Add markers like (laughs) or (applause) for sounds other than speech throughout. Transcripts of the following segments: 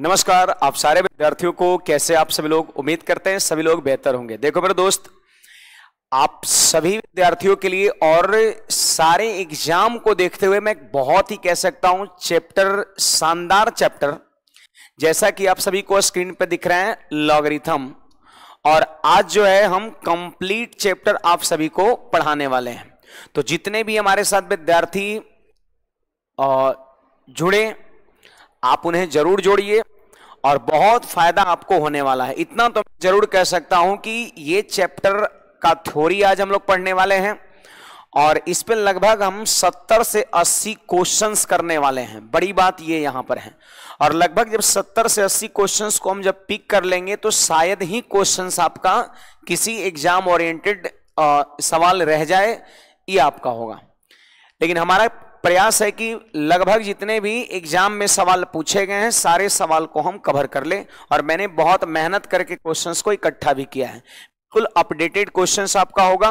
नमस्कार आप सारे विद्यार्थियों को कैसे आप सभी लोग उम्मीद करते हैं सभी लोग बेहतर होंगे देखो मेरे दोस्त आप सभी विद्यार्थियों के लिए और सारे एग्जाम को देखते हुए मैं बहुत ही कह सकता हूं चैप्टर शानदार चैप्टर जैसा कि आप सभी को स्क्रीन पर दिख रहे हैं लॉगरिथम और आज जो है हम कंप्लीट चैप्टर आप सभी को पढ़ाने वाले हैं तो जितने भी हमारे साथ विद्यार्थी जुड़े आप उन्हें जरूर जोड़िए और बहुत फायदा आपको होने वाला है इतना तो जरूर कह सकता हूं कि ये चैप्टर का थ्योरी आज हम लोग पढ़ने वाले हैं और इस पर लगभग हम 70 से 80 क्वेश्चंस करने वाले हैं बड़ी बात ये यहां पर है और लगभग जब 70 से 80 क्वेश्चंस को हम जब पिक कर लेंगे तो शायद ही क्वेश्चंस आपका किसी एग्जाम ओरिएंटेड सवाल रह जाए ये आपका होगा लेकिन हमारा प्रयास है कि लगभग जितने भी एग्जाम में सवाल पूछे गए हैं सारे सवाल को हम कवर कर लें और मैंने बहुत मेहनत करके क्वेश्चंस को इकट्ठा भी किया है बिल्कुल अपडेटेड क्वेश्चंस आपका होगा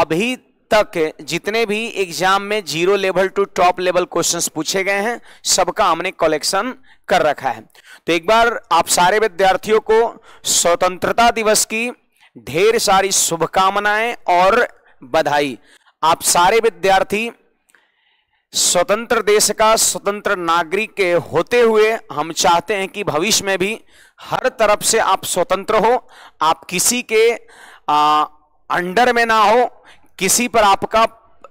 अभी तक जितने भी एग्जाम में zero level to top level questions पूछे गए हैं सबका हमने कलेक्शन कर रखा है तो एक बार आप सारे विद्यार्थियों को स्वतंत्रता दिवस की ढेर सारी शुभकामनाएं और बधाई आप सारे विद्यार्थी स्वतंत्र देश का स्वतंत्र नागरिक के होते हुए हम चाहते हैं कि भविष्य में भी हर तरफ से आप स्वतंत्र हो आप किसी के आ, अंडर में ना हो किसी पर आपका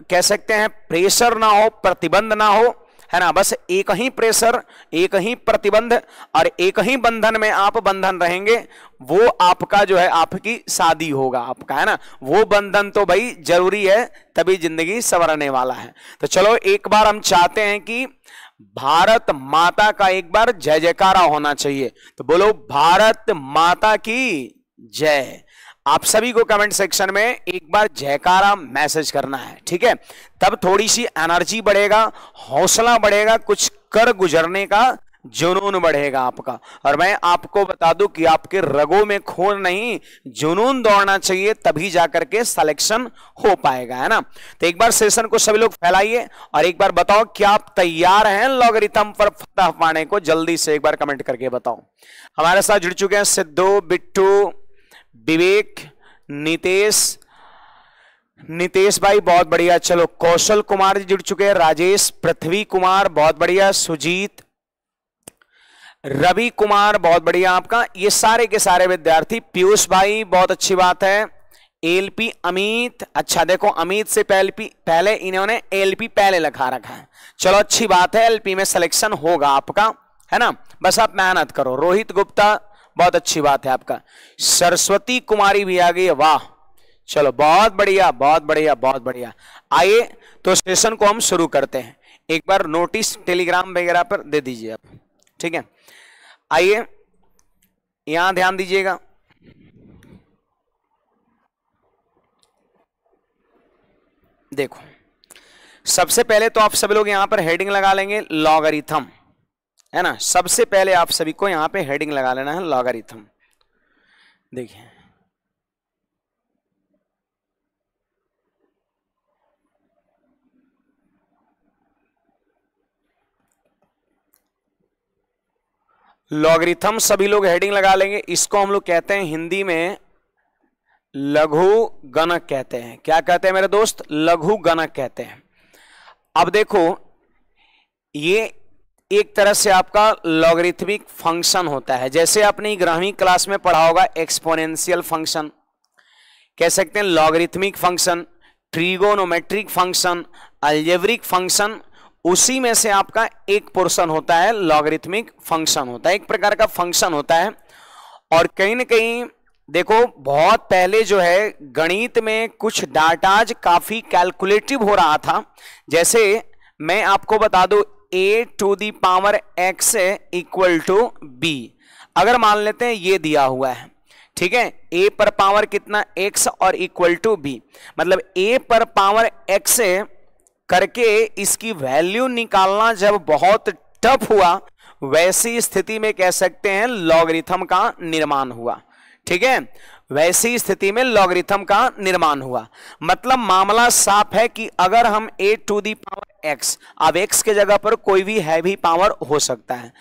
कह सकते हैं प्रेशर ना हो प्रतिबंध ना हो है ना बस एक ही प्रेशर एक ही प्रतिबंध और एक ही बंधन में आप बंधन रहेंगे वो आपका जो है आपकी शादी होगा आपका है ना वो बंधन तो भाई जरूरी है तभी जिंदगी संवरने वाला है तो चलो एक बार हम चाहते हैं कि भारत माता का एक बार जय जयकारा होना चाहिए तो बोलो भारत माता की जय आप सभी को कमेंट सेक्शन में एक बार जयकारा मैसेज करना है ठीक है तब थोड़ी सी एनर्जी बढ़ेगा हौसला बढ़ेगा कुछ कर गुजरने का जुनून बढ़ेगा आपका और मैं आपको बता दूं कि आपके रगों में खून नहीं जुनून दौड़ना चाहिए तभी जाकर के सिलेक्शन हो पाएगा है ना तो एक बार सेशन को सभी लोग फैलाइए और एक बार बताओ क्या आप तैयार हैं लॉगरिथम पर फतह पाने को जल्दी से एक बार कमेंट करके बताओ हमारे साथ जुड़ चुके हैं सिद्धू बिट्टू विवेक नितेश नितेश भाई बहुत बढ़िया चलो कौशल कुमार जी जुड़ चुके हैं राजेश पृथ्वी कुमार बहुत बढ़िया सुजीत रवि कुमार बहुत बढ़िया आपका ये सारे के सारे विद्यार्थी पीयूष भाई बहुत अच्छी बात है एलपी अमित अच्छा देखो अमित से पहले पहले इन्होंने एलपी पहले लिखा रखा है चलो अच्छी बात है एलपी में सिलेक्शन होगा आपका है ना बस आप मेहनत करो रोहित गुप्ता बहुत अच्छी बात है आपका सरस्वती कुमारी भी आ गई वाह चलो बहुत बढ़िया बहुत बढ़िया बहुत बढ़िया आइए तो सेशन को हम शुरू करते हैं एक बार नोटिस टेलीग्राम वगैरह पर दे दीजिए आप ठीक है आइए यहां ध्यान दीजिएगा देखो सबसे पहले तो आप सब लोग यहां पर हेडिंग लगा लेंगे लॉगरिथम है ना सबसे पहले आप सभी को यहां पे हेडिंग लगा लेना है लॉगरिथम देखिए लॉगरिथम सभी लोग हेडिंग लगा लेंगे इसको हम लोग कहते हैं हिंदी में लघु गणक कहते हैं क्या कहते हैं मेरे दोस्त लघु गणक कहते हैं अब देखो ये एक तरह से आपका लॉगरिथमिक फंक्शन होता है जैसे आपने ग्रामीण क्लास में पढ़ा होगा एक्सपोनेंशियल फंक्शन कह सकते हैं logarithmic function trigonometric function algebraic function उसी में से आपका एक पोर्शन होता है लॉगरिथमिक फंक्शन होता है एक प्रकार का फंक्शन होता है और कहीं ना कहीं देखो बहुत पहले जो है गणित में कुछ डाटाज काफ़ी कैलकुलेटिव हो रहा था जैसे मैं आपको बता दूं A to the power X equal to B अगर मान लेते हैं ये दिया हुआ है ठीक है ए पर पावर कितना एक्स और इक्वल टू बी मतलब ए पर पावर एक्स करके इसकी वैल्यू निकालना जब बहुत टफ हुआ वैसी स्थिति में कह सकते हैं लॉगरिथम का निर्माण हुआ ठीक है वैसी स्थिति में लॉगरिथम का निर्माण हुआ मतलब मामला साफ है कि अगर हम A to the power X अब एक्स के जगह पर कोई भी हैवी पावर हो सकता है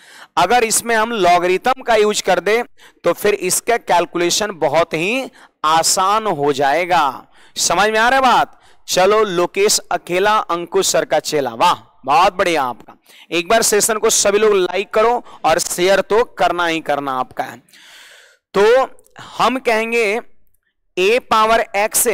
अगर इसमें हम लॉगरिथम का यूज कर दे तो फिर इसका कैलकुलेशन बहुत ही आसान हो जाएगा समझ में आ रहा है बात चलो लोकेश अकेला अंकुश सर का चेला वाह बहुत बढ़िया आपका एक बार सेशन को सभी लोग लाइक करो और शेयर तो करना ही करना आपका है तो हम कहेंगे ए पावर एक्स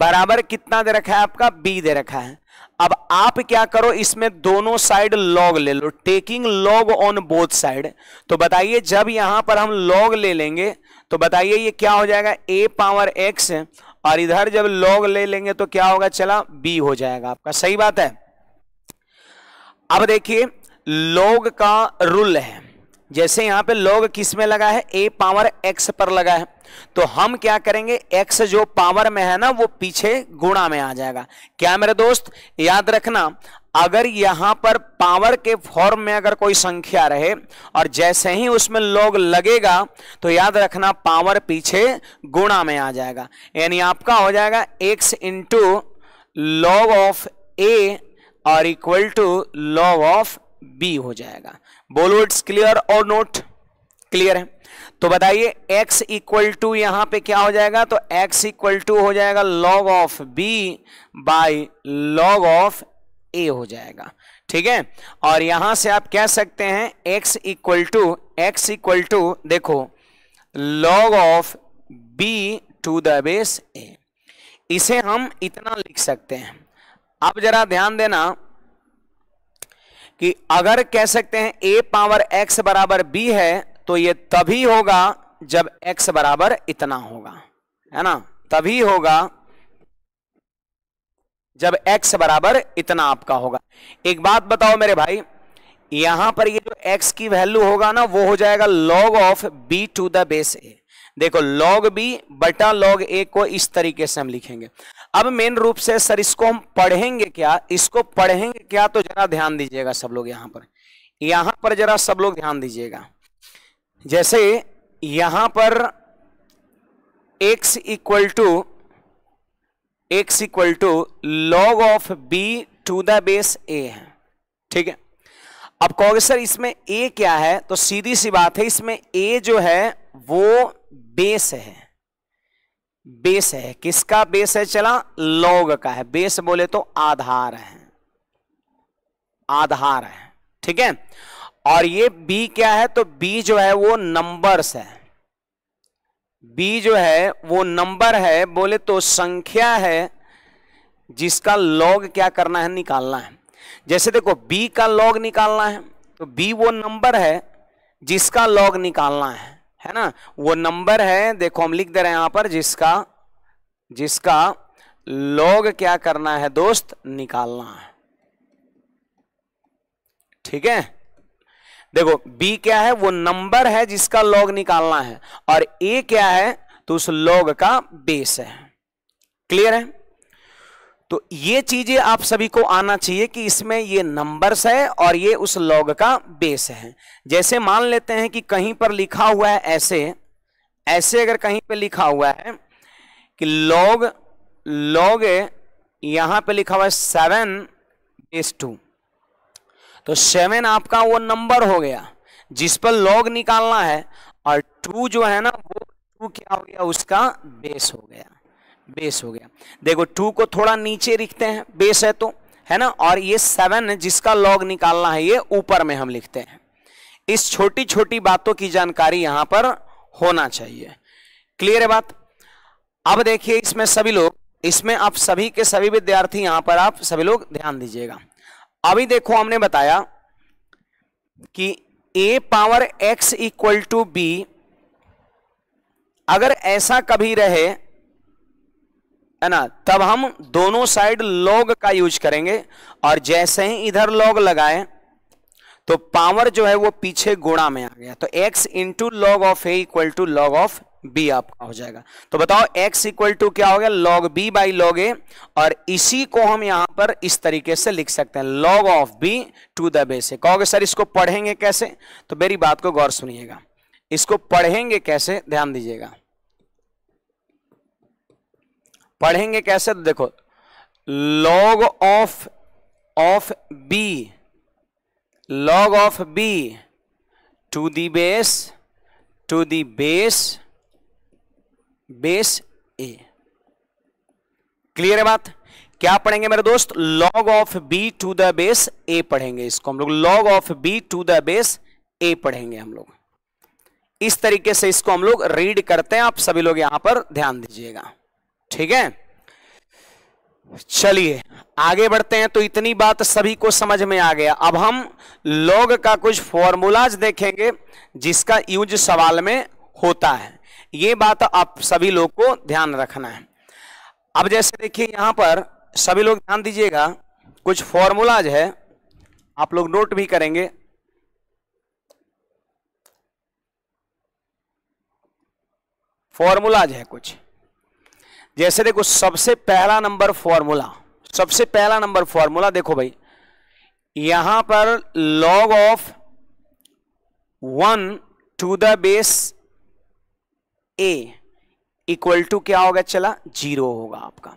बराबर कितना दे रखा है आपका बी दे रखा है अब आप क्या करो इसमें दोनों साइड लॉग ले लो taking log on both side तो बताइए जब यहां पर हम लॉग ले लेंगे तो बताइए ये क्या हो जाएगा ए पावर एक्स और इधर जब लॉग ले लेंगे तो क्या होगा चला बी हो जाएगा आपका सही बात है अब देखिए लॉग का रूल है जैसे यहां पे लॉग किस में लगा है ए पावर एक्स पर लगा है तो हम क्या करेंगे एक्स जो पावर में है ना वो पीछे गुणा में आ जाएगा क्या मेरे दोस्त याद रखना अगर यहां पर पावर के फॉर्म में अगर कोई संख्या रहे और जैसे ही उसमें लॉग लगेगा तो याद रखना पावर पीछे गुणा में आ जाएगा यानी आपका हो जाएगा एक्स इंटू लॉग ऑफ ए और equal to log of B हो जाएगा बोलो इट्स क्लियर और नोट क्लियर है तो बताइए x इक्वल टू यहां पे क्या हो जाएगा तो x इक्वल टू हो जाएगा log of b by log of a हो जाएगा ठीक है और यहां से आप कह सकते हैं x equal to X equal to देखो log of b to the base a इसे हम इतना लिख सकते हैं अब जरा ध्यान देना कि अगर कह सकते हैं ए पावर एक्स बराबर बी है तो ये तभी होगा जब एक्स बराबर इतना होगा है ना तभी होगा जब एक्स बराबर इतना आपका होगा एक बात बताओ मेरे भाई यहां पर ये जो एक्स की वैल्यू होगा ना वो हो जाएगा log of B to the base A देखो लॉग बी बटा लॉग ए को इस तरीके से हम लिखेंगे अब मेन रूप से सर इसको हम पढ़ेंगे क्या इसको पढ़ेंगे क्या तो जरा ध्यान दीजिएगा सब लोग यहां पर यहां पर जरा सब लोग ध्यान दीजिएगा जैसे यहां पर x equal to X equal to log of b to the base a है ठीक है अब कहोगे सर इसमें a क्या है तो सीधी सी बात है इसमें a जो है वो बेस है बेस है किसका बेस है चला लॉग का है बेस बोले तो आधार है आधार है ठीक है और ये बी क्या है तो बी जो है वो नंबर्स है बी जो है वो नंबर है बोले तो संख्या है जिसका लॉग क्या करना है निकालना है जैसे देखो बी का लॉग निकालना है तो बी वो नंबर है जिसका लॉग निकालना है है ना वो नंबर है देखो हम लिख दे रहे हैं यहां पर जिसका जिसका लॉग क्या करना है दोस्त निकालना है ठीक है देखो b क्या है वो नंबर है जिसका लॉग निकालना है और a क्या है तो उस लॉग का बेस है क्लियर है तो ये चीजें आप सभी को आना चाहिए कि इसमें ये नंबर्स है और ये उस लॉग का बेस है जैसे मान लेते हैं कि कहीं पर लिखा हुआ है ऐसे ऐसे अगर कहीं पर लिखा हुआ है कि लॉग लॉग यहां पे लिखा हुआ है सेवन बेस टू तो सेवन आपका वो नंबर हो गया जिस पर लॉग निकालना है और टू जो है ना वो टू क्या हो गया उसका बेस हो गया बेस हो गया देखो टू को थोड़ा नीचे लिखते हैं बेस है तो है ना और ये सेवन जिसका लॉग निकालना है ये ऊपर में हम लिखते हैं इस छोटी छोटी बातों की जानकारी यहां पर होना चाहिए क्लियर है बात अब देखिए इसमें सभी लोग इसमें आप सभी के सभी विद्यार्थी यहां पर आप सभी लोग ध्यान दीजिएगा अभी देखो हमने बताया कि A power X equal to B अगर ऐसा कभी रहे है ना तब हम दोनों साइड लॉग का यूज करेंगे और जैसे ही इधर लॉग लगाए तो पावर जो है वो पीछे गुणा में आ गया तो x into log of A equal to log of B आपका हो जाएगा तो बताओ x इक्वल टू क्या हो गया log b by log A और इसी को हम यहां पर इस तरीके से लिख सकते हैं log of b to the base कहोगे सर इसको पढ़ेंगे कैसे तो मेरी बात को गौर सुनिएगा इसको पढ़ेंगे कैसे ध्यान दीजिएगा पढ़ेंगे कैसे तो देखो log of of B log of b to the base to the base base a clear है बात क्या पढ़ेंगे मेरे दोस्त log of b to the base a पढ़ेंगे इसको हम लोग log of b to the base a पढ़ेंगे हम लोग इस तरीके से इसको हम लोग रीड करते हैं आप सभी लोग यहां पर ध्यान दीजिएगा ठीक है चलिए आगे बढ़ते हैं तो इतनी बात सभी को समझ में आ गया अब हम लॉग का कुछ फॉर्मूलाज देखेंगे जिसका यूज सवाल में होता है ये बात आप सभी लोग को ध्यान रखना है अब जैसे देखिए यहां पर सभी लोग ध्यान दीजिएगा कुछ फॉर्मूलाज है आप लोग नोट भी करेंगे फॉर्मूलाज है कुछ जैसे देखो सबसे पहला नंबर फॉर्मूला सबसे पहला नंबर फॉर्मूला देखो भाई यहां पर log of one to the base A equal to क्या होगा चला जीरो होगा आपका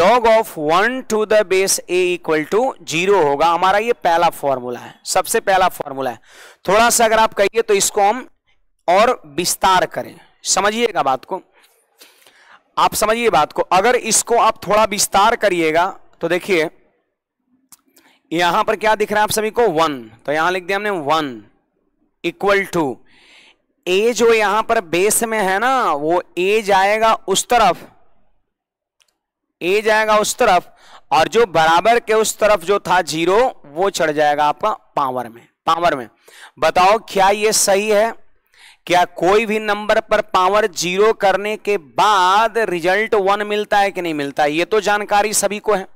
log of one to the base A equal to zero होगा हमारा ये पहला फॉर्मूला है सबसे पहला फॉर्मूला है थोड़ा सा अगर आप कहिए तो इसको हम और विस्तार करें समझिएगा बात को आप समझिए बात को अगर इसको आप थोड़ा विस्तार करिएगा तो देखिए यहां पर क्या दिख रहा है आप सभी को वन तो यहां लिख दिया हमने वन इक्वल टू ए जो यहां पर बेस में है ना वो ए जाएगा उस तरफ ए जाएगा उस तरफ और जो बराबर के उस तरफ जो था जीरो वो चढ़ जाएगा आपका पावर में पावर में बताओ क्या ये सही है क्या कोई भी नंबर पर पावर जीरो करने के बाद रिजल्ट वन मिलता है कि नहीं मिलता है ये तो जानकारी सभी को है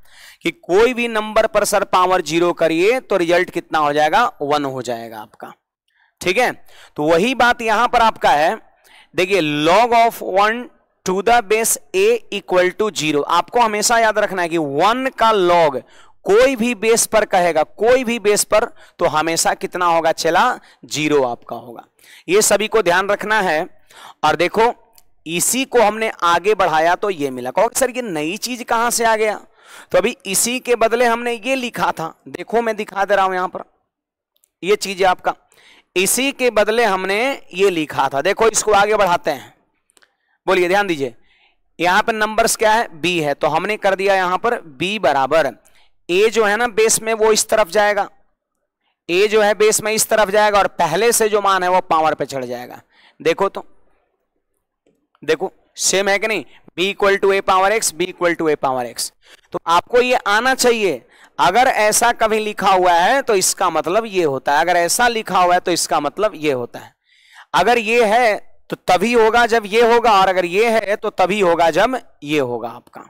कि कोई भी नंबर पर सर पावर जीरो करिए तो रिजल्ट कितना हो जाएगा वन हो जाएगा आपका ठीक है तो वही बात यहां पर आपका है देखिए log of one to the base A equal to zero आपको हमेशा याद रखना है कि वन का लॉग कोई भी बेस पर कहेगा कोई भी बेस पर तो हमेशा कितना होगा चला जीरो आपका होगा ये सभी को ध्यान रखना है और देखो इसी को हमने आगे बढ़ाया तो ये मिला कहो सर ये नई चीज कहां से आ गया तो अभी इसी के बदले हमने ये लिखा था देखो मैं दिखा दे रहा हूं यहां पर ये चीज है आपका इसी के बदले हमने ये लिखा था देखो इसको आगे बढ़ाते हैं बोलिए ध्यान दीजिए यहां पर नंबर्स क्या है बी है तो हमने कर दिया यहां पर बी बराबर ए जो है ना बेस में वो इस तरफ जाएगा ए जो है बेस में इस तरफ जाएगा और पहले से जो मान है वो पावर पे चढ़ जाएगा देखो तो देखो सेम है कि नहीं B equal to A power X B equal to A power x तो आपको ये आना चाहिए अगर ऐसा कभी लिखा हुआ है तो इसका मतलब ये होता है अगर ऐसा लिखा हुआ है तो इसका मतलब ये होता है अगर ये है तो तभी होगा जब ये होगा और अगर ये है तो तभी होगा जब ये होगा आपका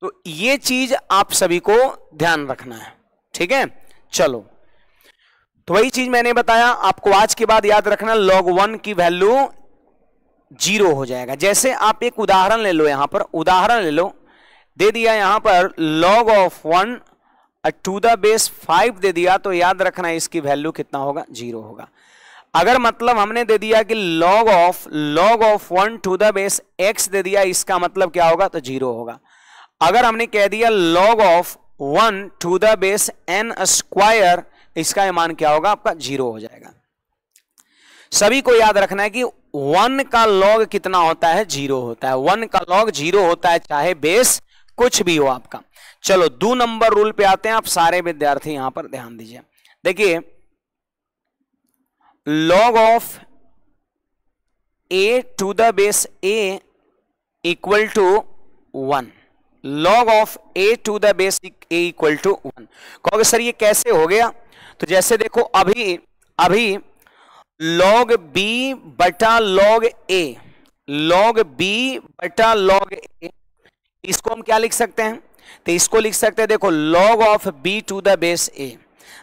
तो ये चीज आप सभी को ध्यान रखना है ठीक है चलो तो वही चीज मैंने बताया आपको आज के बाद याद रखना लॉग वन की वैल्यू जीरो हो जाएगा जैसे आप एक उदाहरण ले लो यहां पर उदाहरण ले लो दे दिया यहां पर log of one to the base five दे दिया तो याद रखना इसकी वैल्यू कितना होगा जीरो होगा अगर मतलब हमने दे दिया कि log of log of one to the base X दे दिया इसका मतलब क्या होगा तो जीरो होगा अगर हमने कह दिया log of one to the base N square इसका मान क्या होगा आपका जीरो हो जाएगा सभी को याद रखना है कि वन का लॉग कितना होता है जीरो होता है वन का लॉग जीरो होता है चाहे बेस कुछ भी हो आपका चलो दो नंबर रूल पे आते हैं आप सारे विद्यार्थी यहां पर ध्यान दीजिए देखिए log of A to the base A equal to one log of A to the base A equal to one कहोगे सर ये कैसे हो गया तो जैसे देखो अभी अभी लॉग बी बटा लॉग ए लॉग बी बटा लॉग ए इसको हम क्या लिख सकते हैं तो इसको लिख सकते हैं देखो log of B to the base A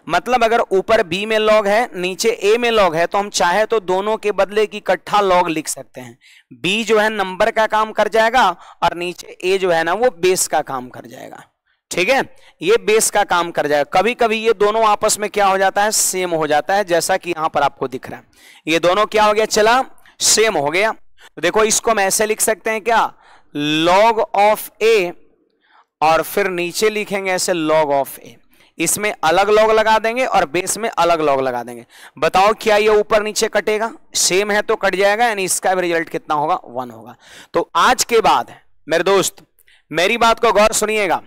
मतलब अगर ऊपर बी में लॉग है नीचे ए में लॉग है तो हम चाहे तो दोनों के बदले की इकट्ठा लॉग लिख सकते हैं बी जो है नंबर का काम कर जाएगा और नीचे ए जो है ना वो बेस का काम कर जाएगा ठीक है ये बेस का काम कर जाएगा कभी कभी ये दोनों आपस में क्या हो जाता है सेम हो जाता है जैसा कि यहां पर आपको दिख रहा है ये दोनों क्या हो गया चला सेम हो गया तो देखो इसको हम ऐसे लिख सकते हैं क्या लॉग ऑफ ए और फिर नीचे लिखेंगे ऐसे लॉग ऑफ ए इसमें अलग लॉग लगा देंगे और बेस में अलग लॉग लगा देंगे बताओ क्या ये ऊपर नीचे कटेगा सेम है तो कट जाएगा यानी इसका भी रिजल्ट कितना होगा वन होगा तो आज के बाद मेरे दोस्त मेरी बात को गौर सुनिएगा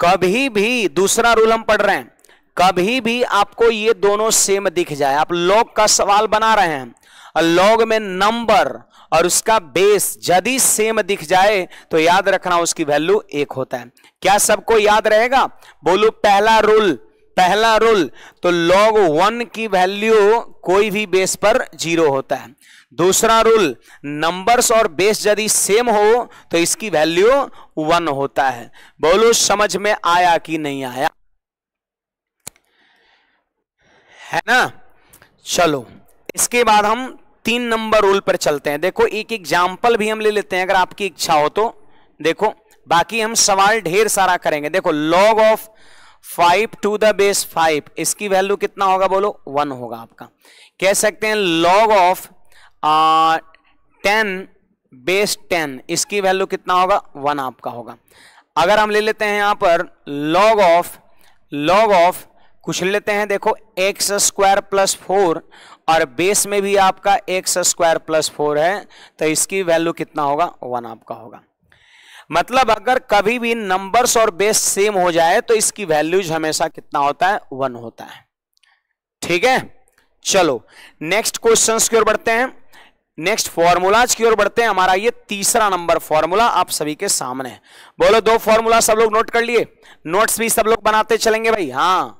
कभी भी दूसरा रूल हम पढ़ रहे हैं कभी भी आपको ये दोनों सेम दिख जाए आप लॉग का सवाल बना रहे हैं और लॉग में नंबर और उसका बेस यदि सेम दिख जाए तो याद रखना उसकी वैल्यू एक होता है क्या सबको याद रहेगा बोलो पहला रूल पहला रूल तो लॉग वन की वैल्यू कोई भी बेस पर जीरो होता है दूसरा रूल नंबर्स और बेस यदि सेम हो तो इसकी वैल्यू वन होता है बोलो समझ में आया कि नहीं आया है ना चलो इसके बाद हम तीन नंबर रूल पर चलते हैं देखो एक एग्जाम्पल भी हम ले लेते हैं अगर आपकी इच्छा हो तो देखो बाकी हम सवाल ढेर सारा करेंगे देखो log of five to the base five इसकी वैल्यू कितना होगा बोलो वन होगा आपका कह सकते हैं log of ten base ten इसकी वैल्यू कितना होगा वन आपका होगा अगर हम ले लेते हैं यहां पर लॉग ऑफ लॉग ऑफ कुछ लेते हैं देखो एक्स स्क्वायर प्लस फोर और बेस में भी आपका एक्स स्क्वायर प्लस फोर है तो इसकी वैल्यू कितना होगा वन आपका होगा मतलब अगर कभी भी नंबर्स और बेस सेम हो जाए तो इसकी वैल्यूज हमेशा कितना होता है वन होता है ठीक है चलो नेक्स्ट क्वेश्चन की ओर बढ़ते हैं नेक्स्ट फॉर्मूलाज की ओर बढ़ते हैं हमारा ये तीसरा नंबर फॉर्मूला आप सभी के सामने है बोलो दो फॉर्मूला सब लोग नोट कर लिए नोट्स भी सब लोग बनाते चलेंगे भाई हाँ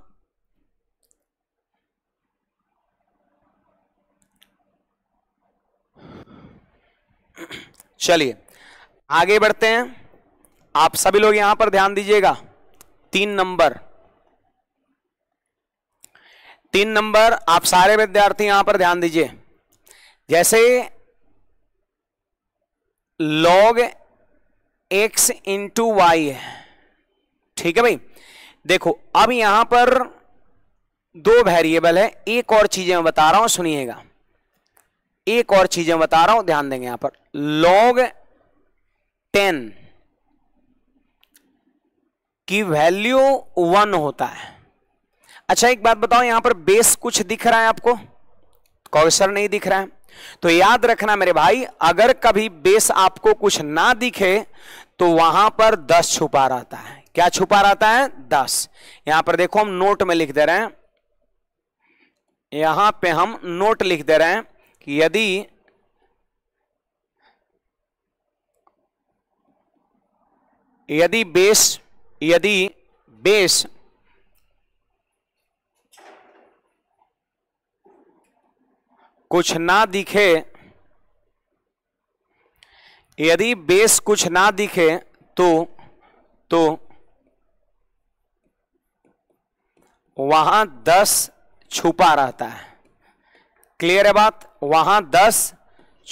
चलिए आगे बढ़ते हैं आप सभी लोग यहां पर ध्यान दीजिएगा तीन नंबर तीन नंबर आप सारे विद्यार्थी यहां पर ध्यान दीजिए जैसे लॉग एक्स इंटू वाई है ठीक है भाई देखो अब यहां पर दो वेरिएबल है एक और चीजें मैं बता रहा हूं सुनिएगा एक और चीजें बता रहा हूं ध्यान देंगे यहां पर लॉग टेन की वैल्यू वन होता है अच्छा एक बात बताओ यहां पर बेस कुछ दिख रहा है आपको कौशर नहीं दिख रहा है तो याद रखना मेरे भाई अगर कभी बेस आपको कुछ ना दिखे तो वहां पर दस छुपा रहता है क्या छुपा रहता है दस यहां पर देखो हम नोट में लिख दे रहे हैं यहां पे हम नोट लिख दे रहे हैं कि यदि यदि बेस यदि बेस कुछ ना दिखे यदि बेस कुछ ना दिखे तो तो वहां दस छुपा रहता है क्लियर है बात वहां दस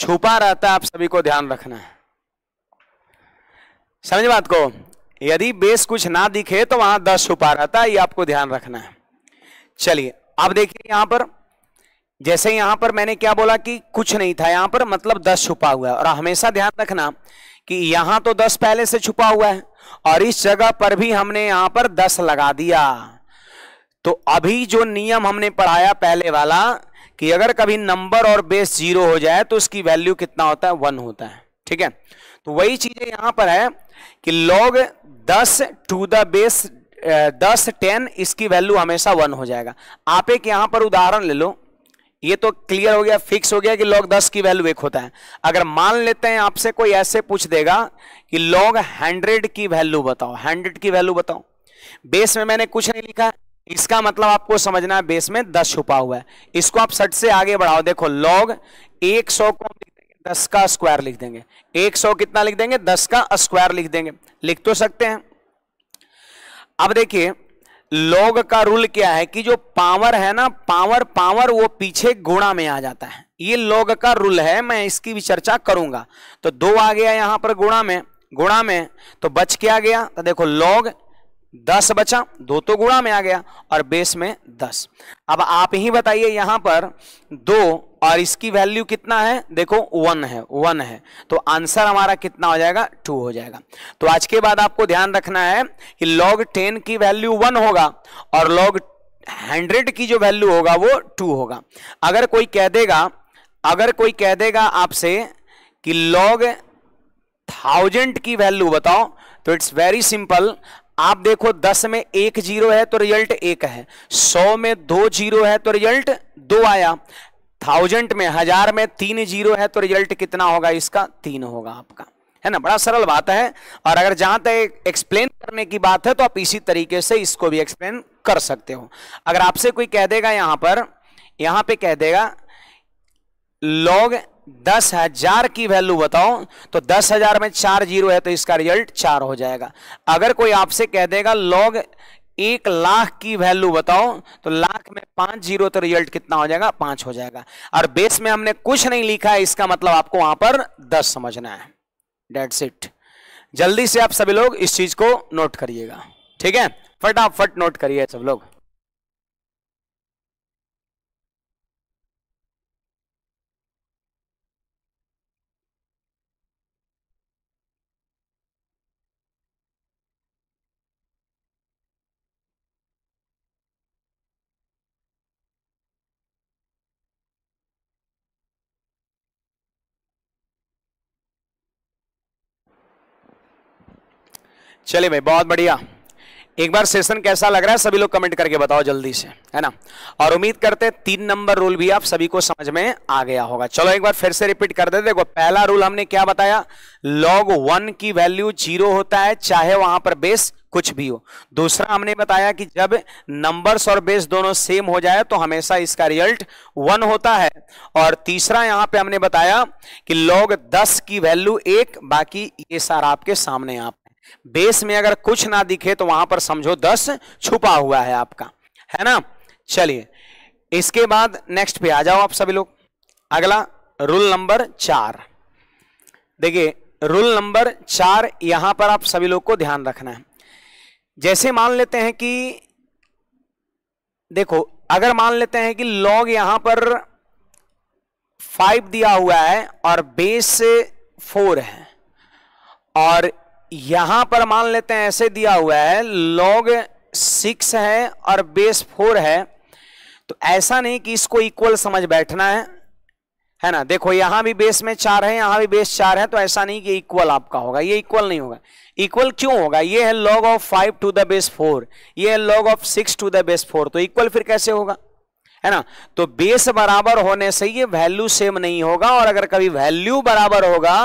छुपा रहता है आप सभी को ध्यान रखना है समझ बात को यदि बेस कुछ ना दिखे तो वहां दस छुपा रहता है ये आपको ध्यान रखना है चलिए अब देखिए यहां पर जैसे यहां पर मैंने क्या बोला कि कुछ नहीं था यहां पर मतलब दस छुपा हुआ है और हमेशा ध्यान रखना कि यहां तो दस पहले से छुपा हुआ है और इस जगह पर भी हमने यहां पर दस लगा दिया तो अभी जो नियम हमने पढ़ाया पहले वाला कि अगर कभी नंबर और बेस जीरो हो जाए तो उसकी वैल्यू कितना होता है वन होता है ठीक है तो वही चीजें यहां पर है कि लॉग दस टू द बेस दस टेन इसकी वैल्यू हमेशा वन हो जाएगा आप एक यहां पर उदाहरण ले लो ये तो क्लियर हो गया फिक्स हो गया कि लॉग दस की वैल्यू एक होता है अगर मान लेते हैं आपसे कोई ऐसे पूछ देगा कि लॉग हंड्रेड की वैल्यू बताओ हंड्रेड की वैल्यू बताओ बेस में मैंने कुछ नहीं लिखा इसका मतलब आपको समझना है बेस में दस छुपा हुआ है इसको आप सट से आगे बढ़ाओ देखो लॉग एक सौ को दस का स्क्वायर लिख देंगे एक सौ कितना लिख देंगे दस का स्क्वायर लिख देंगे लिख तो सकते हैं अब देखिए लॉग का रूल क्या है कि जो पावर है ना पावर पावर वो पीछे गुणा में आ जाता है ये लॉग का रूल है मैं इसकी भी चर्चा करूंगा तो दो आ गया यहां पर गुणा में गुणा में तो बच क्या गया तो देखो लॉग दस बचा दो तो गुणा में आ गया और बेस में दस अब आप ही बताइए यहां पर दो और इसकी वैल्यू कितना है देखो वन है वन है तो आंसर हमारा कितना हो जाएगा टू हो जाएगा तो आज के बाद आपको ध्यान रखना है कि लॉग टेन की वैल्यू वन होगा और लॉग हंड्रेड की जो वैल्यू होगा वो टू होगा अगर कोई कह देगा अगर कोई कह देगा आपसे कि लॉग थाउजेंड की वैल्यू बताओ तो इट्स वेरी सिंपल आप देखो दस में एक जीरो है तो रिजल्ट एक है सौ में दो जीरो है तो रिजल्ट दो आया थाउजेंड में हजार में तीन जीरो है तो रिजल्ट कितना होगा इसका तीन होगा आपका है ना बड़ा सरल बात है और अगर जहां तक एक्सप्लेन करने की बात है तो आप इसी तरीके से इसको भी एक्सप्लेन कर सकते हो अगर आपसे कोई कह देगा यहां पर यहां पे कह देगा लॉग दस हजार की वैल्यू बताओ तो दस हजार में चार जीरो है तो इसका रिजल्ट चार हो जाएगा अगर कोई आपसे कह देगा लॉग एक लाख की वैल्यू बताओ तो लाख में पांच जीरो तो रिजल्ट कितना हो जाएगा पांच हो जाएगा और बेस में हमने कुछ नहीं लिखा है इसका मतलब आपको वहां पर दस समझना है डेट्स इट जल्दी से आप सभी लोग इस चीज को नोट करिएगा ठीक है फटाफट नोट करिए सब लोग चलिए भाई बहुत बढ़िया एक बार सेशन कैसा लग रहा है सभी लोग कमेंट करके बताओ जल्दी से है ना और उम्मीद करते हैं तीन नंबर रूल भी आप सभी को समझ में आ गया होगा चलो एक बार फिर से रिपीट कर दे देखो पहला रूल हमने क्या बताया लॉग वन की वैल्यू जीरो होता है चाहे वहां पर बेस कुछ भी हो दूसरा हमने बताया कि जब नंबर्स और बेस दोनों सेम हो जाए तो हमेशा इसका रिजल्ट वन होता है और तीसरा यहां पे हमने बताया कि लॉग दस की वैल्यू एक बाकी ये सारा आपके सामने यहाँ बेस में अगर कुछ ना दिखे तो वहां पर समझो दस छुपा हुआ है आपका है ना चलिए इसके बाद नेक्स्ट पे आ जाओ आप सभी लोग अगला रूल नंबर चार देखिए रूल नंबर चार यहां पर आप सभी लोग को ध्यान रखना है जैसे मान लेते हैं कि देखो अगर मान लेते हैं कि लॉग यहां पर फाइव दिया हुआ है और बेस फोर है और यहां पर मान लेते हैं ऐसे दिया हुआ है लॉग सिक्स है और बेस फोर है तो ऐसा नहीं कि इसको इक्वल समझ बैठना है है ना देखो यहां भी बेस में चार है यहां भी बेस चार है तो ऐसा नहीं कि इक्वल आपका होगा ये इक्वल नहीं होगा इक्वल क्यों होगा ये है log of five to the base four ये है log of six to the base four तो इक्वल फिर कैसे होगा है ना तो बेस बराबर होने से ये वैल्यू सेम नहीं होगा और अगर कभी वैल्यू बराबर होगा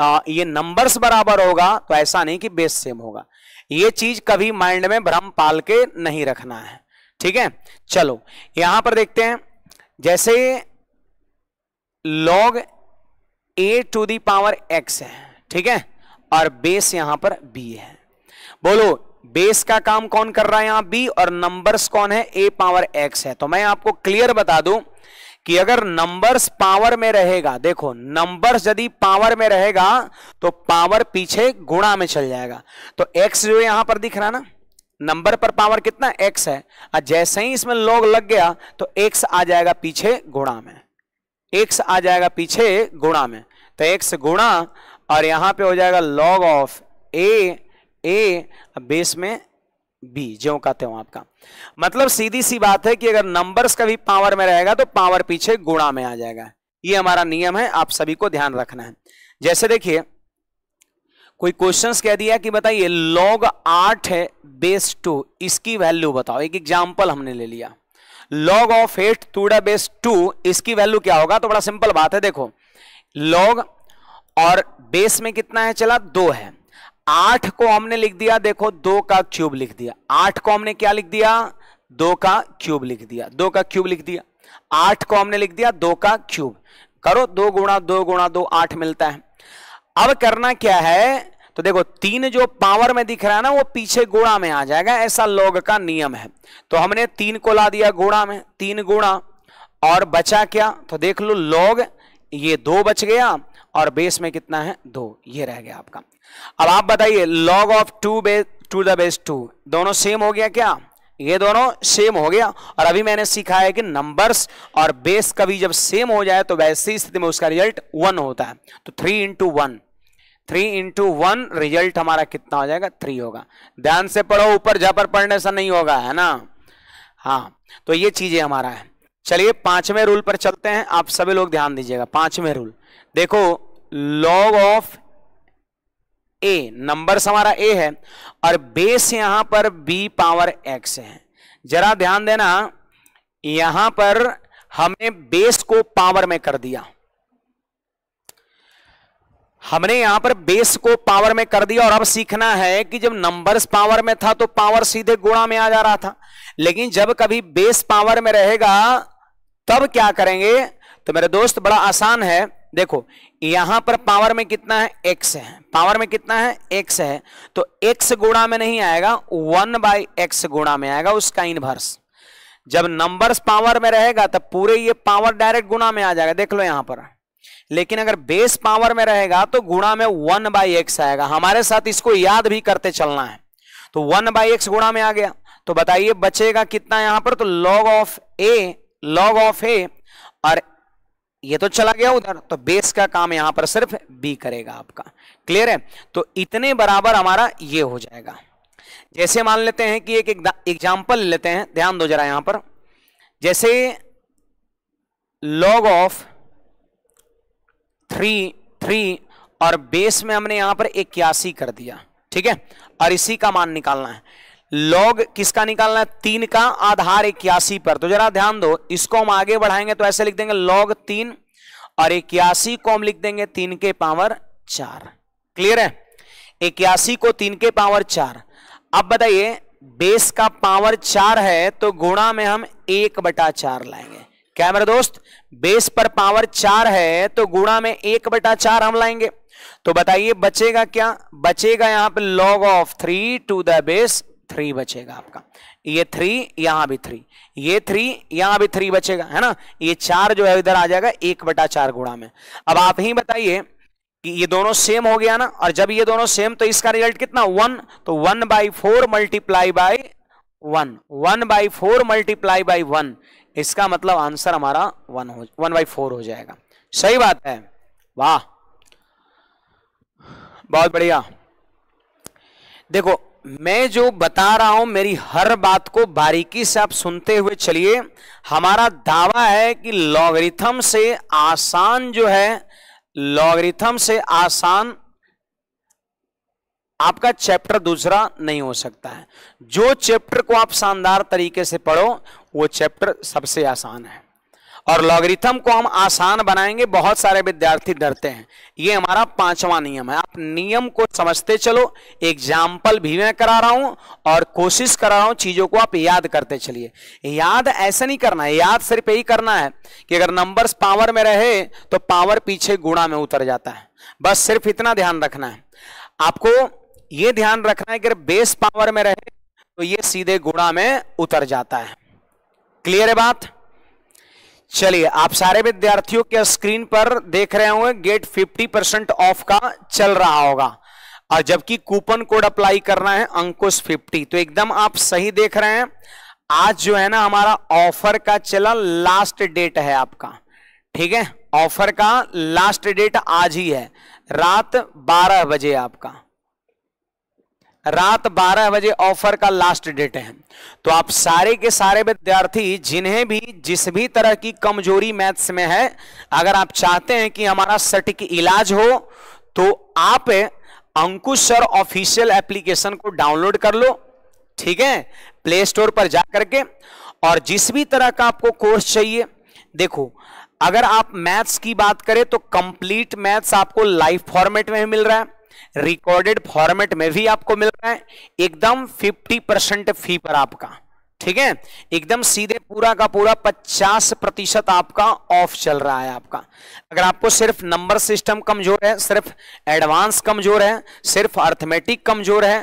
आ, ये नंबर्स बराबर होगा तो ऐसा नहीं कि बेस सेम होगा ये चीज कभी माइंड में भ्रम पाल के नहीं रखना है ठीक है चलो यहां पर देखते हैं जैसे log a to the power x है ठीक है और बेस यहां पर बी है बोलो बेस का काम कौन कर रहा है यहां बी और नंबर्स कौन है ए पावर एक्स है तो मैं आपको क्लियर बता दूं कि अगर नंबर्स पावर में रहेगा देखो नंबर्स यदि पावर में रहेगा तो पावर पीछे गुणा में चल जाएगा तो एक्स जो यहां पर दिख रहा ना नंबर पर पावर कितना एक्स है और जैसे ही इसमें लॉग लग गया तो एक्स आ जाएगा पीछे गुणा में एक्स आ जाएगा पीछे गुणा में तो एक्स गुणा और यहां पे हो जाएगा log of a a base में बी ज्यो का त्यों आपका मतलब सीधी सी बात है कि अगर नंबर्स का भी पावर में रहेगा तो पावर पीछे गुणा में आ जाएगा ये हमारा नियम है आप सभी को ध्यान रखना है जैसे देखिए कोई क्वेश्चंस कह दिया कि बताइए लॉग आठ है बेस टू इसकी वैल्यू बताओ एक एग्जांपल हमने ले लिया log of eight to the base two इसकी वैल्यू क्या होगा तो बड़ा सिंपल बात है देखो लॉग और बेस में कितना है चला दो है आठ को हमने लिख दिया देखो दो का क्यूब लिख दिया आठ को हमने क्या लिख दिया दो का क्यूब लिख दिया दो का क्यूब लिख दिया आठ को हमने लिख दिया दो का क्यूब करो दो गुणा दो गुणा दो आठ मिलता है अब करना क्या है तो देखो तीन जो पावर में दिख रहा है ना वो पीछे गुणा में आ जाएगा ऐसा लॉग का नियम है तो हमने तीन को ला दिया गुणा में तीन गुणा और बचा क्या तो देख लो लॉग ये दो बच गया और बेस में कितना है दो ये रह गया आपका अब आप बताइए log of two base two the base two दोनों सेम हो गया क्या ये दोनों सेम हो गया और अभी मैंने सीखा है कि नंबर्स और बेस कभी जब सेम हो जाए तो वैसी स्थिति में उसका रिजल्ट वन होता है तो three into one three into one result हमारा कितना हो जाएगा थ्री होगा ध्यान से पढ़ो ऊपर पर पढ़ने से नहीं होगा है ना हाँ तो ये चीजें हमारा है चलिए पांचवें रूल पर चलते हैं आप सभी लोग ध्यान दीजिएगा पांचवें रूल देखो लॉग ऑफ ए नंबर्स हमारा ए है और बेस यहां पर बी पावर एक्स है जरा ध्यान देना यहां पर हमने बेस को पावर में कर दिया हमने यहां पर बेस को पावर में कर दिया और अब सीखना है कि जब नंबर्स पावर में था तो पावर सीधे गुणा में आ जा रहा था लेकिन जब कभी बेस पावर में रहेगा तब क्या करेंगे तो मेरे दोस्त बड़ा आसान है देखो यहां पर पावर में कितना है एक्स है पावर में कितना है एक्स है तो एक्स गुणा में नहीं आएगा वन बाई एक्स गुणा में आएगा उसका इनवर्स जब नंबर्स पावर में रहेगा तब पूरे ये पावर डायरेक्ट गुणा में आ जाएगा देख लो यहां पर लेकिन अगर बेस पावर में रहेगा तो गुणा में वन बाई एक्स आएगा हमारे साथ इसको याद भी करते चलना है तो वन बाई एक्स गुणा में आ गया तो बताइए बचेगा कितना यहां पर तो log of a log of ए और ये तो चला गया उधर तो बेस का काम यहां पर सिर्फ बी करेगा आपका क्लियर है तो इतने बराबर हमारा ये हो जाएगा जैसे मान लेते हैं कि एक एग्जाम्पल लेते हैं ध्यान दो जरा यहां पर जैसे लॉग ऑफ थ्री थ्री और बेस में हमने यहां पर इक्यासी कर दिया ठीक है और इसी का मान निकालना है लॉग किसका निकालना है तीन का आधार इक्यासी पर तो जरा ध्यान दो इसको हम आगे बढ़ाएंगे तो ऐसे लिख देंगे लॉग तीन और इक्यासी को हम लिख देंगे तीन के पावर चार क्लियर है इक्यासी को तीन के पावर चार अब बताइए बेस का पावर चार है तो गुणा में हम एक बटा चार लाएंगे क्या मेरे दोस्त बेस पर पावर चार है तो गुणा में एक बटा चार हम लाएंगे तो बताइए बचेगा क्या बचेगा यहां पे log of three to the base three बचेगा आपका ये थ्री यहां भी थ्री ये थ्री यहां भी थ्री बचेगा है ना ये चार जो है इधर आ जाएगा एक बटा चार गुणा में अब आप ही बताइए कि ये दोनों सेम हो गया ना और जब ये दोनों सेम तो इसका रिजल्ट कितना वन तो one by four multiply by one one by four multiply by one इसका मतलब आंसर हमारा वन हो वन बाई फोर हो जाएगा सही बात है वाह बहुत बढ़िया देखो मैं जो बता रहा हूं मेरी हर बात को बारीकी से आप सुनते हुए चलिए हमारा दावा है कि लॉगरिथम से आसान जो है लॉगरिथम से आसान आपका चैप्टर दूसरा नहीं हो सकता है जो चैप्टर को आप शानदार तरीके से पढ़ो वो चैप्टर सबसे आसान है और लॉगरिथम को हम आसान बनाएंगे बहुत सारे विद्यार्थी डरते हैं ये हमारा पांचवा नियम है आप नियम को समझते चलो एग्जाम्पल भी मैं करा रहा हूं और कोशिश करा रहा हूं चीजों को आप याद करते चलिए याद ऐसा नहीं करना है याद सिर्फ यही करना है कि अगर नंबर्स पावर में रहे तो पावर पीछे गुणा में उतर जाता है बस सिर्फ इतना ध्यान रखना है आपको ये ध्यान रखना है कि अगर बेस पावर में रहे तो ये सीधे गुणा में उतर जाता है क्लियर है बात चलिए आप सारे विद्यार्थियों के स्क्रीन पर देख रहे होंगे गेट 50 परसेंट ऑफ का चल रहा होगा और जबकि कूपन कोड अप्लाई करना है अंकुश 50 तो एकदम आप सही देख रहे हैं आज जो है ना हमारा ऑफर का चला लास्ट डेट है आपका ठीक है ऑफर का लास्ट डेट आज ही है रात 12 बजे आपका रात 12 बजे ऑफर का लास्ट डेट है तो आप सारे के सारे विद्यार्थी जिन्हें भी जिस भी तरह की कमजोरी मैथ्स में है अगर आप चाहते हैं कि हमारा सटीक इलाज हो तो आप अंकुश सर ऑफिशियल एप्लीकेशन को डाउनलोड कर लो ठीक है प्ले स्टोर पर जा करके और जिस भी तरह का आपको कोर्स चाहिए देखो अगर आप मैथ्स की बात करें तो कंप्लीट मैथ्स आपको लाइव फॉर्मेट में मिल रहा है रिकॉर्डेड फॉर्मेट में भी आपको मिल रहा है एकदम 50 परसेंट फी पर आपका ठीक है एकदम सीधे पूरा का पूरा 50 प्रतिशत आपका ऑफ चल रहा है आपका अगर आपको सिर्फ नंबर सिस्टम कमजोर है सिर्फ एडवांस कमजोर है सिर्फ अर्थमेटिक कमजोर है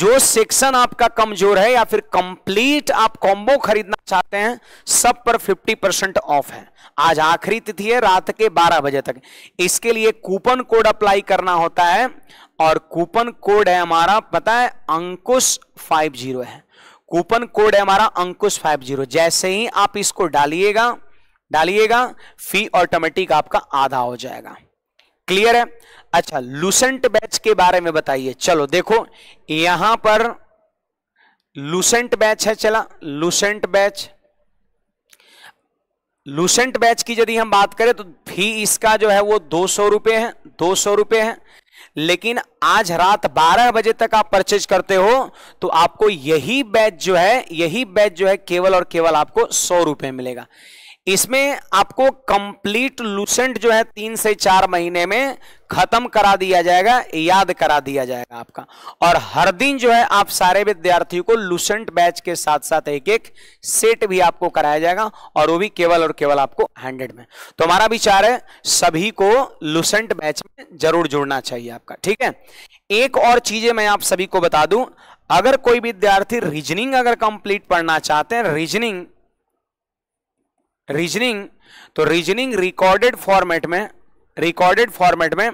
जो सेक्शन आपका कमजोर है या फिर कंप्लीट आप कॉम्बो खरीदना चाहते हैं सब पर 50 परसेंट ऑफ है आज आखिरी तिथि है रात के 12 बजे तक इसके लिए कूपन कोड अप्लाई करना होता है और कूपन कोड है हमारा पता है अंकुश फाइव जीरो है कूपन कोड है हमारा अंकुश फाइव जीरो जैसे ही आप इसको डालिएगा डालिएगा फी ऑटोमेटिक आपका आधा हो जाएगा क्लियर है अच्छा लूसेंट बैच के बारे में बताइए चलो देखो यहां पर लूसेंट बैच है चला लूसेंट बैच लूसेंट बैच की यदि हम बात करें तो फी इसका जो है वो दो सौ रुपये है दो सौ रुपए है लेकिन आज रात 12 बजे तक आप परचेज करते हो तो आपको यही बैच जो है यही बैच जो है केवल और केवल आपको सौ रुपये मिलेगा इसमें आपको कंप्लीट लूसेंट जो है तीन से चार महीने में खत्म करा दिया जाएगा याद करा दिया जाएगा आपका और हर दिन जो है आप सारे विद्यार्थियों को लूसेंट बैच के साथ साथ एक एक सेट भी आपको कराया जाएगा और वो भी केवल और केवल आपको हंड्रेड में तो हमारा विचार है सभी को लूसेंट बैच में जरूर जुड़ना चाहिए आपका ठीक है एक और चीजें मैं आप सभी को बता दू अगर कोई विद्यार्थी रीजनिंग अगर कंप्लीट पढ़ना चाहते हैं रीजनिंग रीजनिंग तो रीजनिंग रिकॉर्डेड फॉर्मेट में रिकॉर्डेड फॉर्मेट में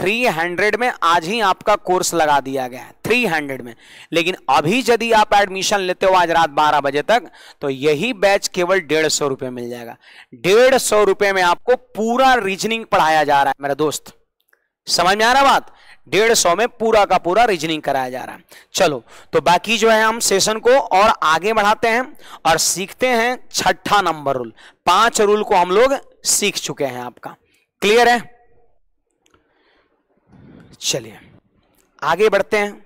300 में आज ही आपका कोर्स लगा दिया गया है 300 में लेकिन अभी यदि आप एडमिशन लेते हो आज रात 12 बजे तक तो यही बैच केवल डेढ़ सौ रुपये मिल जाएगा डेढ़ सौ रुपये में आपको पूरा रीजनिंग पढ़ाया जा रहा है मेरा दोस्त समझ में आ रहा बात डेढ़ सौ में पूरा का पूरा रीजनिंग कराया जा रहा है चलो तो बाकी जो है हम सेशन को और आगे बढ़ाते हैं और सीखते हैं छठा नंबर रूल पांच रूल को हम लोग सीख चुके हैं आपका क्लियर है चलिए आगे बढ़ते हैं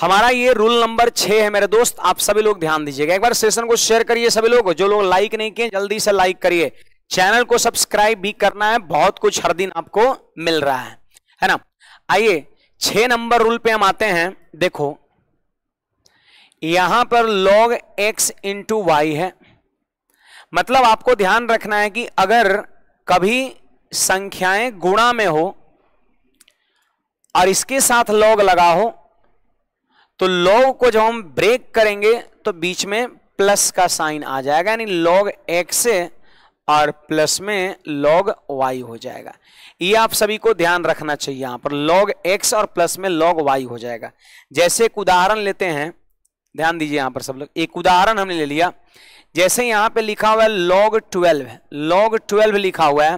हमारा ये रूल नंबर छह है मेरे दोस्त आप सभी लोग ध्यान दीजिएगा एक बार सेशन को शेयर करिए सभी लोग जो लोग लाइक नहीं किए जल्दी से लाइक करिए चैनल को सब्सक्राइब भी करना है बहुत कुछ हर दिन आपको मिल रहा है है ना आइए छह नंबर रूल पे हम आते हैं देखो यहां पर log x इंटू वाई है मतलब आपको ध्यान रखना है कि अगर कभी संख्याएं गुणा में हो और इसके साथ लॉग लगा हो तो लॉग को जब हम ब्रेक करेंगे तो बीच में प्लस का साइन आ जाएगा यानी लॉग एक्स और प्लस में लॉग वाई हो जाएगा ये आप सभी को ध्यान रखना चाहिए यहां पर लॉग एक्स और प्लस में लॉग वाई हो जाएगा जैसे एक उदाहरण लेते हैं ध्यान दीजिए यहां पर सब लोग एक उदाहरण हमने ले लिया जैसे यहां पे लिखा हुआ है लॉग ट्वेल्व लॉग ट्वेल्व लिखा हुआ है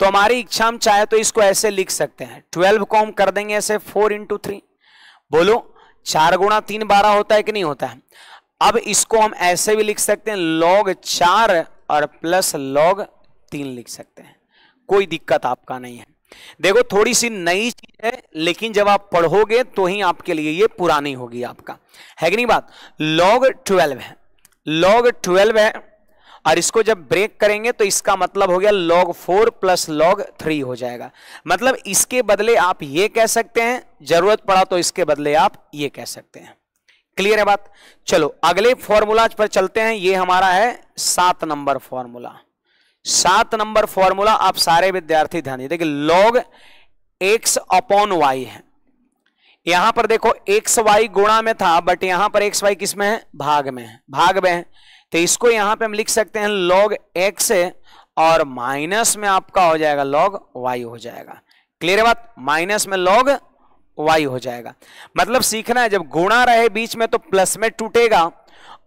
तो हमारी इच्छा हम चाहे तो इसको ऐसे लिख सकते हैं ट्वेल्व को हम कर देंगे ऐसे फोर इंटू थ्री बोलो चार गुणा तीन बारह होता है कि नहीं होता है अब इसको हम ऐसे भी लिख सकते हैं लॉग चार और प्लस लॉग तीन लिख सकते हैं कोई दिक्कत आपका नहीं है देखो थोड़ी सी नई चीज है लेकिन जब आप पढ़ोगे तो ही आपके लिए ये पुरानी होगी आपका है कि नहीं बात लॉग ट्वेल्व है लॉग ट्वेल्व है और इसको जब ब्रेक करेंगे तो इसका मतलब हो गया log four plus log three हो जाएगा मतलब इसके बदले आप ये कह सकते हैं जरूरत पड़ा तो इसके बदले आप ये कह सकते हैं क्लियर है बात चलो अगले फॉर्मूलाज पर चलते हैं ये हमारा है सात नंबर फॉर्मूला सात नंबर फॉर्मूला आप सारे विद्यार्थी ध्यान देखिए लॉग एक्स अपॉन वाई है यहां पर देखो एक्स वाई गुणा में था बट यहां पर एक्स वाई किसमें है भाग में है भाग में है तो इसको यहां पे हम लिख सकते हैं लॉग एक्स और माइनस में आपका हो जाएगा लॉग वाई हो जाएगा क्लियर है बात माइनस में लॉग वाई हो जाएगा मतलब सीखना है जब गुणा रहे बीच में तो प्लस में टूटेगा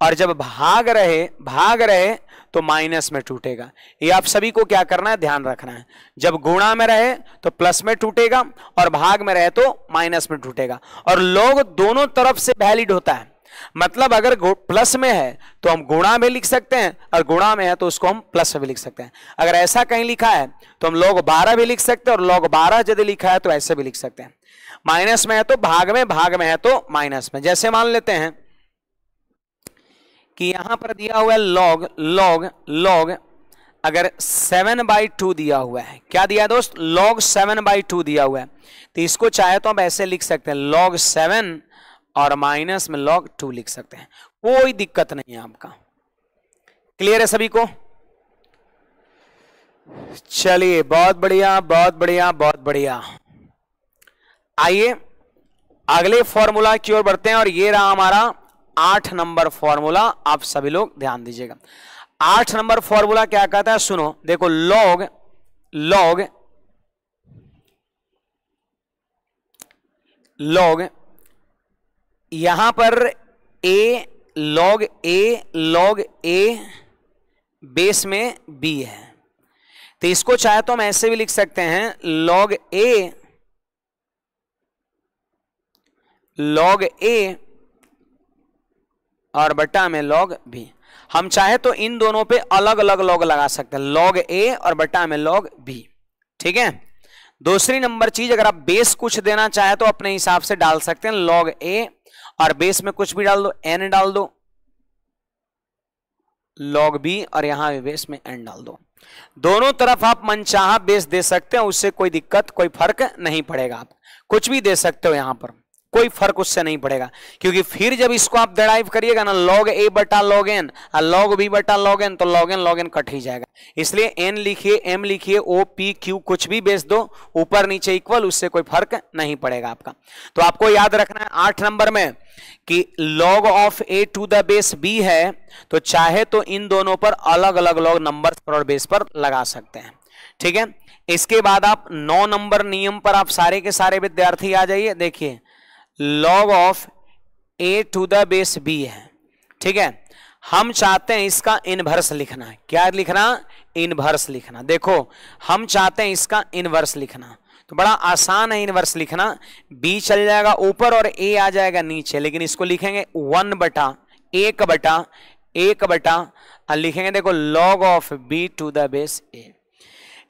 और जब भाग रहे भाग रहे तो माइनस में टूटेगा ये आप सभी को क्या करना है ध्यान रखना है जब गुणा में रहे तो प्लस में टूटेगा और भाग में रहे तो माइनस में टूटेगा और लोग दोनों तरफ से वैलिड होता है मतलब अगर प्लस में है तो हम गुणा में लिख सकते हैं और गुणा में है तो उसको हम प्लस में भी लिख सकते हैं अगर ऐसा कहीं लिखा है तो हम लोग बारह भी लिख सकते हैं और लोग बारह यदि लिखा है तो ऐसे भी लिख सकते हैं माइनस में है तो भाग में भाग में है तो माइनस में जैसे मान लेते हैं कि यहां पर दिया हुआ है लॉग लॉग लॉग अगर सेवन बाई टू दिया हुआ है क्या दिया है दोस्त लॉग सेवन बाई टू दिया हुआ है तो इसको चाहे तो आप ऐसे लिख सकते हैं लॉग सेवन और माइनस में लॉग टू लिख सकते हैं कोई दिक्कत नहीं है आपका क्लियर है सभी को चलिए बहुत बढ़िया बहुत बढ़िया बहुत बढ़िया आइए अगले फॉर्मूला की ओर बढ़ते हैं और ये रहा हमारा आठ नंबर फॉर्मूला आप सभी लोग ध्यान दीजिएगा आठ नंबर फॉर्मूला क्या कहता है सुनो देखो लॉग लॉग लॉग यहां पर a log A log A base में बी है तो इसको चाहे तो हम ऐसे भी लिख सकते हैं लॉग ए लॉग ए और बटा में लॉग बी हम चाहे तो इन दोनों पे अलग अलग लॉग लगा सकते हैं लॉग ए और बटा में लॉग बी ठीक है दूसरी नंबर चीज अगर आप बेस कुछ देना चाहे तो अपने हिसाब से डाल सकते हैं लॉग ए और बेस में कुछ भी डाल दो एन डाल दो लॉग बी और यहां भी बेस में एन डाल दो दोनों तरफ आप मनचाहा बेस दे सकते हैं उससे कोई दिक्कत कोई फर्क नहीं पड़ेगा आप कुछ भी दे सकते हो यहां पर कोई फर्क उससे नहीं पड़ेगा क्योंकि फिर जब इसको आप डराइव करिएगा ना लॉग ए बटा लॉग एन और लॉग बी बटा लॉग एन तो log n log n cut ही जाएगा इसलिए एन लिखिए एम लिखिए ओ पी क्यू कुछ भी बेच दो ऊपर नीचे इक्वल उससे कोई फर्क नहीं पड़ेगा आपका तो आपको याद रखना है आठ नंबर में कि log of A to the base b है तो चाहे तो इन दोनों पर अलग अलग लॉग नंबर और बेस पर लगा सकते हैं ठीक है इसके बाद आप नौ नंबर नियम पर आप सारे के सारे विद्यार्थी आ जाइए देखिए log of A to the base b है ठीक है हम चाहते हैं इसका इनवर्स लिखना क्या लिखना इनवर्स लिखना देखो हम चाहते हैं इसका इनवर्स लिखना तो बड़ा आसान है इनवर्स लिखना बी चल जाएगा ऊपर और ए आ जाएगा नीचे लेकिन इसको लिखेंगे वन बटा एक बटा एक बटा लिखेंगे देखो log of B to the base a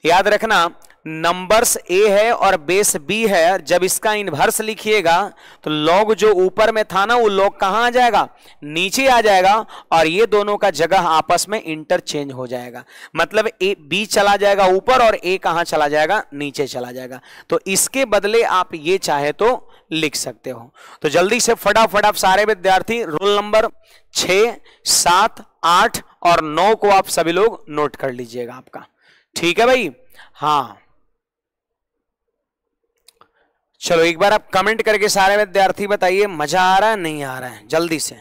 याद रखना नंबर्स ए है और बेस बी है जब इसका इनवर्स लिखिएगा तो लॉग जो ऊपर में था ना वो लॉग कहाँ आ जाएगा नीचे आ जाएगा और ये दोनों का जगह आपस में इंटरचेंज हो जाएगा मतलब ए बी चला जाएगा ऊपर और ए कहाँ चला जाएगा नीचे चला जाएगा तो इसके बदले आप ये चाहे तो लिख सकते हो तो जल्दी से फटाफट आप सारे विद्यार्थी रोल नंबर छ सात आठ और नौ को आप सभी लोग नोट कर लीजिएगा आपका ठीक है भाई हाँ चलो एक बार आप कमेंट करके सारे विद्यार्थी बताइए मजा आ रहा है नहीं आ रहा है जल्दी से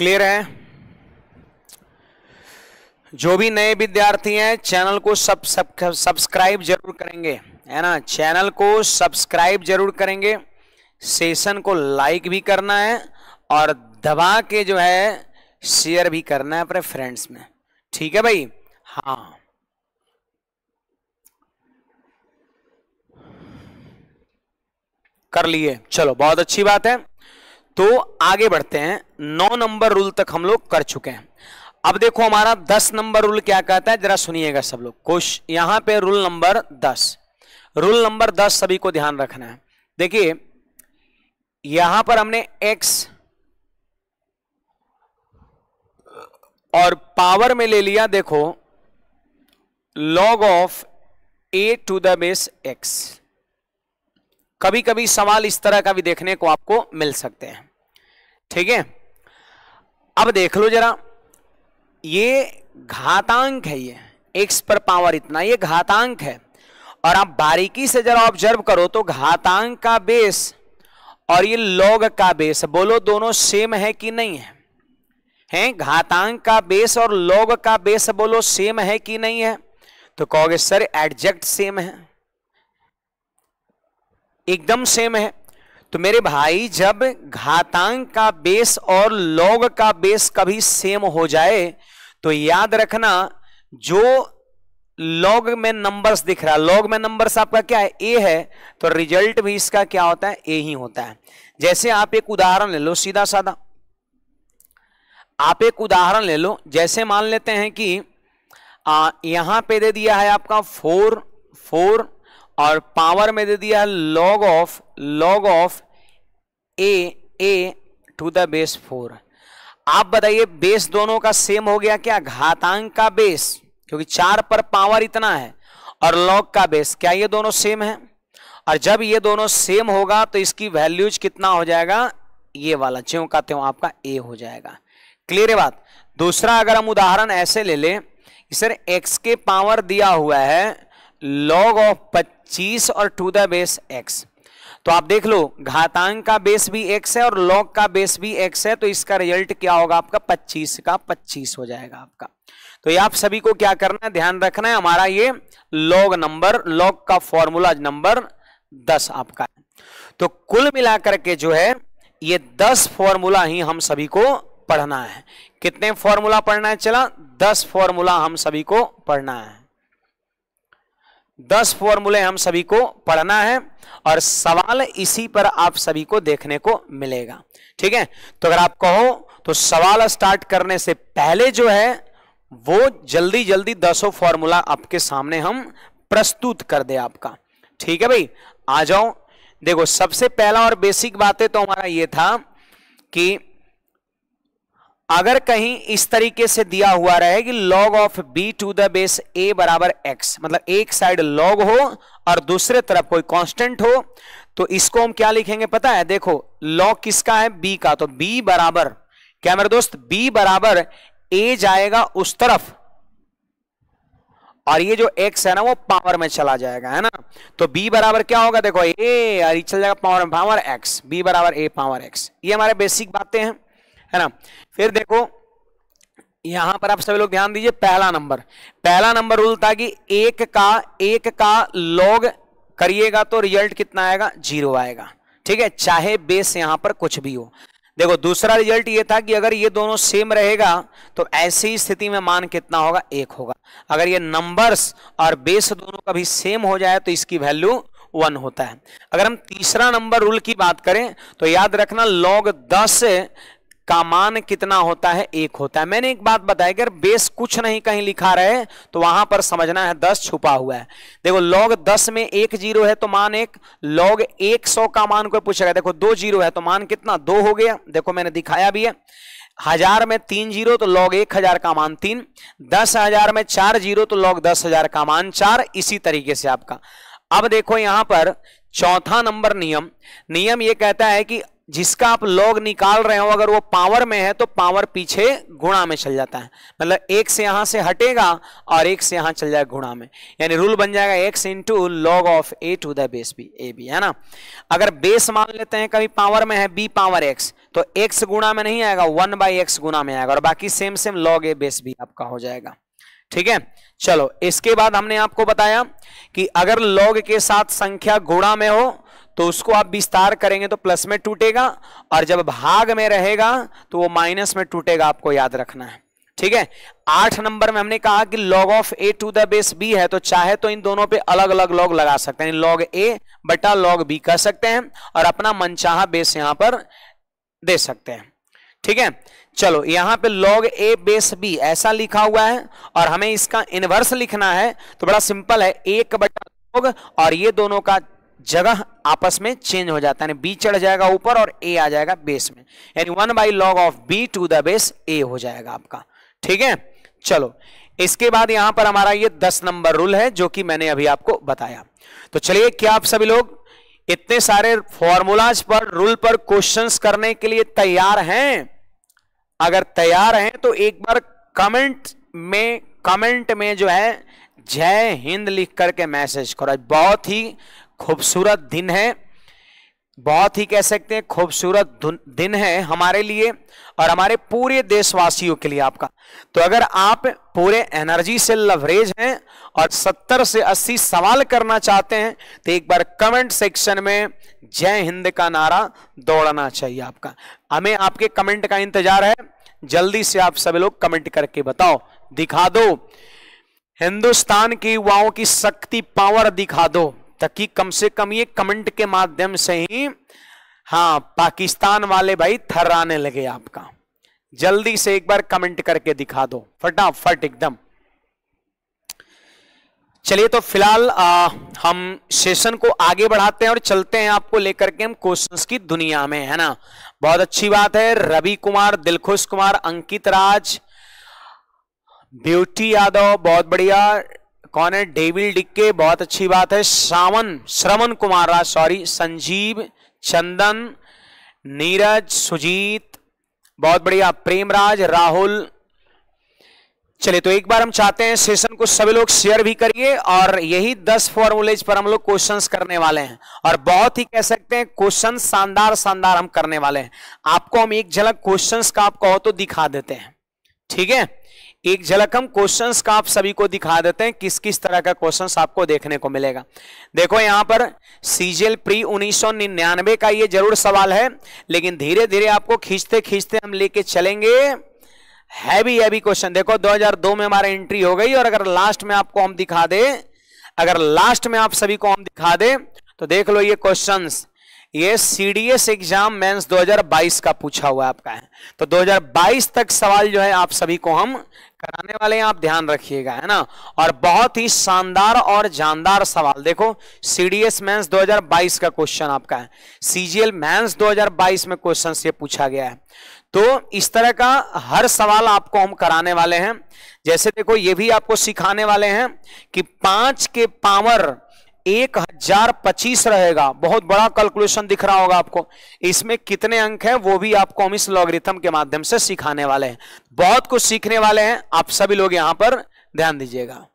क्लियर है जो भी नए विद्यार्थी हैं चैनल को सब सब सब्सक्राइब जरूर करेंगे है ना चैनल को सब्सक्राइब जरूर करेंगे सेशन को लाइक भी करना है और दबा के जो है शेयर भी करना है अपने फ्रेंड्स में ठीक है भाई हाँ कर लिए चलो बहुत अच्छी बात है तो आगे बढ़ते हैं नौ नंबर रूल तक हम लोग कर चुके हैं अब देखो हमारा दस नंबर रूल क्या कहता है जरा सुनिएगा सब लोग कुछ यहां पे रूल नंबर दस रूल नंबर दस सभी को ध्यान रखना है देखिए यहां पर हमने एक्स और पावर में ले लिया देखो log of A to the base x कभी कभी सवाल इस तरह का भी देखने को आपको मिल सकते हैं ठीक है अब देख लो जरा ये घातांक है ये एक्स पर पावर इतना ये घातांक है और आप बारीकी से जरा ऑब्जर्व करो तो घातांक का बेस और ये लॉग का बेस बोलो दोनों सेम है कि नहीं है हैं घातांक का बेस और लॉग का बेस बोलो सेम है कि नहीं है तो कहोगे सर एडजेक्ट सेम है एकदम सेम है तो मेरे भाई जब घातांक का बेस और लॉग का बेस कभी सेम हो जाए तो याद रखना जो लॉग में नंबर्स दिख रहा है लॉग में नंबर्स आपका क्या है ए है तो रिजल्ट भी इसका क्या होता है ए ही होता है जैसे आप एक उदाहरण ले लो सीधा साधा आप एक उदाहरण ले लो जैसे मान लेते हैं कि आ, यहां पे दे दिया है आपका फोर फोर और पावर में दे दिया है log of log of a a to the base four आप बताइए बेस दोनों का सेम हो गया क्या घातांक का बेस क्योंकि चार पर पावर इतना है और लॉग का बेस क्या ये दोनों सेम है और जब ये दोनों सेम होगा तो इसकी वैल्यूज कितना हो जाएगा ये वाला ज्यो का त्यों आपका ए हो जाएगा क्लियर है बात दूसरा अगर हम उदाहरण ऐसे ले लें सर एक्स के पावर दिया हुआ है लॉग ऑफ 25 और टू द बेस एक्स तो आप देख लो घातांक का बेस भी एक्स है और लॉग का बेस भी एक्स है तो इसका रिजल्ट क्या होगा आपका पच्चीस का पच्चीस हो जाएगा आपका तो ये आप सभी को क्या करना है ध्यान रखना है हमारा ये लॉग नंबर लॉग का फॉर्मूला नंबर दस आपका तो कुल मिलाकर के जो है ये दस फॉर्मूला ही हम सभी को पढ़ना है कितने फॉर्मूला पढ़ना है चला दस फॉर्मूला हम सभी को पढ़ना है दस फॉर्मूले हम सभी को पढ़ना है और सवाल इसी पर आप सभी को देखने को मिलेगा ठीक है तो अगर आप कहो तो सवाल स्टार्ट करने से पहले जो है वो जल्दी जल्दी दसों फॉर्मूला आपके सामने हम प्रस्तुत कर दे आपका ठीक है भाई आ जाओ देखो सबसे पहला और बेसिक बातें तो हमारा ये था कि अगर कहीं इस तरीके से दिया हुआ रहे कि log of B to the base a बराबर एक्स मतलब एक साइड लॉग हो और दूसरे तरफ कोई कांस्टेंट हो तो इसको हम क्या लिखेंगे पता है देखो लॉग किसका है बी का तो बी बराबर क्या मेरे दोस्त बी बराबर ए जाएगा उस तरफ और ये जो एक्स है ना वो पावर में चला जाएगा है ना तो बी बराबर क्या होगा देखो ए और ये चल जाएगा पावर में पावर एक्स बी बराबर ए पावर एक्स ये हमारे बेसिक बातें हैं है ना फिर देखो यहां पर आप सभी लोग ध्यान दीजिए पहला नंबर पहला नंबर रूल था कि एक का एक का लॉग करिएगा तो रिजल्ट कितना आएगा जीरो आएगा ठीक है चाहे बेस यहां पर कुछ भी हो देखो दूसरा रिजल्ट ये था कि अगर ये दोनों सेम रहेगा तो ऐसी स्थिति में मान कितना होगा एक होगा अगर ये नंबर्स और बेस दोनों का भी सेम हो जाए तो इसकी वैल्यू वन होता है अगर हम तीसरा नंबर रूल की बात करें तो याद रखना लॉग दस का मान कितना होता है एक होता है मैंने एक बात बताई अगर बेस कुछ नहीं कहीं लिखा रहे तो वहां पर समझना है दस छुपा हुआ है देखो लॉग दस में एक जीरो है तो मान एक लॉग एक सौ का मान को पूछेगा देखो दो जीरो है तो मान कितना दो हो गया देखो मैंने दिखाया भी है हजार में तीन जीरो तो लॉग एक हजार का मान तीन दस हजार में चार जीरो तो लॉग दस हजार का मान चार इसी तरीके से आपका अब देखो यहां पर चौथा नंबर नियम नियम यह कहता है कि जिसका आप लॉग निकाल रहे हो अगर वो पावर में है तो पावर पीछे गुणा में चल जाता है मतलब एक से यहां से हटेगा और एक से यहां चल जाएगा गुणा में यानी रूल बन जाएगा x into log of A to the base b a B है ना अगर बेस मान लेते हैं कभी पावर में है बी पावर एक्स तो एक्स गुणा में नहीं आएगा वन बाई एक्स गुणा में आएगा और बाकी सेम सेम लॉग ए बेस बी आपका हो जाएगा ठीक है चलो इसके बाद हमने आपको बताया कि अगर लॉग के साथ संख्या गुणा में हो तो उसको आप विस्तार करेंगे तो प्लस में टूटेगा और जब भाग में रहेगा तो वो माइनस में टूटेगा आपको याद रखना है ठीक है आठ नंबर में हमने कहा कि log of A to the base b है तो चाहे तो इन दोनों पे अलग अलग लॉग लगा सकते हैं लॉग ए बटा लॉग बी कर सकते हैं और अपना मनचाहा बेस यहां पर दे सकते हैं ठीक है चलो यहां पे लॉग ए बेस बी ऐसा लिखा हुआ है और हमें इसका इनवर्स लिखना है तो बड़ा सिंपल है एक बटा लॉग और ये दोनों का जगह आपस में चेंज हो जाता है बी चढ़ जाएगा ऊपर और ए आ जाएगा बेस में यानी one by log of B to the base a हो जाएगा आपका ठीक है चलो इसके बाद यहां पर हमारा ये दस नंबर रूल है जो कि मैंने अभी आपको बताया तो चलिए क्या आप सभी लोग इतने सारे फॉर्मूलाज पर रूल पर क्वेश्चंस करने के लिए तैयार हैं अगर तैयार हैं तो एक बार कमेंट में कमेंट में जो है जय हिंद लिख करके मैसेज करो बहुत ही खूबसूरत दिन है बहुत ही कह सकते हैं खूबसूरत दिन है हमारे लिए और हमारे पूरे देशवासियों के लिए आपका तो अगर आप पूरे एनर्जी से लवरेज हैं और 70 से 80 सवाल करना चाहते हैं तो एक बार कमेंट सेक्शन में जय हिंद का नारा दौड़ना चाहिए आपका हमें आपके कमेंट का इंतजार है जल्दी से आप सभी लोग कमेंट करके बताओ दिखा दो हिंदुस्तान के युवाओं की शक्ति पावर दिखा दो ताकि कम से कम ये कमेंट के माध्यम से ही हाँ पाकिस्तान वाले भाई थर्राने लगे आपका जल्दी से एक बार कमेंट करके दिखा दो फटाफट एकदम चलिए तो फिलहाल हम सेशन को आगे बढ़ाते हैं और चलते हैं आपको लेकर के हम क्वेश्चंस की दुनिया में है ना बहुत अच्छी बात है रवि कुमार दिलखुश कुमार अंकित राज ब्यूटी यादव बहुत बढ़िया कौन है डेविल डिक्के बहुत अच्छी बात है सावन श्रवण कुमार राज सॉरी संजीव चंदन नीरज सुजीत बहुत बढ़िया प्रेमराज राहुल चलिए तो एक बार हम चाहते हैं सेशन को सभी लोग शेयर भी करिए और यही दस फॉर्मूलेज पर हम लोग क्वेश्चंस करने वाले हैं और बहुत ही कह सकते हैं क्वेश्चन शानदार शानदार हम करने वाले हैं आपको हम एक झलक क्वेश्चंस का आप कहो तो दिखा देते हैं ठीक है एक झलक हम क्वेश्चंस का आप सभी को दिखा देते हैं किस किस तरह का क्वेश्चंस आपको देखने को मिलेगा देखो यहां पर सीजीएल प्री उन्नीस का ये जरूर सवाल है लेकिन धीरे धीरे आपको खींचते खींचते हम लेके चलेंगे हैवी हैवी क्वेश्चन देखो 2002 में हमारा एंट्री हो गई और अगर लास्ट में आपको हम दिखा दे अगर लास्ट में आप सभी को हम दिखा दे तो देख लो ये क्वेश्चन ये सीडीएस एग्जाम मेंस 2022 का पूछा हुआ आपका है तो 2022 तक सवाल जो है आप सभी को हम कराने वाले हैं आप ध्यान रखिएगा है ना और बहुत ही शानदार और जानदार सवाल देखो सीडीएस मेंस 2022 का क्वेश्चन आपका है सीजीएल मेंस 2022 में क्वेश्चन से पूछा गया है तो इस तरह का हर सवाल आपको हम कराने वाले हैं जैसे देखो ये भी आपको सिखाने वाले हैं कि पांच के पावर एक हजार पच्चीस रहेगा बहुत बड़ा कैलकुलेशन दिख रहा होगा आपको इसमें कितने अंक हैं वो भी आपको हम इस लॉगरिथम के माध्यम से सिखाने वाले हैं बहुत कुछ सीखने वाले हैं आप सभी लोग यहां पर ध्यान दीजिएगा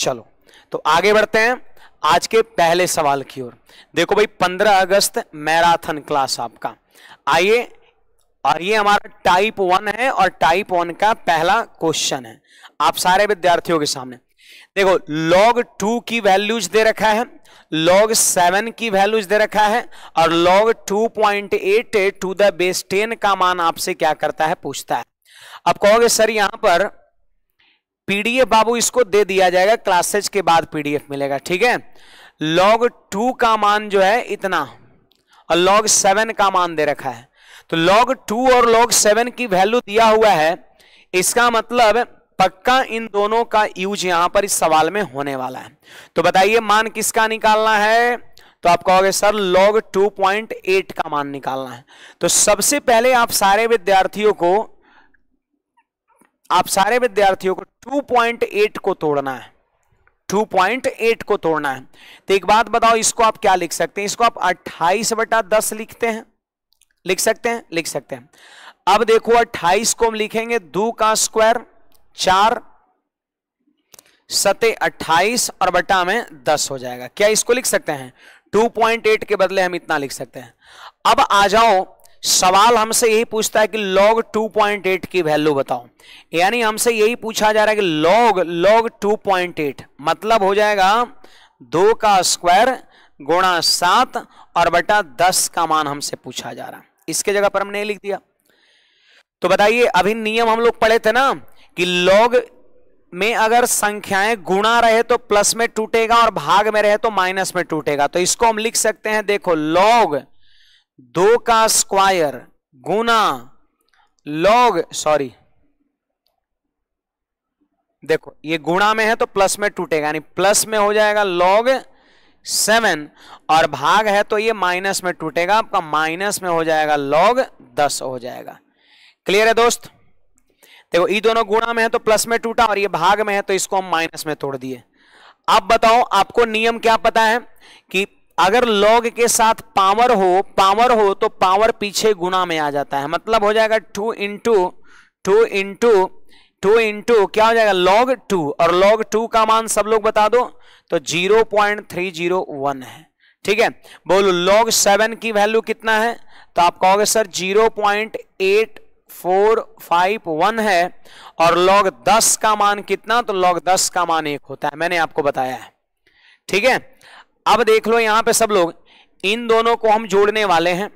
चलो तो आगे बढ़ते हैं आज के पहले सवाल की ओर देखो भाई 15 अगस्त मैराथन क्लास आपका आइए और ये हमारा टाइप वन है और टाइप वन का पहला क्वेश्चन है आप सारे विद्यार्थियों के सामने देखो log टू की वैल्यूज दे रखा है log सेवन की वैल्यूज दे रखा है और log 2.8 point eight to the base ten का मान आपसे क्या करता है पूछता है अब कहोगे सर यहां पर पीडीएफ बाबू इसको दे दिया जाएगा क्लासेज के बाद पीडीएफ मिलेगा ठीक है log टू का मान जो है इतना और log सेवन का मान दे रखा है तो log टू और log सेवन की वैल्यू दिया हुआ है इसका मतलब पक्का इन दोनों का यूज यहां पर इस सवाल में होने वाला है तो बताइए मान किसका निकालना है तो आप कहोगे सर लॉग 2.8 का मान निकालना है तो सबसे पहले आप सारे विद्यार्थियों को आप सारे विद्यार्थियों को 2.8 को तोड़ना है 2.8 को तोड़ना है तो एक बात बताओ इसको आप क्या लिख सकते हैं इसको आप 28 बटा दस लिखते हैं लिख सकते हैं लिख सकते हैं अब देखो 28 को हम लिखेंगे दो का स्क्वायर चार सते अट्ठाईस और बटा में दस हो जाएगा क्या इसको लिख सकते हैं टू पॉइंट एट के बदले हम इतना लिख सकते हैं अब आ जाओ सवाल हमसे यही पूछता है कि पॉइंट 2.8 की वैल्यू बताओ यानी हमसे यही पूछा जा रहा है कि टू पॉइंट 2.8 मतलब हो जाएगा दो का स्क्वायर गुणा सात और बटा दस का मान हमसे पूछा जा रहा है इसके जगह पर हमने लिख दिया तो बताइए अभी नियम हम लोग पढ़े थे ना कि लॉग में अगर संख्याएं गुणा रहे तो प्लस में टूटेगा और भाग में रहे तो माइनस में टूटेगा तो इसको हम लिख सकते हैं देखो लॉग दो का स्क्वायर गुना लॉग सॉरी देखो ये गुणा में है तो प्लस में टूटेगा यानी प्लस में हो जाएगा लॉग सेवन और भाग है तो ये माइनस में टूटेगा आपका माइनस में हो जाएगा लॉग दस हो जाएगा क्लियर है दोस्त देखो ई दोनों गुणा में है तो प्लस में टूटा और ये भाग में है तो इसको हम माइनस में तोड़ दिए अब बताओ आपको नियम क्या पता है कि अगर लॉग के साथ पावर हो पावर हो तो पावर पीछे गुणा में आ जाता है मतलब हो जाएगा two into two into two into क्या हो जाएगा लॉग टू और लॉग टू का मान सब लोग बता दो तो zero point three zero one है ठीक है बोलो लॉग सेवन की वैल्यू कितना है तो आप कहोगे sir zero point eight four five one है और लॉग दस का मान कितना तो लॉग दस का मान एक होता है मैंने आपको बताया है ठीक है अब देख लो यहां पे सब लोग इन दोनों को हम जोड़ने वाले हैं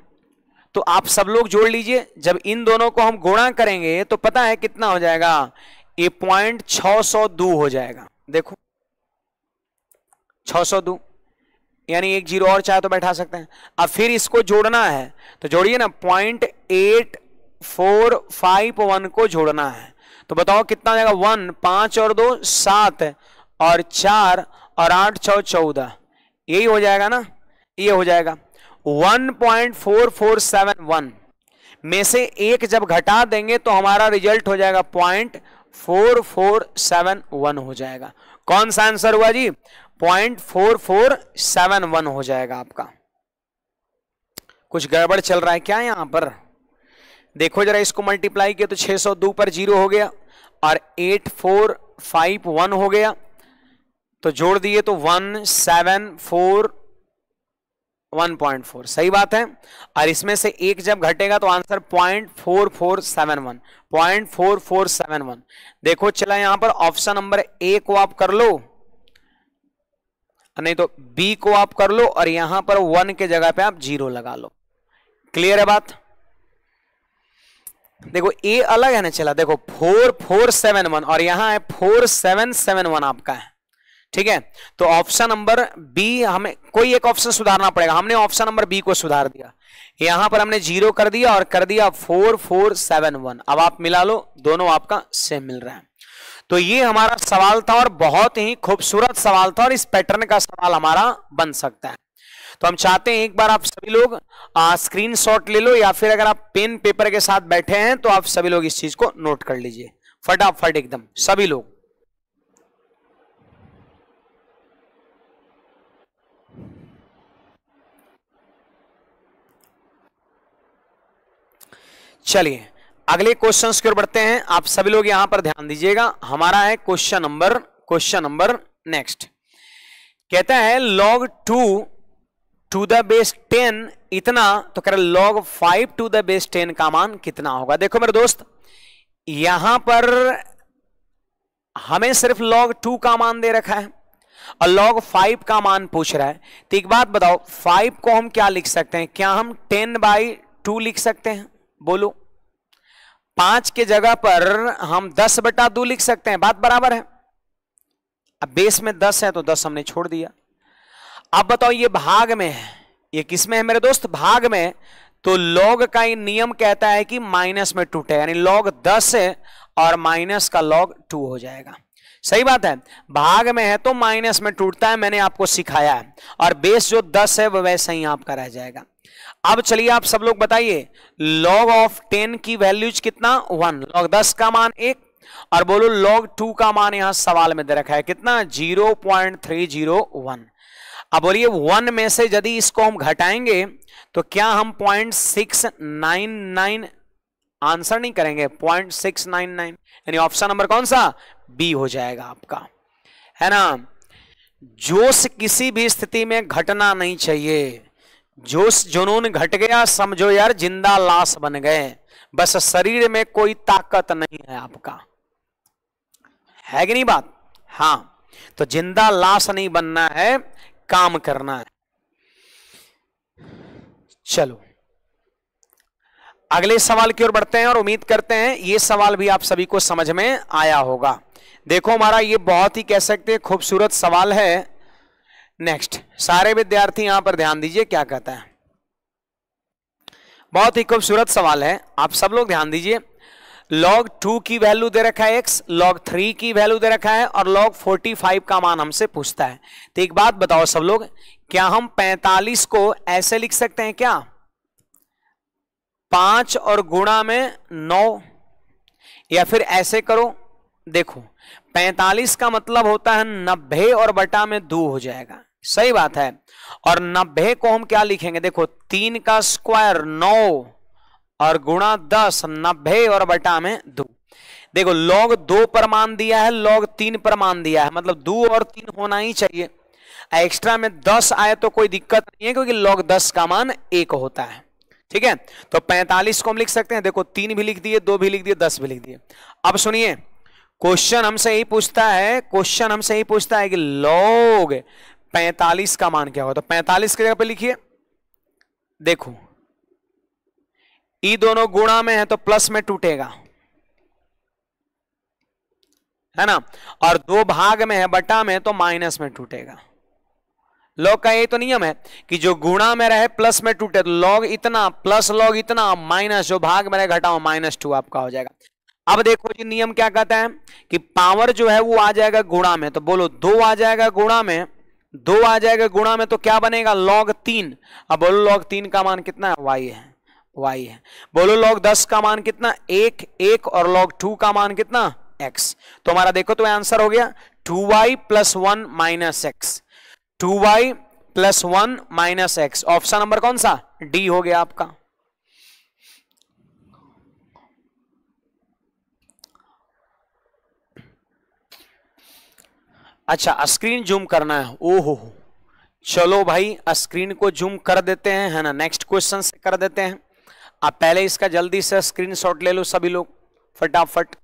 तो आप सब लोग जोड़ लीजिए जब इन दोनों को हम गुणा करेंगे तो पता है कितना हो जाएगा ए पॉइंट छ सौ दो हो जाएगा देखो छह सौ दो यानी एक जीरो और चाहे तो बैठा सकते हैं अब फिर इसको जोड़ना है तो जोड़िए ना point eight four five one को जोड़ना है तो बताओ कितना जाएगा वन पांच और दो सात और चार और आठ छ चौदह यही हो जाएगा ना ये हो जाएगा one point four four seven one में से एक जब घटा देंगे तो हमारा रिजल्ट हो जाएगा point four four seven one हो जाएगा कौन सा आंसर हुआ जी point four four seven one हो जाएगा आपका कुछ गड़बड़ चल रहा है क्या यहां पर देखो जरा इसको मल्टीप्लाई किया तो 602 पर जीरो हो गया और 8451 हो गया तो जोड़ दिए तो 174 सही बात है और इसमें से एक जब घटेगा तो answer point four four seven one point four four seven one देखो चला यहां पर ऑप्शन नंबर ए को आप कर लो नहीं तो बी को आप कर लो और यहां पर वन के जगह पे आप जीरो लगा लो क्लियर है बात देखो ए अलग है ना चला देखो फोर फोर सेवन वन और यहां है फोर सेवन सेवन वन आपका है ठीक है तो ऑप्शन नंबर बी हमें कोई एक ऑप्शन सुधारना पड़ेगा हमने ऑप्शन नंबर बी को सुधार दिया यहां पर हमने जीरो कर दिया और कर दिया फोर फोर सेवन वन अब आप मिला लो दोनों आपका सेम मिल रहा है तो ये हमारा सवाल था और बहुत ही खूबसूरत सवाल था और इस पैटर्न का सवाल हमारा बन सकता है तो हम चाहते हैं एक बार आप सभी लोग स्क्रीन शॉट ले लो या फिर अगर आप पेन पेपर के साथ बैठे हैं तो आप सभी लोग इस चीज को नोट कर लीजिए फटाफट एकदम सभी लोग चलिए अगले क्वेश्चन की ओर बढ़ते हैं आप सभी लोग यहां पर ध्यान दीजिएगा हमारा है question number question number next कहता है log two to the base ten इतना तो कह रहे log five to the base ten का मान कितना होगा देखो मेरे दोस्त यहां पर हमें सिर्फ लॉग टू का मान दे रखा है और लॉग फाइव का मान पूछ रहा है तो एक बात बताओ फाइव को हम क्या लिख सकते हैं क्या हम टेन बाई टू लिख सकते हैं बोलो पांच के जगह पर हम दस बटा दो लिख सकते हैं बात बराबर है अब बेस में दस है तो दस हमने छोड़ दिया अब बताओ ये भाग में है ये किस में है मेरे दोस्त भाग में तो लॉग का ही नियम कहता है कि माइनस में टूटे यानी लॉग दस है और माइनस का लॉग टू हो जाएगा सही बात है भाग में है तो माइनस में टूटता है मैंने आपको सिखाया है और बेस जो दस है वह वैसा ही आपका रह जाएगा अब चलिए आप सब लोग बताइए लॉग ऑफ टेन की वैल्यूज कितना वन लॉग दस का मान एक और बोलो लॉग टू का मान यहां सवाल में दे रखा है कितना zero point three zero one अब बोलिए वन में से यदि इसको हम घटाएंगे तो क्या हम point six nine nine answer नहीं करेंगे पॉइंट सिक्स नाइन नाइन यानी ऑप्शन नंबर कौन सा बी हो जाएगा आपका है ना जोश किसी भी स्थिति में घटना नहीं चाहिए जोश जुनून घट गया समझो यार जिंदा लाश बन गए बस शरीर में कोई ताकत नहीं है आपका है कि नहीं बात हाँ तो जिंदा लाश नहीं बनना है काम करना है चलो अगले सवाल की ओर बढ़ते हैं और उम्मीद करते हैं ये सवाल भी आप सभी को समझ में आया होगा देखो हमारा ये बहुत ही कह सकते हैं खूबसूरत सवाल है नेक्स्ट सारे विद्यार्थी यहां पर ध्यान दीजिए क्या कहता है बहुत ही खूबसूरत सवाल है आप सब लोग ध्यान दीजिए लॉग टू की वैल्यू दे रखा है एक्स लॉग थ्री की वैल्यू दे रखा है और लॉग फोर्टी फाइव का मान हमसे पूछता है तो एक बात बताओ सब लोग क्या हम पैंतालीस को ऐसे लिख सकते हैं क्या पांच और गुणा में नौ या फिर ऐसे करो देखो पैंतालीस का मतलब होता है नब्बे और बटा में दो हो जाएगा सही बात है और नब्बे को हम क्या लिखेंगे देखो तीन का स्क्वायर नौ और गुणा दस नब्बे और बटा में दो देखो लॉग दो पर मान दिया है लॉग तीन प्रमाण दिया है मतलब दो और तीन होना ही चाहिए एक्स्ट्रा में दस आए तो कोई दिक्कत नहीं है क्योंकि लॉग दस का मान एक होता है ठीक है तो पैंतालीस को हम लिख सकते हैं देखो तीन भी लिख दिए दो भी लिख दिए दस भी लिख दिए अब सुनिए क्वेश्चन हमसे यही पूछता है क्वेश्चन हमसे यही पूछता है कि लॉग पैंतालीस का मान क्या होगा तो पैंतालीस की जगह पर लिखिए देखो ई दोनों गुणा में है तो प्लस में टूटेगा है ना और दो भाग में है बटा में तो माइनस में टूटेगा लॉग का यही तो नियम है कि जो गुणा में रहे प्लस में टूटे तो लॉग इतना प्लस लॉग इतना माइनस जो भाग में रहे घटाओ माइनस टू आपका हो जाएगा अब देखो जी नियम क्या कहता है कि पावर जो है वो आ जाएगा गुणा में तो बोलो दो आ जाएगा गुणा में दो आ जाएगा गुणा में तो क्या बनेगा लॉग तीन अब बोलो लॉग तीन का मान कितना है वाई है वाई है बोलो लॉग दस का मान कितना एक एक और लॉग टू का मान कितना एक्स तो हमारा देखो तो आंसर हो गया two y plus one minus x two y plus one minus x option number कौन सा डी हो गया आपका अच्छा स्क्रीन जूम करना है ओहो चलो भाई स्क्रीन को जूम कर देते हैं है ना नेक्स्ट क्वेश्चन से कर देते हैं आप पहले इसका जल्दी से स्क्रीनशॉट ले लो सभी लोग फटाफट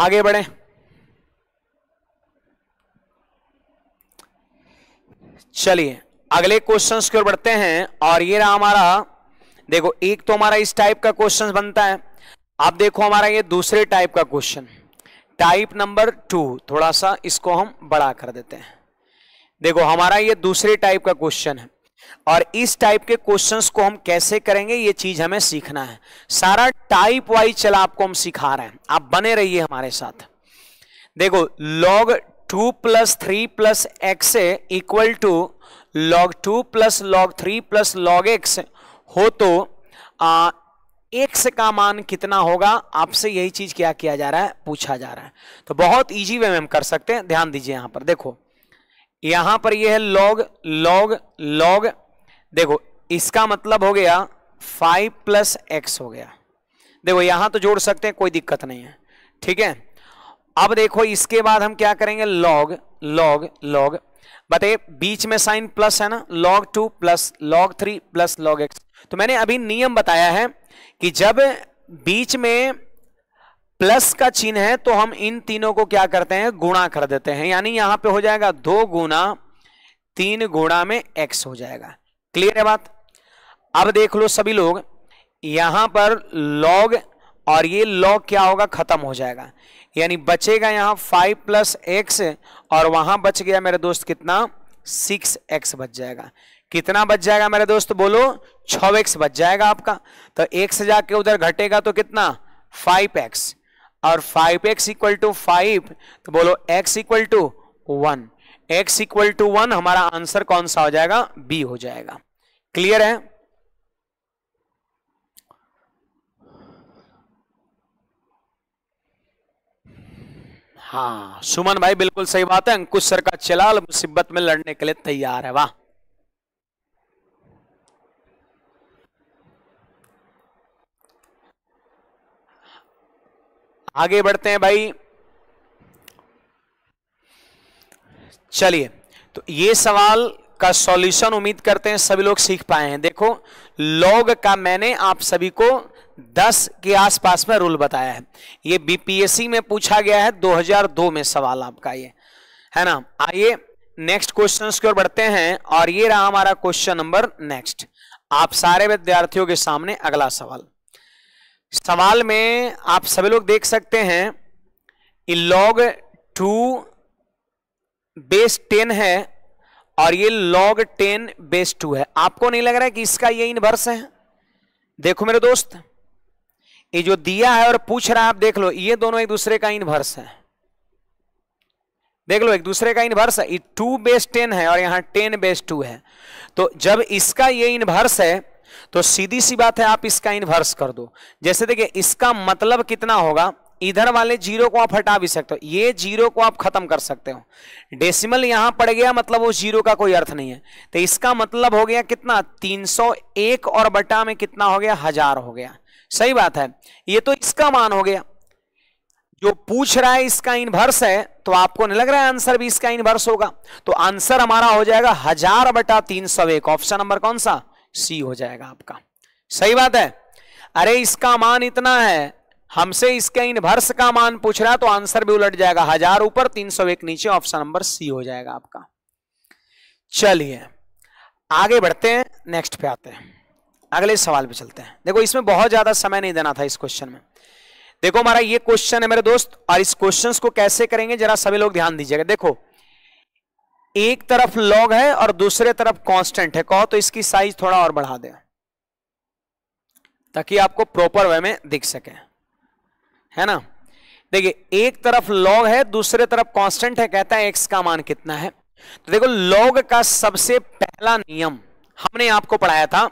आगे बढ़े चलिए अगले क्वेश्चंस की ओर बढ़ते हैं और ये रहा हमारा देखो एक तो हमारा इस टाइप का क्वेश्चन बनता है अब देखो हमारा ये दूसरे टाइप का क्वेश्चन टाइप नंबर टू थोड़ा सा इसको हम बड़ा कर देते हैं देखो हमारा ये दूसरे टाइप का क्वेश्चन है और इस टाइप के क्वेश्चंस को हम कैसे करेंगे ये चीज हमें सीखना है सारा टाइप वाइज चला आपको हम सिखा रहे हैं आप बने रहिए हमारे साथ देखो log two plus three plus x equal to log two plus log three plus log x हो तो एक्स का मान कितना होगा आपसे यही चीज क्या किया जा रहा है पूछा जा रहा है तो बहुत इजी वे में हम कर सकते हैं ध्यान दीजिए यहां पर देखो यहां पर यह है लॉग लॉग लॉग देखो इसका मतलब हो गया फाइव प्लस एक्स हो गया देखो यहां तो जोड़ सकते हैं कोई दिक्कत नहीं है ठीक है अब देखो इसके बाद हम क्या करेंगे लॉग लॉग लॉग बताइए बीच में साइन प्लस है ना log two plus log three plus log x तो मैंने अभी नियम बताया है कि जब बीच में प्लस का चिन्ह है तो हम इन तीनों को क्या करते हैं गुणा कर देते हैं यानी यहां पे हो जाएगा दो गुना तीन गुणा में एक्स हो जाएगा क्लियर है बात अब देख लो सभी लोग यहां पर लॉग और ये लॉग क्या होगा खत्म हो जाएगा यानी बचेगा यहाँ फाइव प्लस एक्स और वहां बच गया मेरे दोस्त कितना सिक्स एक्स बच जाएगा कितना बच जाएगा मेरे दोस्त बोलो छ एक्स बच जाएगा आपका तो एक से जाके उधर घटेगा तो कितना फाइव एक्स और five X equal to five तो बोलो X equal to one X equal to one हमारा आंसर कौन सा हो जाएगा बी हो जाएगा क्लियर है हाँ सुमन भाई बिल्कुल सही बात है अंकुश सर का चलाल मुसीबत में लड़ने के लिए तैयार है वाह आगे बढ़ते हैं भाई चलिए तो ये सवाल का सॉल्यूशन उम्मीद करते हैं सभी लोग सीख पाए हैं देखो लॉग का मैंने आप सभी को 10 के आसपास में रूल बताया है ये बीपीएससी में पूछा गया है 2002 में सवाल आपका ये है ना आइए नेक्स्ट क्वेश्चन की ओर बढ़ते हैं और ये रहा हमारा क्वेश्चन नंबर नेक्स्ट आप सारे विद्यार्थियों के सामने अगला सवाल सवाल में आप सभी लोग देख सकते हैं लॉग टू बेस टेन है और ये लॉग टेन बेस टू है आपको नहीं लग रहा है कि इसका ये इनवर्स है देखो मेरे दोस्त ये जो दिया है और पूछ रहा है आप देख लो ये दोनों एक दूसरे का इनवर्स है देख लो एक दूसरे का इनवर्स है ये टू बेस टेन है और यहां टेन बेस टू है तो जब इसका ये इनवर्स है तो सीधी सी बात है आप इसका इनवर्स कर दो जैसे देखिए इसका मतलब कितना होगा इधर वाले जीरो को आप हटा भी सकते हो ये जीरो को आप खत्म कर सकते हो डेसिमल यहां पड़ गया मतलब उस जीरो का कोई अर्थ नहीं है तो इसका मतलब हो गया कितना 301 और बटा में कितना हो गया हजार हो गया सही बात है ये तो इसका मान हो गया जो पूछ रहा है इसका इनवर्स है तो आपको नहीं लग रहा है आंसर भी इसका इनवर्स होगा तो आंसर हमारा हो जाएगा हजार बटा तीन सौ एक ऑप्शन नंबर कौन सा सी हो जाएगा आपका सही बात है अरे इसका मान इतना है हमसे इसके इन भर्स का मान पूछ रहा है तो आंसर भी उलट जाएगा हजार ऊपर तीन सौ एक नीचे ऑप्शन नंबर सी हो जाएगा आपका चलिए आगे बढ़ते हैं नेक्स्ट पे आते हैं अगले सवाल पे चलते हैं देखो इसमें बहुत ज्यादा समय नहीं देना था इस क्वेश्चन में देखो हमारा ये क्वेश्चन है मेरे दोस्त और इस क्वेश्चन को कैसे करेंगे जरा सभी लोग ध्यान दीजिएगा देखो एक तरफ लॉग है और दूसरे तरफ कांस्टेंट है कहो तो इसकी साइज थोड़ा और बढ़ा दें ताकि आपको प्रॉपर वे में दिख सके है ना देखिए एक तरफ लॉग है दूसरे तरफ कांस्टेंट है कहता है एक्स का मान कितना है तो देखो लॉग का सबसे पहला नियम हमने आपको पढ़ाया था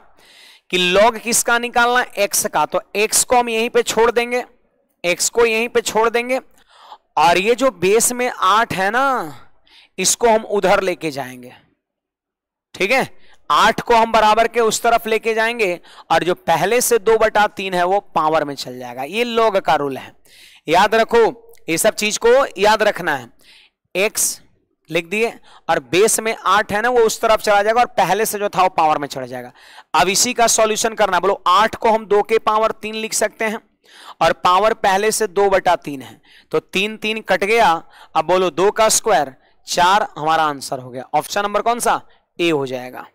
कि लॉग किसका निकालना एक्स का तो एक्स को हम यहीं पर छोड़ देंगे एक्स को यहीं पर छोड़ देंगे और ये जो बेस में आठ है ना इसको हम उधर लेके जाएंगे ठीक है आठ को हम बराबर के उस तरफ लेके जाएंगे और जो पहले से दो बटा तीन है वो पावर में चल जाएगा ये लोग का रूल है याद रखो ये सब चीज को याद रखना है एक्स लिख दिए और बेस में आठ है ना वो उस तरफ चला जाएगा और पहले से जो था वो पावर में चढ़ जाएगा अब इसी का सॉल्यूशन करना बोलो आठ को हम दो के पावर तीन लिख सकते हैं और पावर पहले से दो बटा तीन है तो तीन तीन कट गया अब बोलो दो का स्क्वायर चार हमारा आंसर हो गया ऑप्शन नंबर कौन सा ए हो जाएगा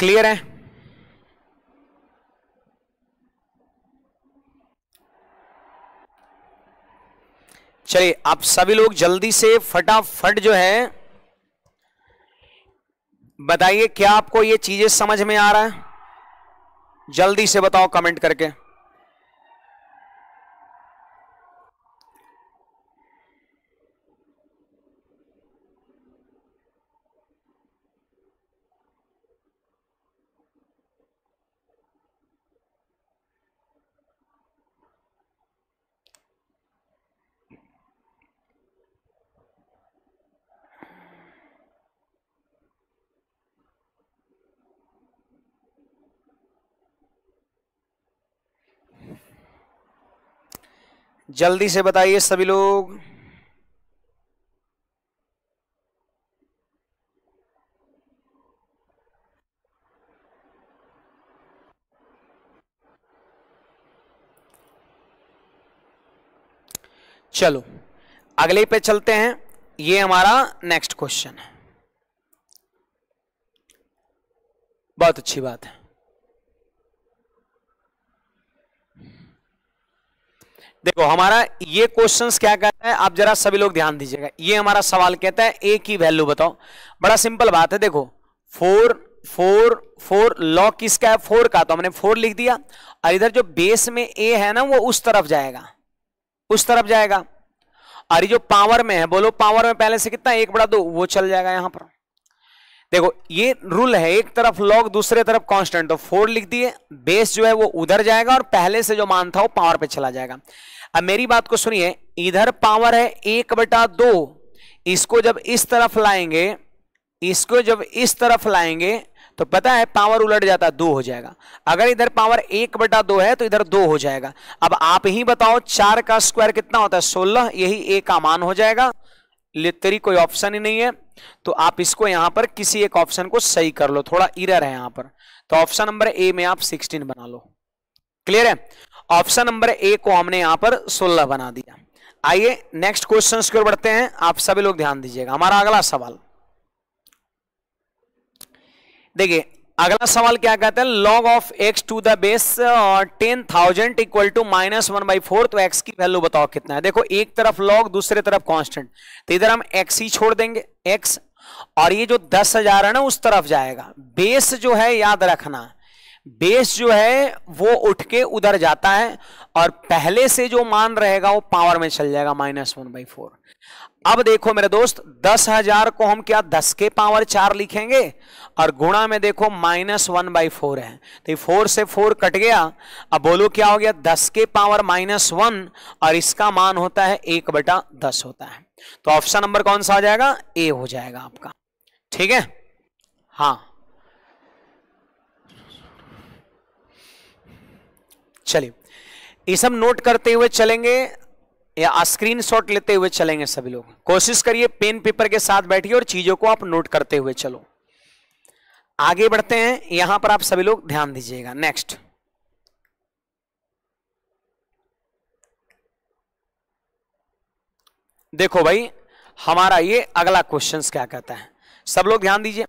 क्लियर है चलिए आप सभी लोग जल्दी से फटाफट जो है बताइए क्या आपको ये चीजें समझ में आ रहा है जल्दी से बताओ कमेंट करके जल्दी से बताइए सभी लोग चलो अगले पे चलते हैं ये हमारा नेक्स्ट क्वेश्चन है बहुत अच्छी बात है देखो हमारा ये क्वेश्चंस क्या कहता है आप जरा सभी लोग ध्यान दीजिएगा ये हमारा सवाल कहता है ए की वैल्यू बताओ बड़ा सिंपल बात है देखो फोर फोर फोर लॉ किसका है फोर का तो हमने फोर लिख दिया और इधर जो बेस में ए है ना वो उस तरफ जाएगा उस तरफ जाएगा और ये जो पावर में है बोलो पावर में पहले से कितना एक बड़ा दो वो चल जाएगा यहां पर देखो ये रूल है एक तरफ लॉग दूसरे तरफ कांस्टेंट तो फोर लिख दिए बेस जो है वो उधर जाएगा और पहले से जो मान था वो पावर पे चला जाएगा अब मेरी बात को सुनिए इधर पावर है एक बटा दो इसको जब इस तरफ लाएंगे इसको जब इस तरफ लाएंगे तो पता है पावर उलट जाता है दो हो जाएगा अगर इधर पावर एक बटा दो है तो इधर दो हो जाएगा अब आप ही बताओ चार का स्क्वायर कितना होता है सोलह यही एक का मान हो जाएगा लितरी कोई ऑप्शन ही नहीं है तो आप इसको यहां पर किसी एक ऑप्शन को सही कर लो थोड़ा इरर है यहां पर तो ऑप्शन नंबर ए में आप 16 बना लो क्लियर है ऑप्शन नंबर ए को हमने यहां पर 16 बना दिया आइए नेक्स्ट क्वेश्चन की ओर बढ़ते हैं आप सभी लोग ध्यान दीजिएगा हमारा अगला सवाल देखिए अगला सवाल क्या कहते हैं log of X to the base ten thousand equal to minus one by four तो एक्स की वैल्यू बताओ कितना है देखो एक तरफ लॉग दूसरे तरफ कांस्टेंट तो इधर हम एक्स ही छोड़ देंगे एक्स और ये जो दस हजार है ना उस तरफ जाएगा बेस जो है याद रखना बेस जो है वो उठ के उधर जाता है और पहले से जो मान रहेगा वो पावर में चल जाएगा माइनस वन बाई फोर अब देखो मेरे दोस्त दस हजार को हम क्या दस के पावर चार लिखेंगे और गुणा में देखो माइनस वन बाई फोर है तो फोर से फोर कट गया अब बोलो क्या हो गया दस के पावर माइनस वन और इसका मान होता है एक बटा दस होता है तो ऑप्शन नंबर कौन सा हो जाएगा ए हो जाएगा आपका ठीक है हाँ चलिए ये सब नोट करते हुए चलेंगे या स्क्रीन शॉट लेते हुए चलेंगे सभी लोग कोशिश करिए पेन पेपर के साथ बैठिए और चीजों को आप नोट करते हुए चलो आगे बढ़ते हैं यहां पर आप सभी लोग ध्यान दीजिएगा नेक्स्ट देखो भाई हमारा ये अगला क्वेश्चन क्या कहता है सब लोग ध्यान दीजिए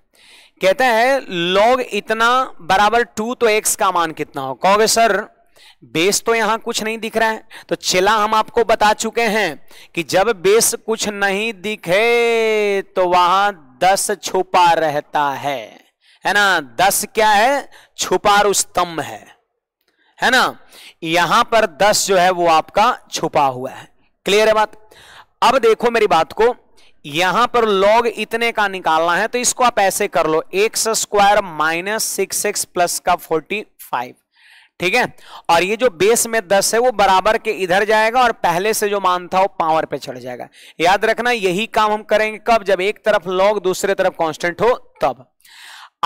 कहता है लॉग इतना बराबर टू तो एक्स का मान कितना हो कहोगे सर बेस तो यहां कुछ नहीं दिख रहा है तो चिला हम आपको बता चुके हैं कि जब बेस कुछ नहीं दिखे तो वहां दस छुपा रहता है है ना दस क्या है छुपारू स्तंभ है है ना यहां पर दस जो है वो आपका छुपा हुआ है क्लियर है बात अब देखो मेरी बात को यहां पर लॉग इतने का निकालना है तो इसको आप ऐसे कर लो X square minus six X plus का फोर्टी फाइव ठीक है और ये जो बेस में दस है वो बराबर के इधर जाएगा और पहले से जो मान था वो पावर पे चढ़ जाएगा याद रखना यही काम हम करेंगे कब जब एक तरफ लॉग दूसरे तरफ कांस्टेंट हो तब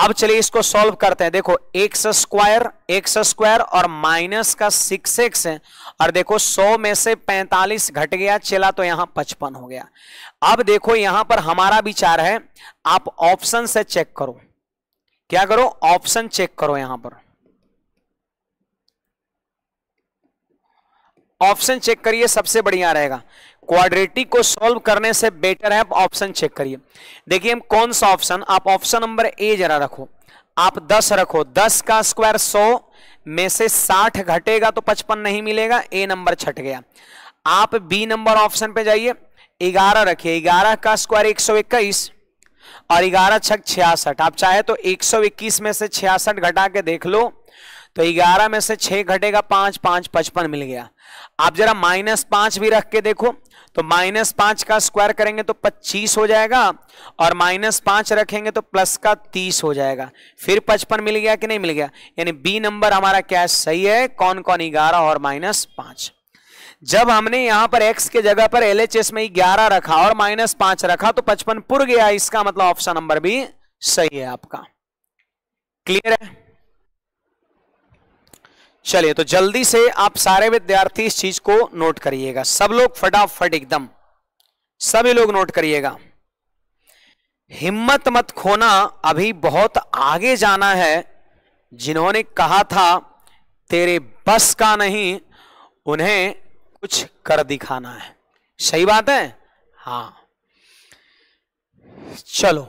अब चलिए इसको सॉल्व करते हैं देखो एक्स स्क्वायर एक्स स्क्वायर और माइनस का सिक्स एक्स है और देखो सौ में से पैंतालीस घट गया चला तो यहां पचपन हो गया अब देखो यहां पर हमारा विचार है आप ऑप्शन से चेक करो क्या करो ऑप्शन चेक करो यहां पर ऑप्शन चेक करिए सबसे बढ़िया रहेगा क्वाड्रेटिक को सॉल्व करने से बेटर है आप ऑप्शन चेक करिए देखिए हम कौन सा ऑप्शन आप ऑप्शन नंबर ए जरा रखो आप 10 रखो 10 का स्क्वायर 100 में से 60 घटेगा तो 55 नहीं मिलेगा ए नंबर छट गया आप बी नंबर ऑप्शन पे जाइए 11 रखिए 11 का स्क्वायर 121 और 11 छक छियासठ आप चाहे तो 121 में से छियासठ घटा के देख लो तो 11 में से 6 घटेगा 5 5 पचपन मिल गया आप जरा माइनस पांच भी रख के देखो तो माइनस पांच का स्क्वायर करेंगे तो पच्चीस हो जाएगा और माइनस पांच रखेंगे तो प्लस का तीस हो जाएगा फिर पचपन मिल गया कि नहीं मिल गया यानी बी नंबर हमारा क्या सही है कौन कौन ग्यारह और माइनस पांच जब हमने यहां पर एक्स के जगह पर एल में ग्यारह रखा और माइनस पांच रखा तो पचपन पुर गया इसका मतलब ऑप्शन नंबर भी सही है आपका क्लियर है चलिए तो जल्दी से आप सारे विद्यार्थी इस चीज को नोट करिएगा सब लोग फटाफट एकदम सभी लोग नोट करिएगा हिम्मत मत खोना अभी बहुत आगे जाना है जिन्होंने कहा था तेरे बस का नहीं उन्हें कुछ कर दिखाना है सही बात है हाँ चलो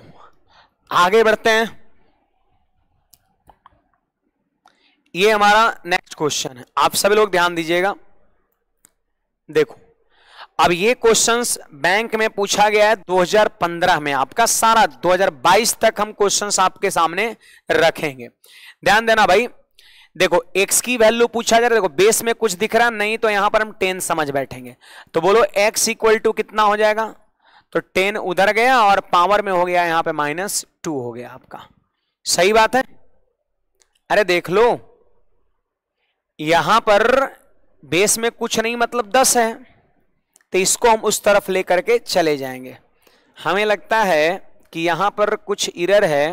आगे बढ़ते हैं ये हमारा नेक्स्ट नेक्स्ट क्वेश्चन है आप सभी लोग ध्यान दीजिएगा देखो अब ये क्वेश्चंस बैंक में पूछा गया है 2015 में आपका सारा 2022 तक हम क्वेश्चंस आपके सामने रखेंगे ध्यान देना भाई देखो x की वैल्यू पूछा जा रहा है देखो बेस में कुछ दिख रहा नहीं तो यहां पर हम टेन समझ बैठेंगे तो बोलो x इक्वल टू कितना हो जाएगा तो टेन उधर गया और पावर में हो गया यहां पे माइनस टू हो गया आपका सही बात है अरे देख लो यहां पर बेस में कुछ नहीं मतलब दस है तो इसको हम उस तरफ लेकर के चले जाएंगे हमें लगता है कि यहाँ पर कुछ इरर है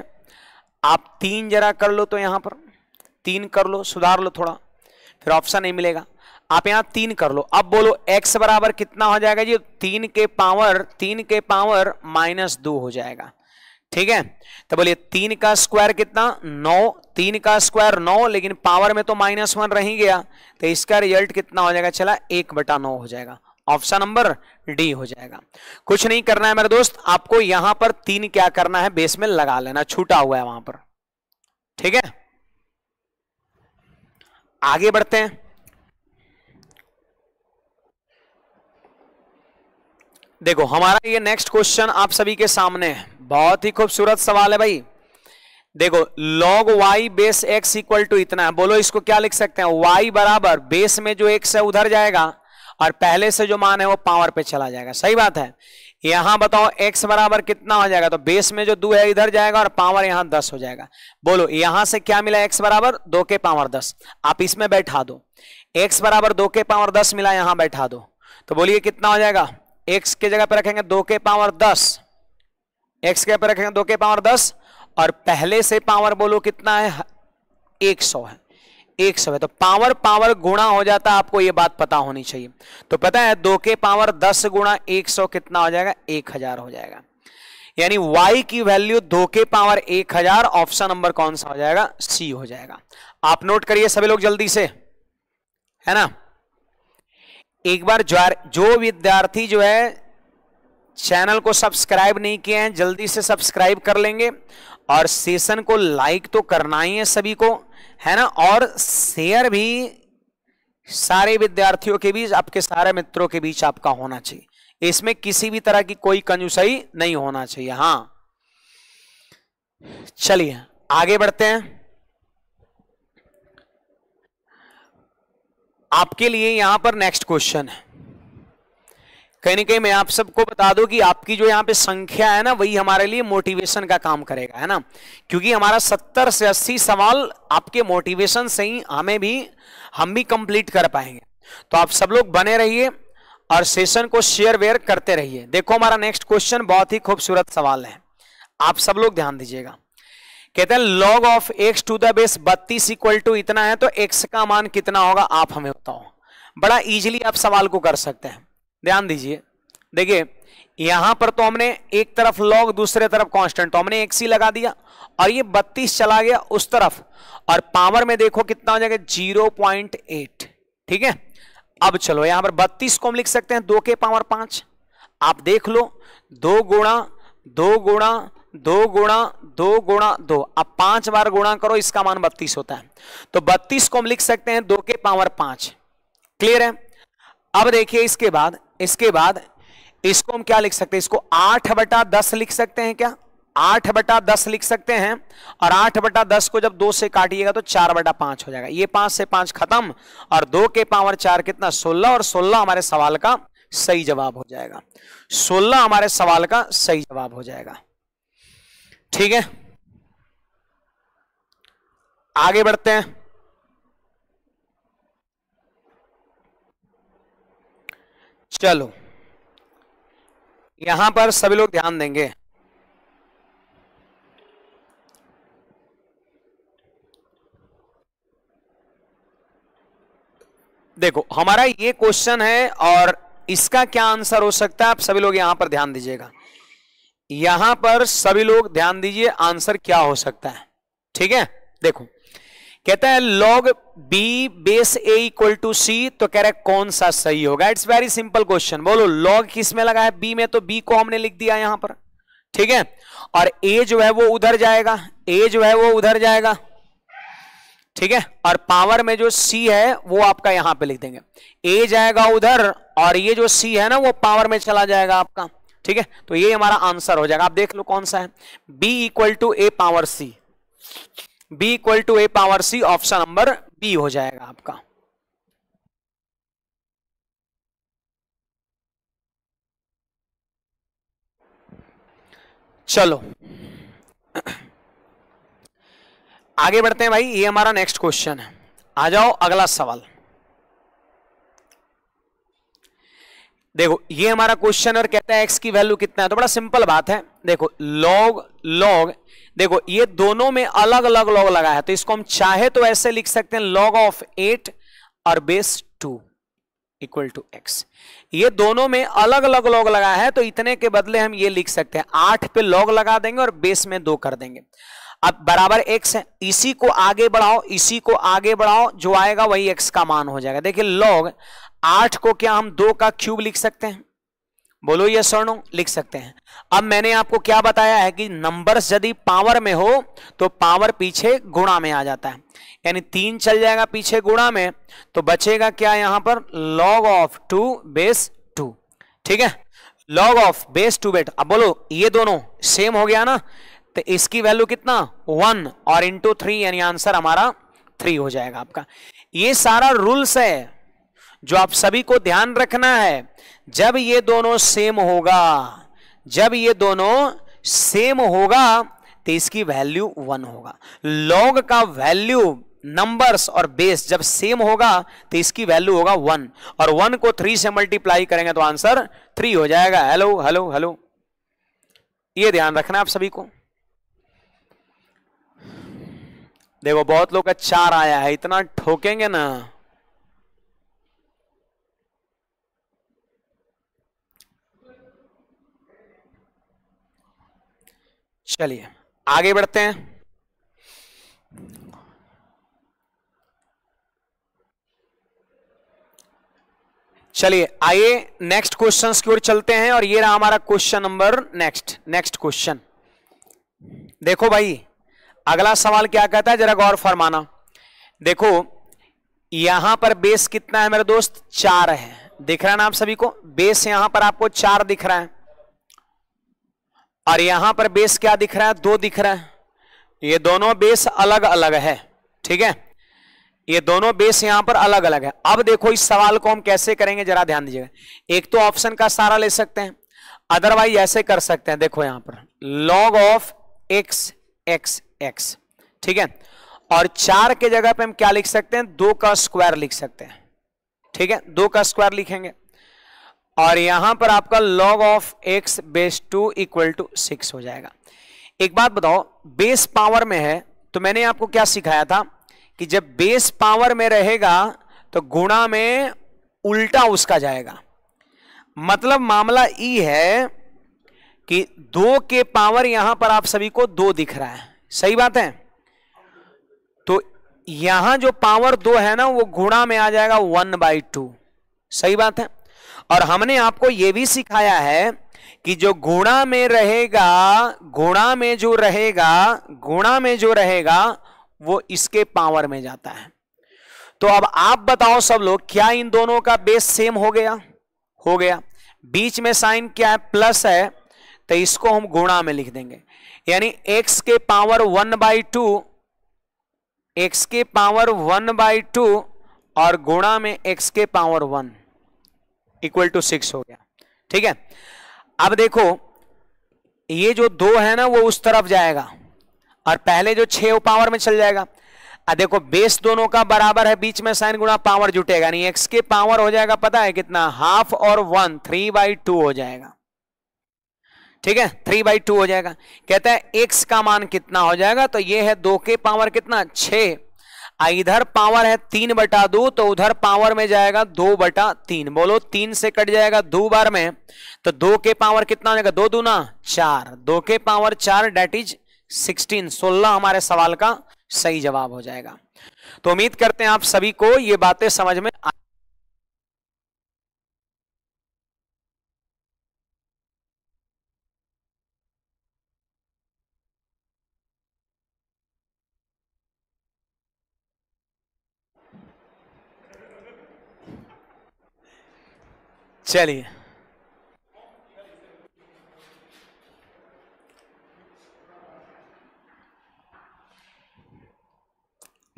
आप तीन जरा कर लो तो यहाँ पर तीन कर लो सुधार लो थोड़ा फिर ऑप्शन नहीं मिलेगा आप यहाँ तीन कर लो अब बोलो एक्स बराबर कितना हो जाएगा जी तीन के पावर तीन के पावर माइनस दो हो जाएगा ठीक है तो बोलिए तीन का स्क्वायर कितना नौ तीन का स्क्वायर नौ लेकिन पावर में तो माइनस वन रह गया तो इसका रिजल्ट कितना हो जाएगा चला एक बटा नौ हो जाएगा ऑप्शन नंबर डी हो जाएगा कुछ नहीं करना है मेरे दोस्त आपको यहां पर तीन क्या करना है बेस में लगा लेना छूटा हुआ है वहां पर ठीक है आगे बढ़ते हैं देखो हमारा ये नेक्स्ट क्वेश्चन आप सभी के सामने है बहुत ही खूबसूरत सवाल है भाई देखो log y base x equal to इतना है बोलो इसको क्या लिख सकते हैं y बराबर बेस में जो x है उधर जाएगा और पहले से जो मान है वो पावर पे चला जाएगा सही बात है यहां बताओ x बराबर कितना हो जाएगा तो बेस में जो दो है इधर जाएगा और पावर यहां दस हो जाएगा बोलो यहां से क्या मिला x बराबर दो के पावर दस आप इसमें बैठा दो x बराबर दो के पावर दस मिला यहां बैठा दो तो बोलिए कितना हो जाएगा x के जगह पर रखेंगे दो के पावर दस एक्स के पर रखेंगे दो के पावर दस और पहले से पावर बोलो कितना है एक सौ है एक सौ है तो पावर पावर गुणा हो जाता आपको ये बात पता होनी चाहिए तो पता है दो के पावर दस गुणा एक सौ कितना हो जाएगा एक हजार हो जाएगा यानी वाई की वैल्यू दो के पावर एक हजार ऑप्शन नंबर कौन सा हो जाएगा सी हो जाएगा आप नोट करिए सभी लोग जल्दी से है ना एक बार जो विद्यार्थी जो है चैनल को सब्सक्राइब नहीं किए हैं जल्दी से सब्सक्राइब कर लेंगे और सेशन को लाइक तो करना ही है सभी को है ना और शेयर भी सारे विद्यार्थियों के बीच आपके सारे मित्रों के बीच आपका होना चाहिए इसमें किसी भी तरह की कोई कंजूसई नहीं होना चाहिए हाँ चलिए आगे बढ़ते हैं आपके लिए यहां पर नेक्स्ट क्वेश्चन है कहीं ना कहीं मैं आप सबको बता दूं कि आपकी जो यहाँ पे संख्या है ना वही हमारे लिए मोटिवेशन का काम करेगा है ना क्योंकि हमारा सत्तर से अस्सी सवाल आपके मोटिवेशन से ही हमें भी हम भी कंप्लीट कर पाएंगे तो आप सब लोग बने रहिए और सेशन को शेयर वेयर करते रहिए देखो हमारा नेक्स्ट क्वेश्चन बहुत ही खूबसूरत सवाल है आप सब लोग ध्यान दीजिएगा कहते हैं log of X to the base बत्तीस इक्वल टू इतना है तो एक्स का मान कितना होगा आप हमें बताओ बड़ा इजीली आप सवाल को कर सकते हैं ध्यान दीजिए देखिए यहां पर तो हमने एक तरफ लॉग दूसरे तरफ कांस्टेंट तो हमने एक सी लगा दिया और ये बत्तीस चला गया उस तरफ और पावर में देखो कितना हो जाएगा जीरो पॉइंट एट ठीक है अब चलो यहां पर बत्तीस को हम लिख सकते हैं दो के पावर पांच आप देख लो दो गुणा दो गुणा दो गुणा दो गुणा दो अब पांच बार गुणा करो इसका मान बत्तीस होता है तो बत्तीस को हम लिख सकते हैं दो के पावर पांच क्लियर है अब देखिए इसके बाद इसके बाद इसको हम क्या लिख सकते हैं इसको आठ बटा दस लिख सकते हैं क्या आठ बटा दस लिख सकते हैं और आठ बटा दस को जब दो से काटिएगा तो चार बटा पांच हो जाएगा ये पांच से पांच खत्म और दो के पावर चार कितना सोलह और सोलह हमारे सवाल का सही जवाब हो जाएगा सोलह हमारे सवाल का सही जवाब हो जाएगा ठीक है आगे बढ़ते हैं चलो यहां पर सभी लोग ध्यान देंगे देखो हमारा ये क्वेश्चन है और इसका क्या आंसर हो सकता है आप सभी लोग यहां पर ध्यान दीजिएगा यहां पर सभी लोग ध्यान दीजिए आंसर क्या हो सकता है ठीक है देखो कहता है log B base A equal to C तो कह रहा है कौन सा सही होगा इट्स वेरी सिंपल क्वेश्चन बोलो लॉग किस में लगा है बी में तो बी को हमने लिख दिया यहां पर ठीक है और ए जो है वो उधर जाएगा ए जो है वो उधर जाएगा ठीक है और पावर में जो सी है वो आपका यहां पे लिख देंगे ए जाएगा उधर और ये जो सी है ना वो पावर में चला जाएगा आपका ठीक है तो ये हमारा आंसर हो जाएगा आप देख लो कौन सा है B equal to A power C B equal to A power C option number B हो जाएगा आपका चलो आगे बढ़ते हैं भाई ये हमारा नेक्स्ट क्वेश्चन है आ जाओ अगला सवाल देखो ये हमारा क्वेश्चन और कहता है एक्स की वैल्यू कितना है तो बड़ा सिंपल बात है देखो लॉग लॉग देखो ये दोनों में अलग अलग लॉग लगा है तो इसको हम चाहे तो ऐसे लिख सकते हैं लॉग ऑफ एट और base two equal to X ये दोनों में अलग अलग लॉग लगा है तो इतने के बदले हम ये लिख सकते हैं आठ पे लॉग लगा देंगे और बेस में दो कर देंगे अब बराबर एक्स है इसी को आगे बढ़ाओ इसी को आगे बढ़ाओ जो आएगा वही एक्स का मान हो जाएगा देखिए लॉग आठ को क्या हम दो का क्यूब लिख सकते हैं बोलो ये स्वर्णों लिख सकते हैं अब मैंने आपको क्या बताया है कि नंबर्स यदि पावर में हो तो पावर पीछे गुणा में आ जाता है यानी तीन चल जाएगा पीछे गुणा में तो बचेगा क्या यहां पर log of two base two ठीक है लॉग ऑफ बेस टू बेट अब बोलो ये दोनों सेम हो गया ना तो इसकी वैल्यू कितना वन और इंटू थ्री यानी आंसर हमारा थ्री हो जाएगा आपका ये सारा रूल्स है जो आप सभी को ध्यान रखना है जब ये दोनों सेम होगा जब ये दोनों सेम होगा तो इसकी वैल्यू वन होगा लॉग का वैल्यू नंबर्स और बेस जब सेम होगा तो इसकी वैल्यू होगा वन और वन को थ्री से मल्टीप्लाई करेंगे तो आंसर थ्री हो जाएगा हेलो हेलो हेलो ये ध्यान रखना आप सभी को देखो बहुत लोग का चार आया है इतना ठोकेंगे ना चलिए आगे बढ़ते हैं चलिए आइए नेक्स्ट क्वेश्चंस की ओर चलते हैं और ये रहा हमारा question number next next question देखो भाई अगला सवाल क्या कहता है जरा गौर फरमाना देखो यहां पर बेस कितना है मेरे दोस्त चार है दिख रहा है ना आप सभी को बेस यहां पर आपको चार दिख रहा है और यहां पर बेस क्या दिख रहा है दो दिख रहा है ये दोनों बेस अलग अलग है ठीक है ये दोनों बेस यहां पर अलग अलग है अब देखो इस सवाल को हम कैसे करेंगे जरा ध्यान दीजिएगा एक तो ऑप्शन का सारा ले सकते हैं अदरवाइज ऐसे कर सकते हैं देखो यहां पर log of X X X ठीक है और चार के जगह पे हम क्या लिख सकते हैं दो का स्क्वायर लिख सकते हैं ठीक है दो का स्क्वायर लिखेंगे और यहां पर आपका log of X base two equal to six हो जाएगा एक बात बताओ बेस पावर में है तो मैंने आपको क्या सिखाया था कि जब बेस पावर में रहेगा तो गुणा में उल्टा उसका जाएगा मतलब मामला ई है कि दो के पावर यहां पर आप सभी को दो दिख रहा है सही बात है तो यहां जो पावर दो है ना वो गुणा में आ जाएगा वन बाई टू सही बात है और हमने आपको यह भी सिखाया है कि जो गुणा में रहेगा गुणा में जो रहेगा गुणा में जो रहेगा वो इसके पावर में जाता है तो अब आप बताओ सब लोग क्या इन दोनों का बेस सेम हो गया हो गया बीच में साइन क्या है प्लस है तो इसको हम गुणा में लिख देंगे यानी x के power one by two X के पावर वन बाई टू और गुणा में x के power one equal to six हो गया ठीक है अब देखो ये जो दो है ना वो उस तरफ जाएगा और पहले जो छे पावर में चल जाएगा अब देखो बेस दोनों का बराबर है बीच में साइन गुणा पावर जुटेगा नहीं एक्स के पावर हो जाएगा पता है कितना हाफ और वन थ्री बाई टू हो जाएगा ठीक है थ्री बाई टू हो जाएगा कहता है एक्स का मान कितना हो जाएगा तो ये है दो के पावर कितना छे इधर पावर है तीन बटा दो तो उधर पावर में जाएगा दो बटा तीन बोलो तीन से कट जाएगा दो बार में तो दो के पावर कितना जाएगा दो दूना चार दो के पावर चार डेट इज सिक्सटीन सोलह हमारे सवाल का सही जवाब हो जाएगा तो उम्मीद करते हैं आप सभी को ये बातें समझ में आ चलिए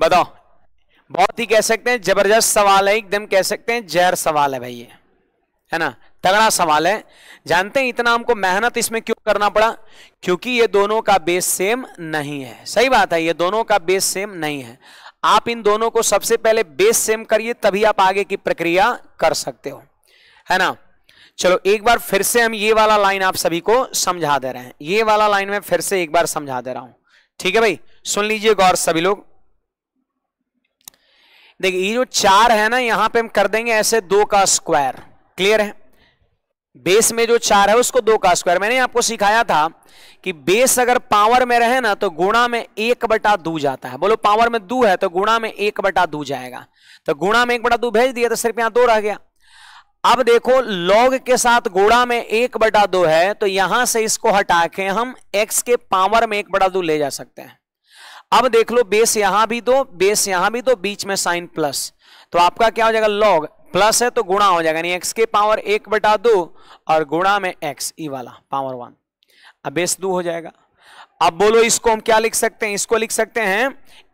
बताओ बहुत ही कह सकते हैं जबरदस्त सवाल है एकदम कह सकते हैं जहर सवाल है भाई ये है ना तगड़ा सवाल है जानते हैं इतना हमको मेहनत इसमें क्यों करना पड़ा क्योंकि ये दोनों का बेस सेम नहीं है सही बात है ये दोनों का बेस सेम नहीं है आप इन दोनों को सबसे पहले बेस सेम करिए तभी आप आगे की प्रक्रिया कर सकते हो है ना चलो एक बार फिर से हम ये वाला लाइन आप सभी को समझा दे रहे हैं ये वाला लाइन में फिर से एक बार समझा दे रहा हूं ठीक है भाई सुन लीजिए गौर सभी लोग देखिए ये जो चार है ना यहां पे हम कर देंगे ऐसे दो का स्क्वायर क्लियर है बेस में जो चार है उसको दो का स्क्वायर मैंने आपको सिखाया था कि बेस अगर पावर में रहे ना तो गुणा में एक बटा दू जाता है बोलो पावर में दू है तो गुणा में एक बटा दू जाएगा तो गुणा में एक बटा दू भेज दिया तो सिर्फ यहां दो रह गया अब देखो लॉग के साथ गोड़ा में एक बटा दो है तो यहां से इसको हटा के हम एक्स के पावर में एक बटा दो ले जा सकते हैं अब देख लो बेस यहां भी दो बेस यहां भी दो बीच में साइन प्लस तो आपका क्या हो जाएगा लॉग प्लस है तो गुणा हो जाएगा यानी एक्स के पावर एक बटा दो और गुणा में एक्स ई e वाला पावर वन अब बेस दो हो जाएगा अब बोलो इसको हम क्या लिख सकते हैं इसको लिख सकते हैं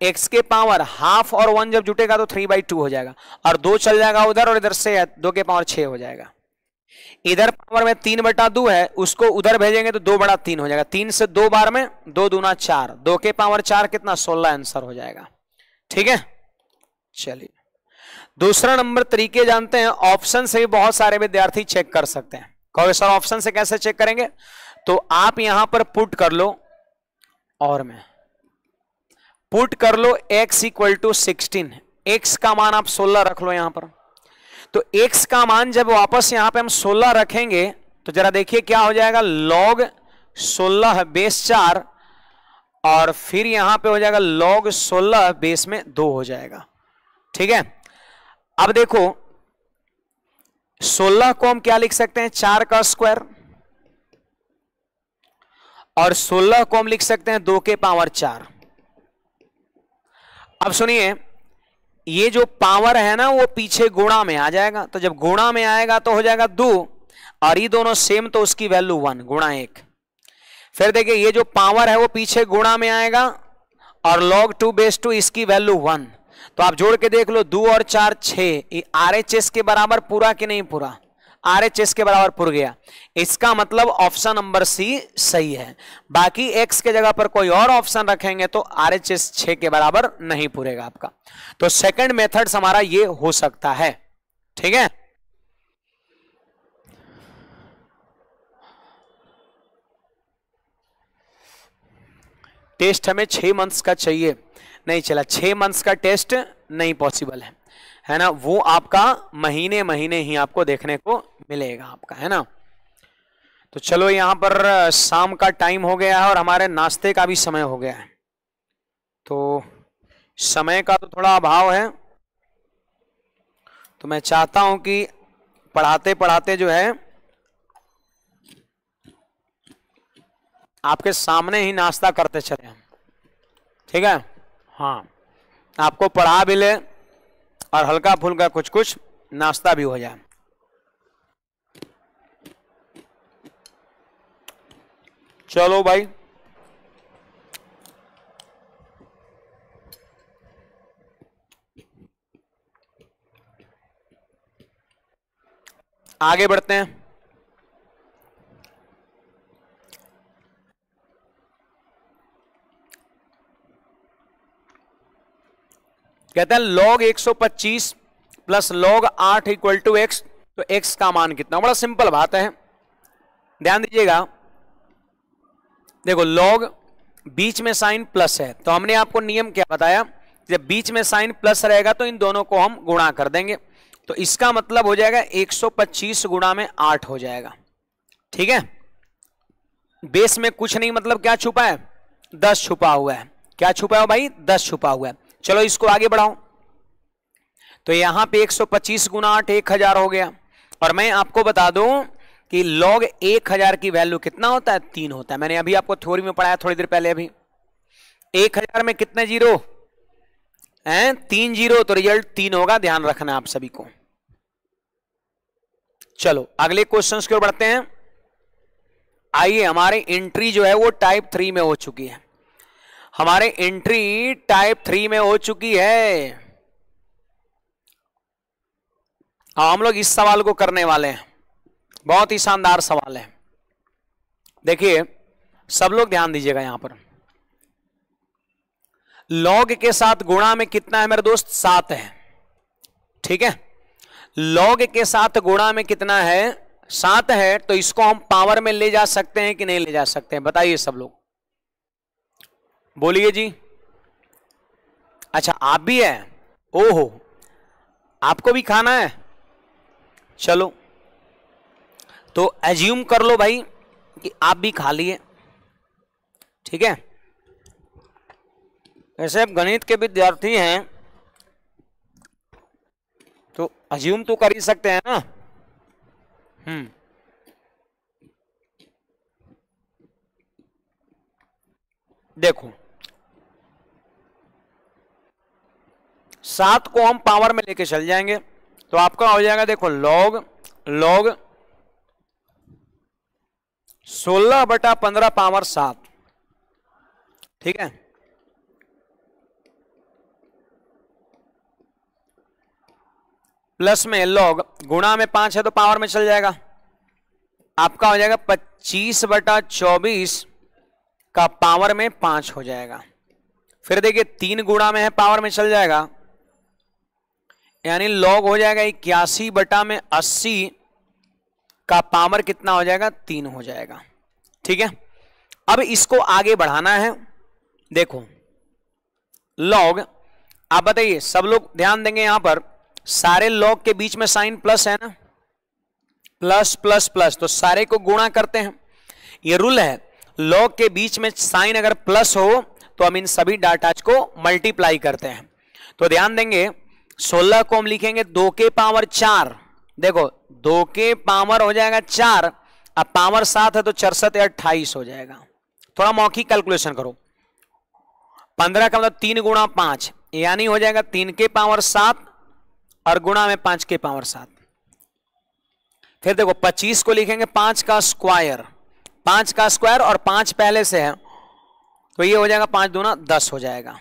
एक्स के पावर हाफ और वन जब जुटेगा तो थ्री बाई टू हो जाएगा और दो चल जाएगा उधर और इधर से दो के पावर छ हो जाएगा इधर पावर में तीन बटा दो है उसको उधर भेजेंगे तो दो बड़ा तीन हो जाएगा तीन से दो बार में दो दूना चार दो के पावर चार कितना सोलह आंसर हो जाएगा ठीक है चलिए दूसरा नंबर तरीके जानते हैं ऑप्शन से भी बहुत सारे विद्यार्थी चेक कर सकते हैं कहोगे सर ऑप्शन से कैसे चेक करेंगे तो आप यहां पर पुट कर लो और में पुट कर लो x equal to sixteen X का मान आप 16 रख लो यहां पर तो x का मान जब वापस यहां पे हम 16 रखेंगे तो जरा देखिए क्या हो जाएगा log 16 बेस चार और फिर यहां पे हो जाएगा log 16 बेस में दो हो जाएगा ठीक है अब देखो 16 को हम क्या लिख सकते हैं चार का स्क्वायर और 16 को हम लिख सकते हैं दो के पावर चार अब सुनिए ये जो पावर है ना वो पीछे गुणा में आ जाएगा तो जब गुणा में आएगा तो हो जाएगा दो और ये दोनों सेम तो उसकी वैल्यू वन गुणा एक फिर देखिए ये जो पावर है वो पीछे गुणा में आएगा और लॉग टू बेस टू इसकी वैल्यू वन तो आप जोड़ के देख लो दो और चार छ आर एच एस के बराबर पूरा कि नहीं पूरा आरएचएस के बराबर पुर गया इसका मतलब ऑप्शन नंबर सी सही है बाकी एक्स के जगह पर कोई और ऑप्शन रखेंगे तो आर एच एस छ के बराबर नहीं पुरेगा आपका तो सेकंड मेथड हमारा ये हो सकता है ठीक है टेस्ट हमें छह मंथ्स का चाहिए नहीं चला छह मंथ्स का टेस्ट नहीं पॉसिबल है है ना वो आपका महीने महीने ही आपको देखने को मिलेगा आपका है ना तो चलो यहाँ पर शाम का टाइम हो गया है और हमारे नाश्ते का भी समय हो गया है तो समय का तो थोड़ा अभाव है तो मैं चाहता हूं कि पढ़ाते पढ़ाते जो है आपके सामने ही नाश्ता करते चले हम ठीक है हाँ आपको पढ़ा भी ले और हल्का फुल्का कुछ कुछ नाश्ता भी हो जाए चलो भाई आगे बढ़ते हैं कहते हैं log 125 plus log 8 equal to x तो एक्स का मान कितना बड़ा सिंपल बात है ध्यान दीजिएगा देखो लॉग बीच में साइन प्लस है तो हमने आपको नियम क्या बताया जब बीच में साइन प्लस रहेगा तो इन दोनों को हम गुणा कर देंगे तो इसका मतलब हो जाएगा 125 गुणा में 8 हो जाएगा ठीक है बेस में कुछ नहीं मतलब क्या छुपा है 10 छुपा हुआ है क्या छुपा हुआ भाई 10 छुपा हुआ है चलो इसको आगे बढ़ाओ तो यहां पे 125 गुना आठ एक हजार हो गया और मैं आपको बता दूं कि लॉग एक हजार की वैल्यू कितना होता है तीन होता है मैंने अभी आपको थ्योरी में पढ़ाया थोड़ी देर पहले अभी एक हजार में कितने जीरो हैं तीन जीरो तो रिजल्ट तीन होगा ध्यान रखना आप सभी को चलो अगले क्वेश्चन की ओर बढ़ते हैं आइए हमारे एंट्री जो है वो टाइप थ्री में हो चुकी है हमारे एंट्री टाइप थ्री में हो चुकी है हाँ, हम लोग इस सवाल को करने वाले हैं बहुत ही शानदार सवाल है देखिए सब लोग ध्यान दीजिएगा यहां पर लॉग के साथ गुणा में कितना है मेरे दोस्त सात है ठीक है लॉग के साथ गुणा में कितना है सात है तो इसको हम पावर में ले जा सकते हैं कि नहीं ले जा सकते हैं बताइए सब लोग बोलिए जी अच्छा आप भी हैं ओहो आपको भी खाना है चलो तो एज्यूम कर लो भाई कि आप भी खा लिए ठीक है वैसे आप गणित के विद्यार्थी हैं तो एज्यूम तो कर ही सकते हैं ना हम्म देखो सात को हम पावर में लेके चल जाएंगे तो आपका हो जाएगा देखो लॉग लॉग सोलह बटा पंद्रह पावर सात ठीक है प्लस में लॉग गुणा में पांच है तो पावर में चल जाएगा आपका हो जाएगा पच्चीस बटा चौबीस का पावर में पांच हो जाएगा फिर देखिए तीन गुणा में है पावर में चल जाएगा यानी लॉग हो जाएगा इक्यासी बटा में अस्सी का पावर कितना हो जाएगा तीन हो जाएगा ठीक है अब इसको आगे बढ़ाना है देखो लॉग आप बताइए सब लोग ध्यान देंगे यहां पर सारे लॉग के बीच में साइन प्लस है ना प्लस प्लस प्लस तो सारे को गुणा करते हैं ये रूल है लॉग के बीच में साइन अगर प्लस हो तो हम इन सभी डाटाज को मल्टीप्लाई करते हैं तो ध्यान देंगे सोलह को हम लिखेंगे दो के पावर चार देखो दो के पावर हो जाएगा चार अब पावर सात है तो चरसठ या अट्ठाईस हो जाएगा थोड़ा मौखिक कैलकुलेशन करो पंद्रह का मतलब तीन गुणा पांच यानी हो जाएगा तीन के पावर सात और गुणा में पांच के पावर सात फिर देखो पच्चीस को लिखेंगे पांच का स्क्वायर पांच का स्क्वायर और पांच पहले से है तो ये हो जाएगा पांच दूना दस हो जाएगा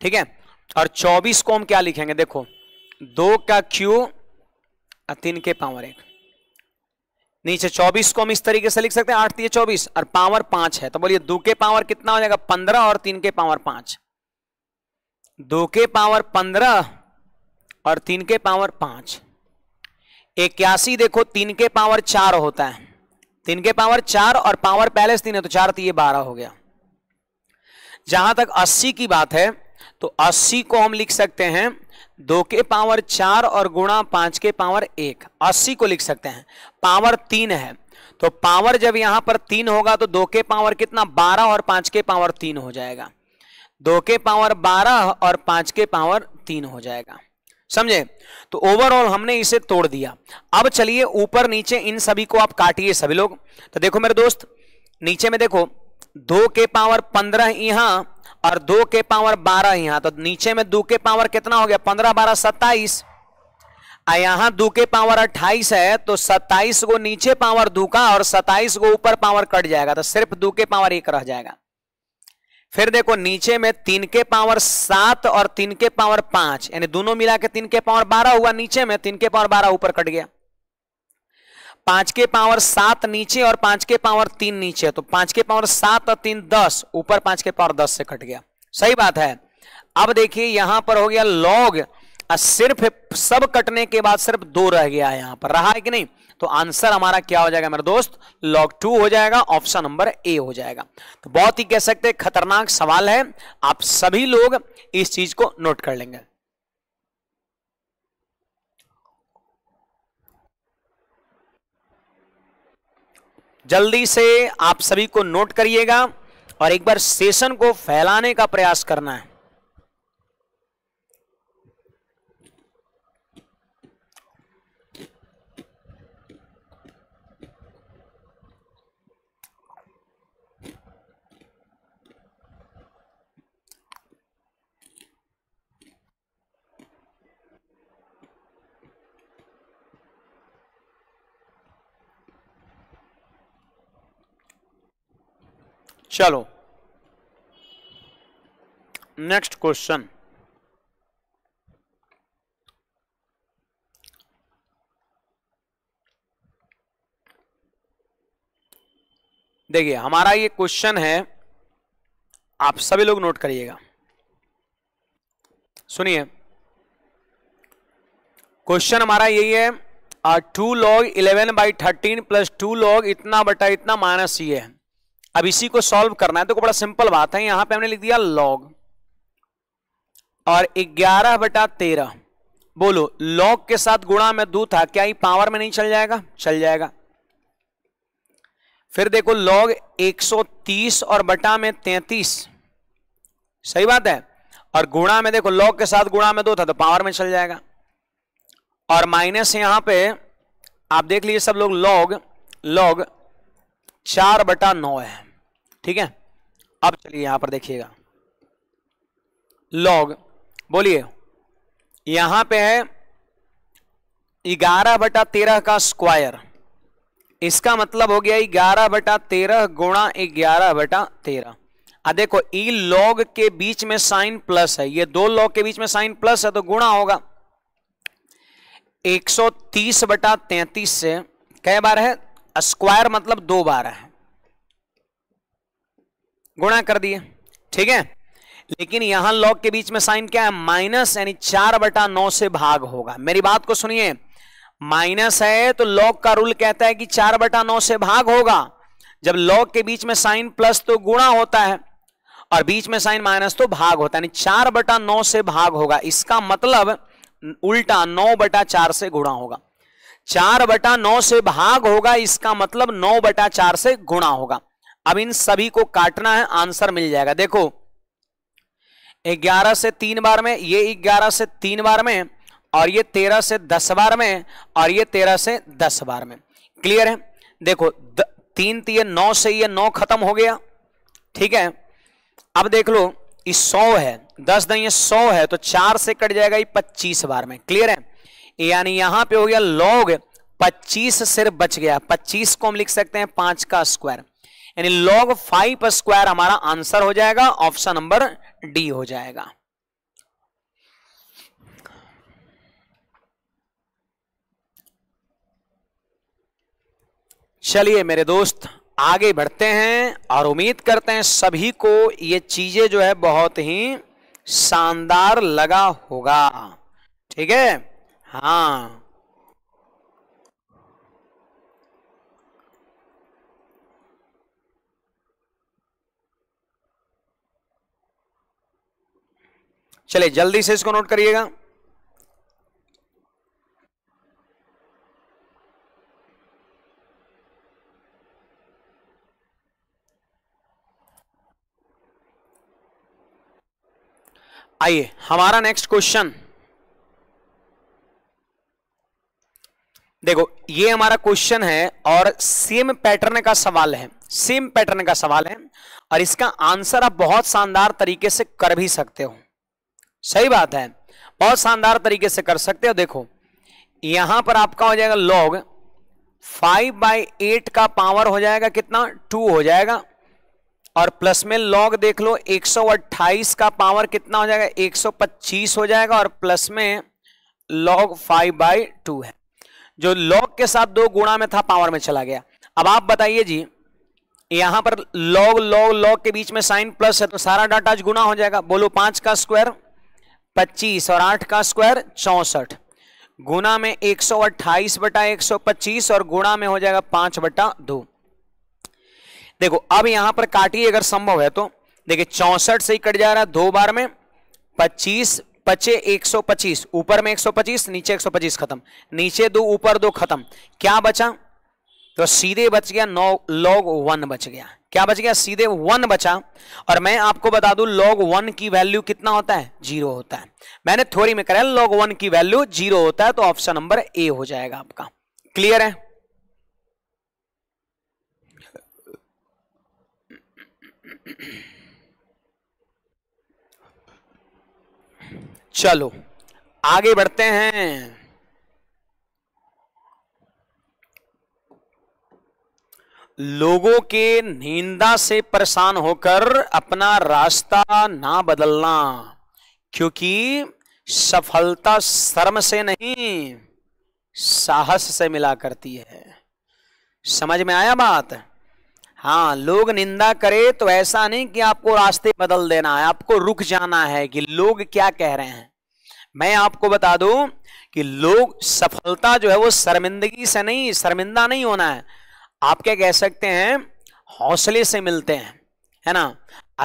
ठीक है और 24 को हम क्या लिखेंगे देखो दो का क्यू और तीन के पावर एक नीचे 24 को हम इस तरीके से लिख सकते हैं आठ तीन चौबीस और पावर पांच है तो बोलिए दो के पावर कितना हो जाएगा पंद्रह और तीन के पावर पांच दो के पावर पंद्रह और तीन के पावर पांच इक्यासी देखो तीन के पावर चार होता है तीन के पावर चार और पावर पहले से तीन है तो चार तीन तो बारह हो गया जहां तक अस्सी की बात है तो 80 को हम लिख सकते हैं दो के पावर चार और गुणा पांच के पावर एक अस्सी को लिख सकते हैं पावर तीन है तो पावर जब यहां पर तीन होगा तो दो के पावर कितना बारह और पांच के पावर तीन हो जाएगा दो के पावर बारह और पांच के पावर तीन हो जाएगा समझे तो ओवरऑल हमने इसे तोड़ दिया अब चलिए ऊपर नीचे इन सभी को आप काटिए सभी लोग तो देखो मेरे दोस्त नीचे में देखो दो के पावर पंद्रह यहां और दो के पावर बारह यहां तो नीचे में दो के पावर कितना हो गया पंद्रह बारह सत्ताईस यहां दो के पावर अट्ठाईस है तो सत्ताईस को नीचे पावर दो का और सत्ताईस को ऊपर पावर कट जाएगा तो सिर्फ दो के पावर एक रह जाएगा फिर देखो नीचे में तीन के पावर सात और तीन के पावर पांच यानी दोनों मिला के तीन के पावर बारह हुआ नीचे में तीन के पावर बारह ऊपर कट गया पांच के पावर सात नीचे और पांच के पावर तीन नीचे तो पांच के पावर सात और तीन दस ऊपर पांच के पावर दस से कट गया सही बात है अब देखिए यहां पर हो गया लॉग सिर्फ सब कटने के बाद सिर्फ दो रह गया है यहां पर रहा है कि नहीं तो आंसर हमारा क्या हो जाएगा मेरे दोस्त लॉग टू हो जाएगा ऑप्शन नंबर ए हो जाएगा तो बहुत ही कह सकते खतरनाक सवाल है आप सभी लोग इस चीज को नोट कर लेंगे जल्दी से आप सभी को नोट करिएगा और एक बार सेशन को फैलाने का प्रयास करना है चलो नेक्स्ट क्वेश्चन देखिए हमारा ये क्वेश्चन है आप सभी लोग नोट करिएगा सुनिए क्वेश्चन हमारा यही है two log eleven by thirteen plus two log इतना बटा इतना माइनस ये है अब इसी को सॉल्व करना है तो बड़ा सिंपल बात है यहां पे हमने लिख दिया लॉग और ग्यारह बटा तेरह बोलो लॉग के साथ गुणा में दो था क्या ये पावर में नहीं चल जाएगा चल जाएगा फिर देखो लॉग 130 और बटा में 33 सही बात है और गुणा में देखो लॉग के साथ गुणा में दो था तो पावर में चल जाएगा और माइनस यहां पे आप देख लीजिए सब लोग लॉग लॉग चार बटा नौ है ठीक है अब चलिए यहां पर देखिएगा लॉग बोलिए यहां पे है ग्यारह बटा तेरह का स्क्वायर इसका मतलब हो गया ग्यारह बटा तेरह गुणा ग्यारह बटा तेरह अब देखो ई लॉग के बीच में साइन प्लस है ये दो लॉग के बीच में साइन प्लस है तो गुणा होगा 130 बटा तैतीस से कई बार है स्क्वायर मतलब दो बार है गुणा कर दिए ठीक है लेकिन यहां लॉग के बीच में साइन क्या है माइनस यानी चार बटा नौ से भाग होगा मेरी बात को सुनिए माइनस है तो लॉग का रूल कहता है कि चार बटा नौ से भाग होगा जब लॉग के बीच में साइन प्लस तो गुणा होता है और बीच में साइन माइनस तो भाग होता है यानी चार बटा नौ से भाग होगा इसका मतलब उल्टा नौ बटा चार से गुणा होगा चार बटा नौ से भाग होगा इसका मतलब नौ बटा चार से गुणा होगा अब इन सभी को काटना है आंसर मिल जाएगा देखो ग्यारह से तीन बार में ये ग्यारह से तीन बार में और ये तेरह से दस बार में और ये तेरह से दस बार में क्लियर है देखो द, तीन तीन तो नौ से ये नौ खत्म हो गया ठीक है अब देख लो ये सौ है दस दें सौ है तो चार से कट जाएगा ये पच्चीस बार में क्लियर है यानी यहां पे हो गया लॉग 25 सिर्फ बच गया 25 को हम लिख सकते हैं पांच का स्क्वायर यानी लॉग फाइव स्क्वायर हमारा आंसर हो जाएगा ऑप्शन नंबर डी हो जाएगा चलिए मेरे दोस्त आगे बढ़ते हैं और उम्मीद करते हैं सभी को ये चीजें जो है बहुत ही शानदार लगा होगा ठीक है हाँ चलिए जल्दी से इसको नोट करिएगा आइए हमारा नेक्स्ट क्वेश्चन देखो ये हमारा क्वेश्चन है और सेम पैटर्न का सवाल है सेम पैटर्न का सवाल है और इसका आंसर आप बहुत शानदार तरीके से कर भी सकते हो सही बात है बहुत शानदार तरीके से कर सकते हो देखो यहां पर आपका हो जाएगा लॉग फाइव बाई एट का पावर हो जाएगा कितना टू हो जाएगा और प्लस में लॉग देख लो 128 का पावर कितना हो जाएगा 125 हो जाएगा और प्लस में लॉग फाइव बाई टू है जो लॉग के साथ दो गुणा में था पावर में चला गया अब आप बताइए जी यहां पर लॉग लॉग लॉग के बीच में साइन प्लस है तो सारा डाटा आज गुना हो जाएगा बोलो पांच का स्क्वायर पच्चीस और आठ का स्क्वायर चौसठ गुना में एक सौ अट्ठाईस बटा एक सौ पच्चीस और गुणा में हो जाएगा पांच बटा दो देखो अब यहां पर काटिए अगर संभव है तो देखिए चौसठ से ही कट जा रहा है दो बार में पच्चीस पचे 125 ऊपर में 125 नीचे 125 खत्म नीचे दो ऊपर दो खत्म क्या बचा तो सीधे बच गया नौ लॉग वन बच गया क्या बच गया सीधे वन बचा और मैं आपको बता दूं लॉग वन की वैल्यू कितना होता है जीरो होता है मैंने थ्योरी में कराया लॉग वन की वैल्यू जीरो होता है तो ऑप्शन नंबर ए हो जाएगा आपका क्लियर है चलो आगे बढ़ते हैं लोगों के निंदा से परेशान होकर अपना रास्ता ना बदलना क्योंकि सफलता शर्म से नहीं साहस से मिला करती है समझ में आया बात हाँ लोग निंदा करे तो ऐसा नहीं कि आपको रास्ते बदल देना है आपको रुक जाना है कि लोग क्या कह रहे हैं मैं आपको बता दूं कि लोग सफलता जो है वो शर्मिंदगी से नहीं शर्मिंदा नहीं होना है आप क्या कह सकते हैं हौसले से मिलते हैं है ना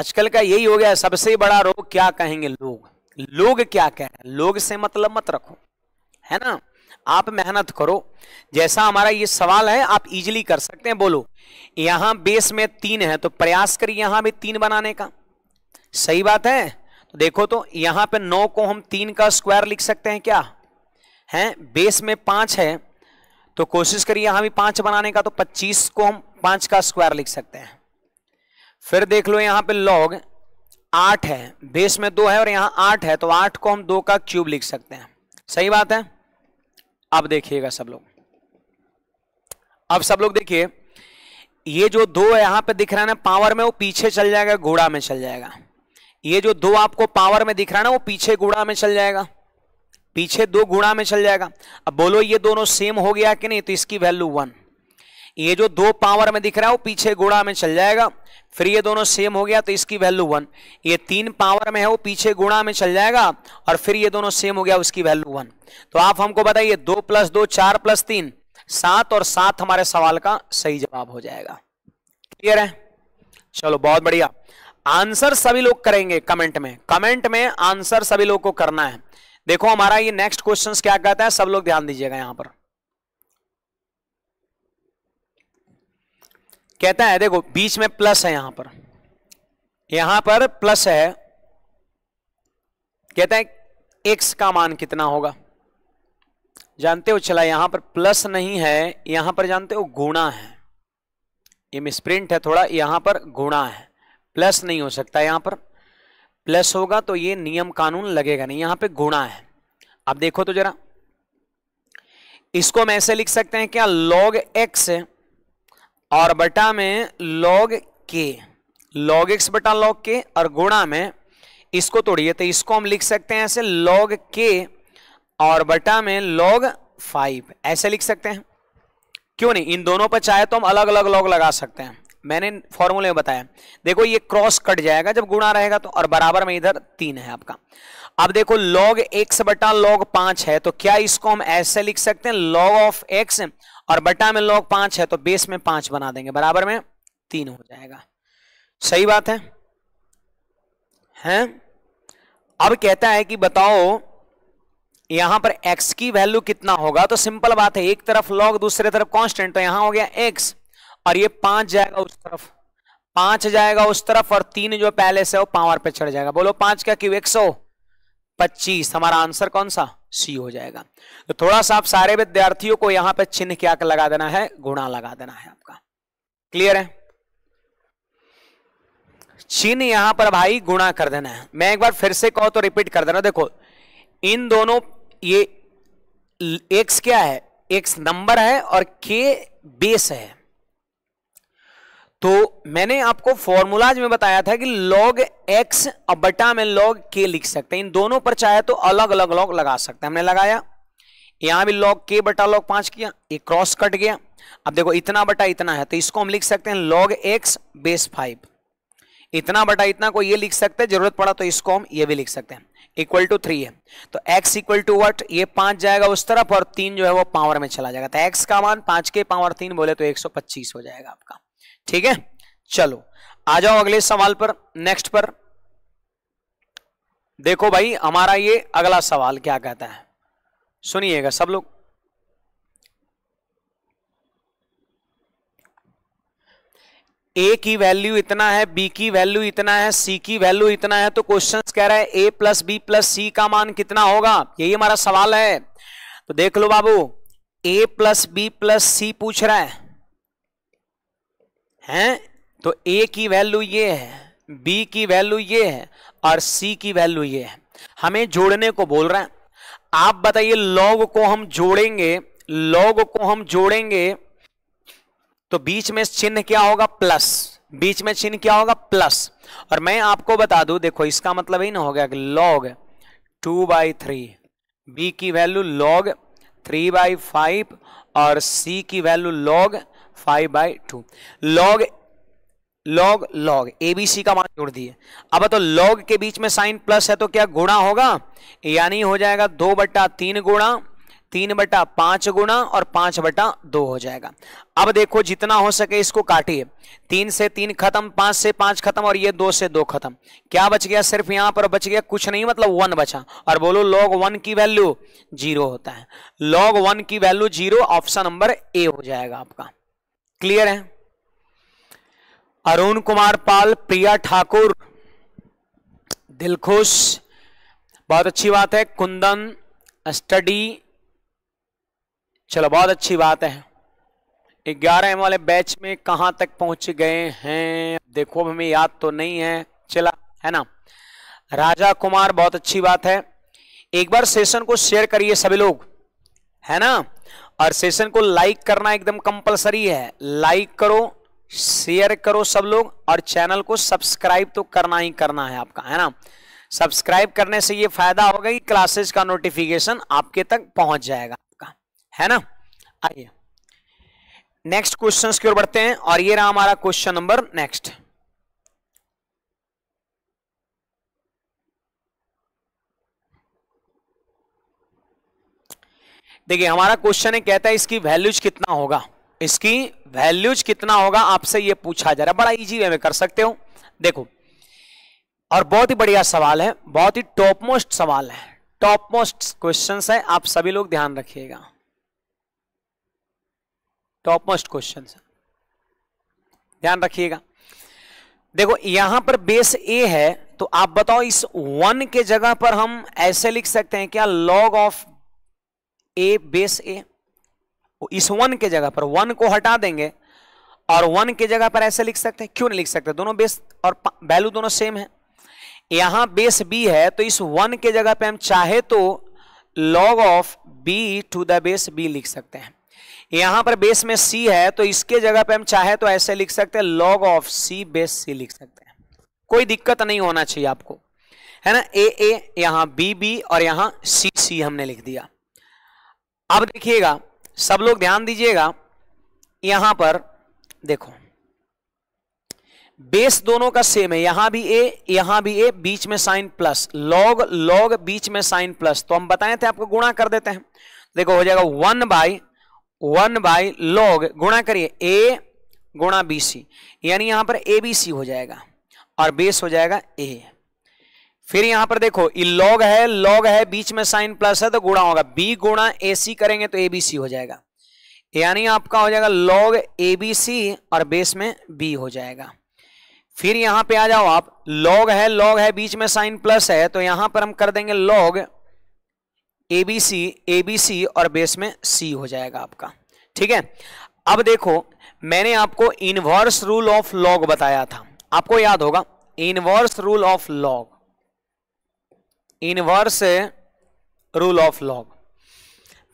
आजकल का यही हो गया सबसे बड़ा रोग क्या कहेंगे लोग लोग क्या कह रहे हैं लोग से मतलब मत रखो है ना आप मेहनत करो जैसा हमारा ये सवाल है आप इजीली कर सकते हैं बोलो यहां बेस में तीन है तो प्रयास करिए यहां भी तीन बनाने का सही बात है तो देखो तो यहां पे नौ को हम तीन का स्क्वायर लिख सकते हैं क्या है बेस में पांच है तो कोशिश करिए यहां भी पांच बनाने का तो पच्चीस को हम पांच का स्क्वायर लिख सकते हैं फिर देख लो यहां पर लॉग आठ है बेस में दो है और यहां आठ है तो आठ को हम दो का क्यूब लिख सकते हैं सही बात है अब देखिएगा सब लोग अब सब लोग देखिए ये जो दो यहां पे दिख रहा है ना पावर में वो पीछे चल जाएगा घोड़ा में चल जाएगा ये जो दो आपको पावर में दिख रहा है ना वो पीछे घोड़ा में चल जाएगा पीछे दो घोड़ा में चल जाएगा अब बोलो ये दोनों सेम हो गया कि नहीं तो इसकी वैल्यू वन ये जो दो पावर में दिख रहा है वो पीछे गुणा में चल जाएगा फिर ये दोनों सेम हो गया तो इसकी वैल्यू वन ये तीन पावर में है वो पीछे गुणा में चल जाएगा और फिर ये दोनों सेम हो गया उसकी वैल्यू वन तो आप हमको बताइए दो प्लस दो चार प्लस तीन सात और सात हमारे सवाल का सही जवाब हो जाएगा क्लियर है चलो बहुत बढ़िया आंसर सभी लोग करेंगे कमेंट में कमेंट में आंसर सभी लोग को करना है देखो हमारा ये नेक्स्ट क्वेश्चन क्या कहता है सब लोग ध्यान दीजिएगा यहां पर कहता है देखो बीच में प्लस है यहां पर यहां पर प्लस है कहता है एक्स का मान कितना होगा जानते हो चला यहां पर प्लस नहीं है यहां पर जानते हो गुणा है ये मिसप्रिंट है थोड़ा यहां पर गुणा है प्लस नहीं हो सकता यहां पर प्लस होगा तो ये नियम कानून लगेगा नहीं यहां पे गुणा है अब देखो तो जरा इसको हम ऐसे लिख सकते हैं क्या लॉग एक्स है और बटा में लॉग के लॉग एक्स बटा लॉग के और गुणा में इसको तोड़िए तो इसको हम लिख सकते हैं ऐसे लॉग के और बटा में लॉग फाइव ऐसे लिख सकते हैं क्यों नहीं इन दोनों पर चाहे तो हम अलग अलग लॉग लगा सकते हैं मैंने फॉर्मूले में बताया देखो ये क्रॉस कट जाएगा जब गुणा रहेगा तो और बराबर में इधर तीन है आपका अब देखो लॉग एक्स बटा लॉग पांच है तो क्या इसको हम ऐसे लिख सकते हैं लॉग ऑफ एक्स और बटा में लॉग पांच है तो बेस में पांच बना देंगे बराबर में तीन हो जाएगा सही बात है हैं अब कहता है कि बताओ यहां पर x की वैल्यू कितना होगा तो सिंपल बात है एक तरफ लॉग दूसरे तरफ कांस्टेंट तो यहां हो गया x और ये पांच जाएगा उस तरफ पांच जाएगा उस तरफ और तीन जो पहले से वो पावर पे चढ़ जाएगा बोलो पांच का क्यू एक सौ पच्चीस हमारा आंसर कौन सा सी हो जाएगा तो थोड़ा सा आप सारे विद्यार्थियों को यहां पर चिन्ह क्या लगा देना है गुणा लगा देना है आपका क्लियर है चिन्ह यहां पर भाई गुणा कर देना है मैं एक बार फिर से कहो तो रिपीट कर देना देखो इन दोनों ये एक्स क्या है एक्स नंबर है और के बेस है तो मैंने आपको फॉर्मूलाज में बताया था कि लॉग एक्स बटा में लॉग के लिख सकते हैं इन दोनों पर चाहे तो अलग अलग लॉग लगा सकते हैं हमने लगाया यहां भी लॉग के बटा लॉग पांच किया ये क्रॉस कट गया अब देखो इतना बटा इतना है तो इसको हम लिख सकते हैं लॉग एक्स बेस फाइव इतना बटा इतना को ये लिख सकते हैं जरूरत पड़ा तो इसको हम ये भी लिख सकते हैं इक्वल टू थ्री है तो एक्स इक्वल टू वट ये पांच जाएगा उस तरफ और तीन जो है वो पावर में चला जाएगा तो एक्स का मान पांच के पावर तीन बोले तो पच्चीस हो जाएगा आपका ठीक है चलो आ जाओ अगले सवाल पर नेक्स्ट पर देखो भाई हमारा ये अगला सवाल क्या कहता है सुनिएगा सब लोग ए की वैल्यू इतना है बी की वैल्यू इतना है सी की वैल्यू इतना है तो क्वेश्चन कह रहा है A plus B plus C का मान कितना होगा यही हमारा सवाल है तो देख लो बाबू A plus B plus C पूछ रहा है हैं तो ए की वैल्यू ये है बी की वैल्यू ये है और सी की वैल्यू ये है हमें जोड़ने को बोल रहा है आप बताइए लॉग को हम जोड़ेंगे लॉग को हम जोड़ेंगे तो बीच में चिन्ह क्या होगा प्लस बीच में चिन्ह क्या होगा प्लस और मैं आपको बता दूं देखो इसका मतलब ही ना हो गया कि log two by three B की value log three by five और सी की value log five by two log log log A B C का मान जोड़ दिए अब तो लॉग के बीच में साइन प्लस है तो क्या गुणा होगा यानी हो जाएगा दो बट्टा तीन गुणा तीन बटा पांच गुणा और पांच बटा दो हो जाएगा अब देखो जितना हो सके इसको काटिए तीन से तीन खत्म पांच से पांच खत्म और ये दो से दो खत्म क्या बच गया सिर्फ यहां पर बच गया कुछ नहीं मतलब वन बचा और बोलो लॉग वन की वैल्यू जीरो होता है लॉग वन की value zero option number A हो जाएगा आपका क्लियर है अरुण कुमार पाल प्रिया ठाकुर दिलखुश बहुत अच्छी बात है कुंदन स्टडी चलो बहुत अच्छी बात है ग्यारह एम वाले बैच में कहां तक पहुंच गए हैं देखो हमें याद तो नहीं है चला है ना राजा कुमार बहुत अच्छी बात है एक बार सेशन को शेयर करिए सभी लोग है ना और सेशन को लाइक करना एकदम कंपलसरी है लाइक करो शेयर करो सब लोग और चैनल को सब्सक्राइब तो करना ही करना है आपका है ना सब्सक्राइब करने से ये फायदा होगा कि क्लासेस का नोटिफिकेशन आपके तक पहुंच जाएगा आपका है ना आइए नेक्स्ट क्वेश्चंस की ओर बढ़ते हैं और ये रहा हमारा क्वेश्चन नंबर नेक्स्ट देखिए हमारा क्वेश्चन है कहता है इसकी वैल्यूज कितना होगा इसकी वैल्यूज कितना होगा आपसे ये पूछा जा रहा है बड़ा इजी वे में कर सकते हो देखो और बहुत ही बढ़िया सवाल है बहुत ही टॉप मोस्ट सवाल है टॉप मोस्ट क्वेश्चन है आप सभी लोग ध्यान रखिएगा टॉप मोस्ट क्वेश्चन ध्यान रखिएगा देखो यहां पर बेस ए है तो आप बताओ इस वन के जगह पर हम ऐसे लिख सकते हैं क्या log of A base A इस वन के जगह पर वन को हटा देंगे और वन के जगह पर ऐसे लिख सकते हैं क्यों नहीं लिख सकते दोनों बेस और वैल्यू दोनों सेम है यहां बेस बी है तो इस वन के जगह पर हम चाहे तो log of B to the base B लिख सकते हैं यहां पर बेस में सी है तो इसके जगह पर हम चाहे तो ऐसे लिख सकते हैं log of C base C लिख सकते हैं कोई दिक्कत नहीं होना चाहिए आपको है ना ए ए यहां बी बी और यहां सी सी हमने लिख दिया अब देखिएगा सब लोग ध्यान दीजिएगा यहां पर देखो बेस दोनों का सेम है यहां भी ए यहां भी ए बीच में साइन प्लस लॉग लॉग बीच में साइन प्लस तो हम बताए थे आपको गुणा कर देते हैं देखो हो जाएगा one by one by log गुणा करिए ए गुणा बी सी यानी यहां पर ए बी सी हो जाएगा और बेस हो जाएगा ए फिर यहां पर देखो लॉग है लॉग है बीच में साइन प्लस है तो गुणा होगा बी गुणा ए सी करेंगे तो ए बी सी हो जाएगा यानी आपका हो जाएगा लॉग ए बी सी और बेस में बी हो जाएगा फिर यहां पे आ जाओ आप लॉग है लॉग है बीच में साइन प्लस है तो यहां पर हम कर देंगे log A B C A B C और बेस में सी हो जाएगा आपका ठीक है अब देखो मैंने आपको इनवर्स रूल ऑफ लॉग बताया था आपको याद होगा inverse rule of log inverse rule of log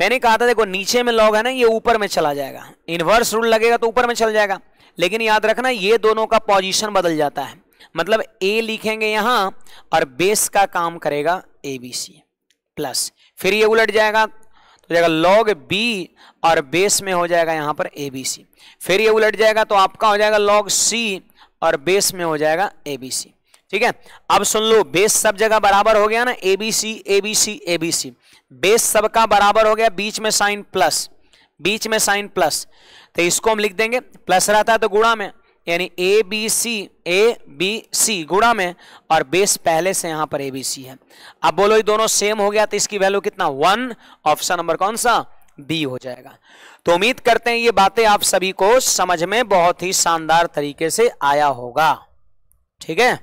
मैंने कहा था देखो नीचे में लॉग है ना ये ऊपर में चला जाएगा इनवर्स रूल लगेगा तो ऊपर में चल जाएगा लेकिन याद रखना ये दोनों का पोजिशन बदल जाता है मतलब ए लिखेंगे यहां और बेस का काम करेगा ए बी सी प्लस फिर ये उलट जाएगा तो जाएगा लॉग बी और बेस में हो जाएगा यहाँ पर ए बी सी फिर ये उलट जाएगा तो आपका हो जाएगा लॉग सी और बेस में हो जाएगा ए बी सी ठीक है अब सुन लो बेस सब जगह बराबर हो गया ना एबीसी एबीसी एबीसी बेस सबका बराबर हो गया बीच में साइन प्लस बीच में साइन प्लस तो इसको हम लिख देंगे प्लस रहता है तो गुणा में यानी ए बी सी ए बी सी गुणा में और बेस पहले से यहां पर ए बी सी है अब बोलो ये दोनों सेम हो गया तो इसकी वैल्यू कितना वन ऑप्शन नंबर कौन सा बी हो जाएगा तो उम्मीद करते हैं ये बातें आप सभी को समझ में बहुत ही शानदार तरीके से आया होगा ठीक है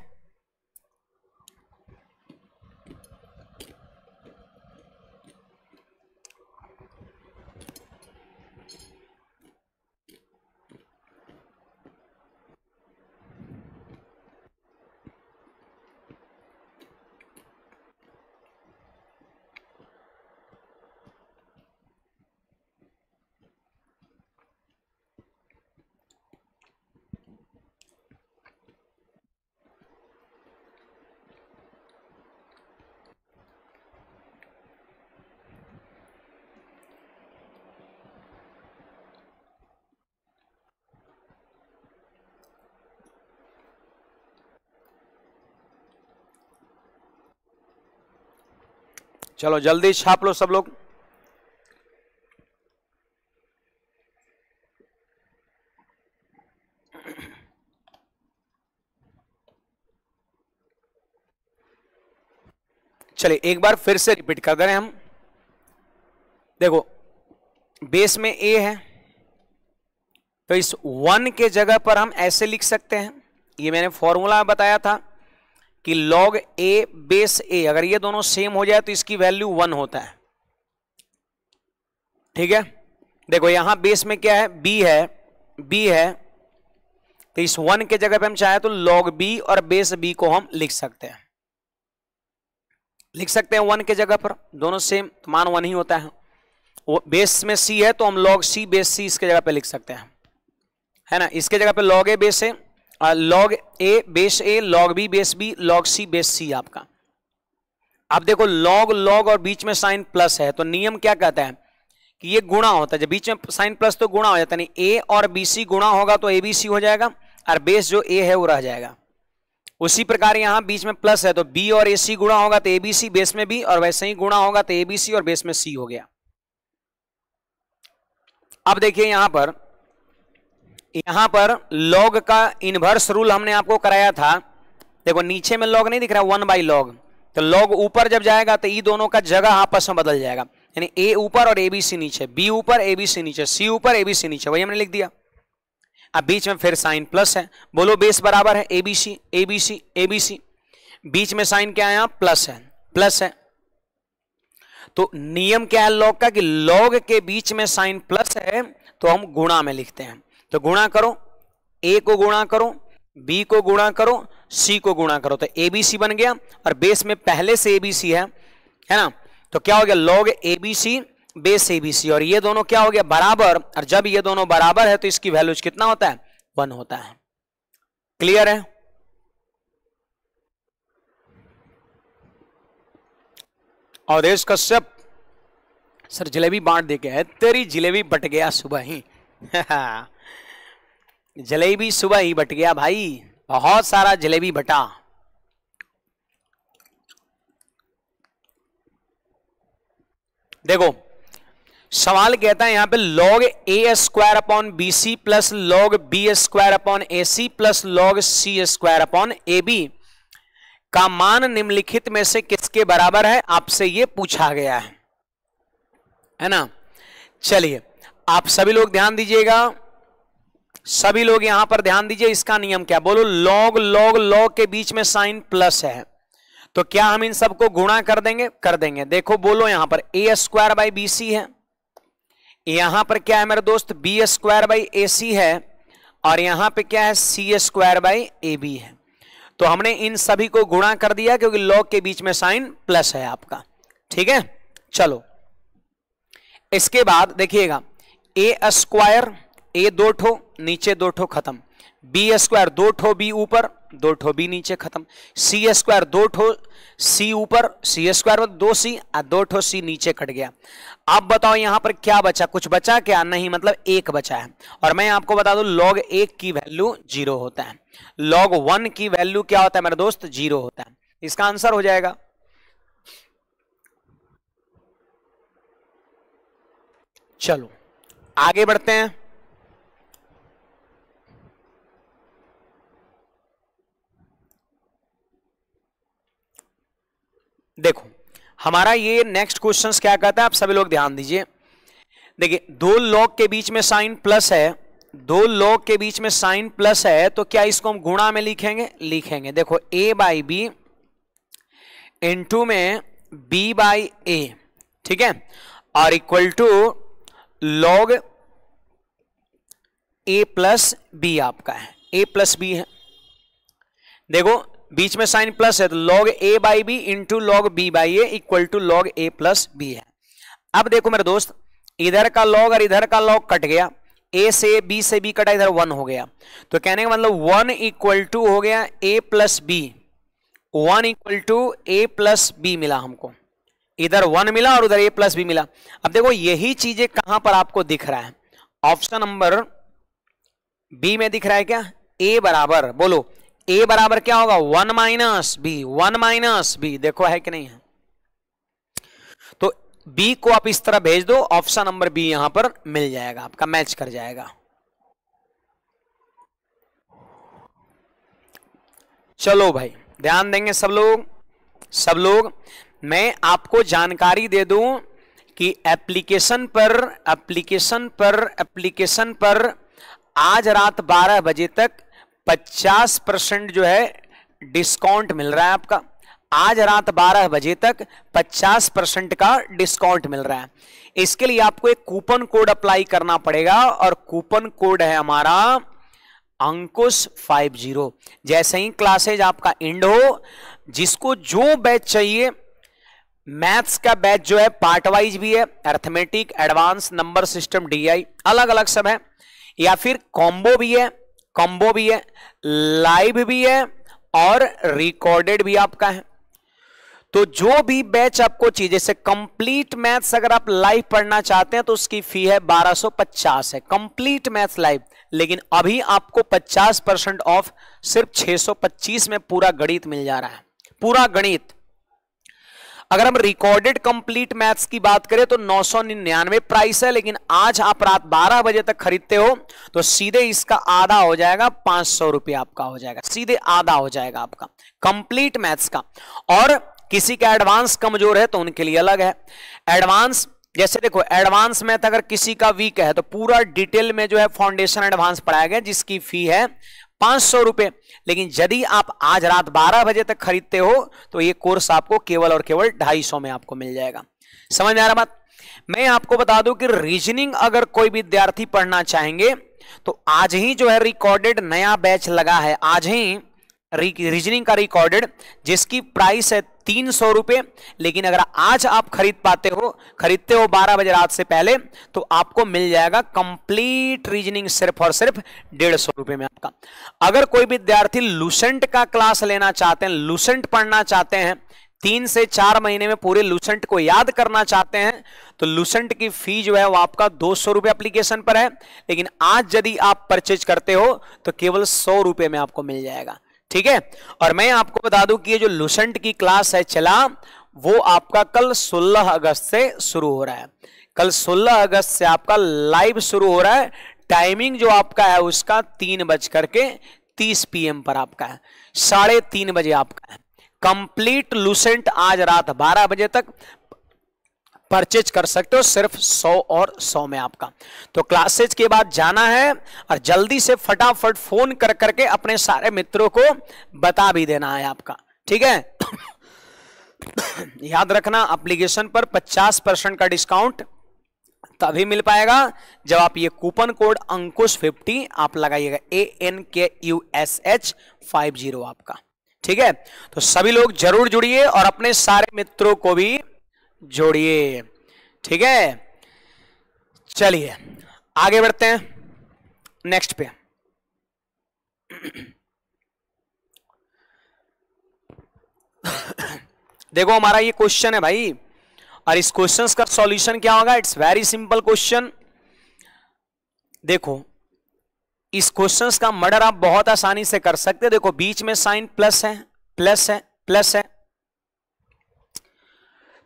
चलो जल्दी छाप लो सब लोग चलिए एक बार फिर से रिपीट कर दे रहे हैं हम देखो बेस में ए है तो इस वन के जगह पर हम ऐसे लिख सकते हैं ये मैंने फॉर्मूला बताया था कि log a बेस a अगर ये दोनों सेम हो जाए तो इसकी वैल्यू वन होता है ठीक है देखो यहां बेस में क्या है b है b है तो इस वन के जगह पे हम चाहे तो log b और बेस b को हम लिख सकते हैं लिख सकते हैं वन के जगह पर दोनों सेम तो मान वन ही होता है वो बेस में सी है तो हम लॉग सी बेस सी इसके जगह पे लिख सकते हैं है ना इसके जगह पे लॉग ए बेस है log A base A log B base B log C base C आपका आप देखो लॉग लॉग और बीच में साइन प्लस है तो नियम क्या कहता है कि ये गुणा होता है जब बीच में साइन प्लस तो गुणा हो जाता है ए और बी सी गुणा होगा तो ए बी सी हो जाएगा और बेस जो ए है वो रह जाएगा उसी प्रकार यहां बीच में प्लस है तो बी और ए सी गुणा होगा तो ए बी सी बेस में बी और वैसे ही गुणा होगा तो ए बी सी और बेस में सी हो गया अब देखिए यहां पर यहां पर लॉग का इनवर्स रूल हमने आपको कराया था देखो नीचे में लॉग नहीं दिख रहा वन बाई लॉग तो लॉग ऊपर जब जाएगा तो ई दोनों का जगह आपस में बदल जाएगा यानी ए ऊपर और एबीसी नीचे बी ऊपर एबीसी नीचे सी ऊपर एबीसी नीचे वही हमने लिख दिया अब बीच में फिर साइन प्लस है बोलो बेस बराबर है एबीसी एबीसी एबीसी बीच में साइन क्या है यहां प्लस है प्लस है तो नियम क्या है लॉग का कि लॉग के बीच में साइन प्लस है तो हम गुणा में लिखते हैं तो गुणा करो ए को गुणा करो बी को गुणा करो सी को गुणा करो तो ए बी सी बन गया और बेस में पहले से ए बी सी है है ना तो क्या हो गया log A B C base A B C और ये दोनों क्या हो गया बराबर और जब ये दोनों बराबर है तो इसकी वैल्यूज कितना होता है वन होता है क्लियर है और अवधेश कश्यप सर जिलेबी बांट दे गया है तेरी जिलेबी बट गया सुबह ही (laughs) जलेबी सुबह ही बट गया भाई बहुत सारा जलेबी बटा देखो सवाल कहता है यहां पे log A square upon B C plus log B square upon A C plus log C square upon A B का मान निम्नलिखित में से किसके बराबर है आपसे ये पूछा गया है है ना चलिए आप सभी लोग ध्यान दीजिएगा सभी लोग यहां पर ध्यान दीजिए इसका नियम क्या बोलो लॉग लॉग लॉग के बीच में साइन प्लस है तो क्या हम इन सबको गुणा कर देंगे कर देंगे देखो बोलो यहां पर A square by B C है यहां पर क्या है मेरे दोस्त B square by A C है और यहां पे क्या है C square by A B है तो हमने इन सभी को गुणा कर दिया क्योंकि लॉग के बीच में साइन प्लस है आपका ठीक है चलो इसके बाद देखिएगा ए स्क्वायर ए दो ठो नीचे दो ठो खत्म बी स्क्वायर दो ठो बी ऊपर दो ठो बी नीचे खत्म सी स्क्वायर दो ठो सी ऊपर सी स्क्वायर दो सी और दो ठो सी नीचे कट गया अब बताओ यहां पर क्या बचा कुछ बचा क्या नहीं मतलब एक बचा है और मैं आपको बता दू लॉग एक की वैल्यू जीरो होता है लॉग वन की वैल्यू क्या होता है मेरे दोस्त जीरो होता है इसका आंसर हो जाएगा चलो आगे बढ़ते हैं देखो हमारा ये नेक्स्ट क्वेश्चन क्या कहता है आप सभी लोग ध्यान दीजिए देखिए दो लॉग के बीच में साइन प्लस है दो लॉग के बीच में साइन प्लस है तो क्या इसको हम गुणा में लिखेंगे लिखेंगे देखो ए बाई बी इंटू में बी बाई ए ठीक है और equal to log A plus B आपका है ए प्लस बी है देखो बीच में साइन प्लस है तो log A by B into log B by A equal to log A plus B है अब देखो मेरे दोस्त इधर का लॉग और इधर का लॉग कट गया ए से बी से बी कटा इधर वन हो गया तो कहने का मतलब वन इक्वल टू हो गया A plus B one equal to A plus B मिला हमको इधर वन मिला और उधर ए प्लस बी मिला अब देखो यही चीजें कहां पर आपको दिख रहा है ऑप्शन नंबर बी में दिख रहा है क्या ए बराबर बोलो ए बराबर क्या होगा one minus B one minus B देखो है कि नहीं है तो बी को आप इस तरह भेज दो ऑप्शन नंबर बी यहां पर मिल जाएगा आपका मैच कर जाएगा चलो भाई ध्यान देंगे सब लोग सब लोग मैं आपको जानकारी दे दूं कि एप्लीकेशन पर एप्लीकेशन पर एप्लीकेशन पर आज रात 12 बजे तक पचास परसेंट जो है डिस्काउंट मिल रहा है आपका आज रात 12 बजे तक 50 परसेंट का डिस्काउंट मिल रहा है इसके लिए आपको एक कूपन कोड अप्लाई करना पड़ेगा और कूपन कोड है हमारा अंकुश 50 जैसे ही क्लासेज आपका एंड हो जिसको जो बैच चाहिए मैथ्स का बैच जो है पार्ट वाइज भी है arithmetic advance number system DI अलग अलग सब है या फिर कॉम्बो भी है कॉम्बो भी है लाइव भी है और रिकॉर्डेड भी आपका है तो जो भी बैच आपको चाहिए जैसे कंप्लीट मैथ्स अगर आप लाइव पढ़ना चाहते हैं तो उसकी फी है 1250 है कंप्लीट मैथ्स लाइव लेकिन अभी आपको 50 परसेंट ऑफ सिर्फ 625 में पूरा गणित मिल जा रहा है पूरा गणित अगर हम रिकॉर्डेड कंप्लीट मैथ्स की बात करें तो नौ प्राइस है लेकिन आज आप रात 12 बजे तक खरीदते हो तो सीधे इसका आधा हो जाएगा पांच सौ रुपया आपका हो जाएगा सीधे आधा हो जाएगा आपका कंप्लीट मैथ्स का और किसी का एडवांस कमजोर है तो उनके लिए अलग है एडवांस जैसे देखो एडवांस मैथ अगर किसी का वीक है तो पूरा डिटेल में जो है फाउंडेशन एडवांस पढ़ाया गया जिसकी फी है पांच सौ रुपए लेकिन यदि आप आज रात बारह बजे तक खरीदते हो तो ये कोर्स आपको केवल और केवल ढाई सौ में आपको मिल जाएगा समझ में आ रहा बात मैं आपको बता दूं कि रीजनिंग अगर कोई विद्यार्थी पढ़ना चाहेंगे तो आज ही जो है रिकॉर्डेड नया बैच लगा है आज ही रीजनिंग का रिकॉर्डेड जिसकी प्राइस है तीन सौ रुपये लेकिन अगर आज आप खरीद पाते हो खरीदते हो बारह बजे रात से पहले तो आपको मिल जाएगा कंप्लीट रीजनिंग सिर्फ और सिर्फ डेढ़ सौ रुपये में आपका अगर कोई विद्यार्थी लूसेंट का क्लास लेना चाहते हैं लूसेंट पढ़ना चाहते हैं तीन से चार महीने में पूरे लूसेंट को याद करना चाहते हैं तो लूसेंट की फी जो है वो आपका दो सौ रुपये अप्लीकेशन पर है लेकिन आज यदि आप परचेज करते हो तो केवल सौ रुपये में आपको मिल जाएगा ठीक है और मैं आपको बता दूं कि ये जो लुसेंट की क्लास है चला वो आपका कल 16 अगस्त से शुरू हो रहा है कल 16 अगस्त से आपका लाइव शुरू हो रहा है टाइमिंग जो आपका है उसका तीन बज करके तीस पीएम पर आपका है साढ़े तीन बजे आपका है कंप्लीट लुसेंट आज रात 12 बजे तक परचेज कर सकते हो सिर्फ 100 और 100 में आपका तो क्लासेज के बाद जाना है और जल्दी से फटाफट फोन कर करके अपने सारे मित्रों को बता भी देना है आपका ठीक है (coughs) याद रखना एप्लीकेशन पर 50 परसेंट का डिस्काउंट तभी मिल पाएगा जब आप ये कूपन कोड अंकुश फिफ्टी आप लगाइएगा A N K U S H five zero आपका ठीक है तो सभी लोग जरूर जुड़िए और अपने सारे मित्रों को भी जोड़िए ठीक है चलिए आगे बढ़ते हैं नेक्स्ट पे देखो हमारा ये क्वेश्चन है भाई और इस क्वेश्चन का सॉल्यूशन क्या होगा इट्स वेरी सिंपल क्वेश्चन देखो इस क्वेश्चन का मर्डर आप बहुत आसानी से कर सकते देखो बीच में साइन प्लस है प्लस है प्लस है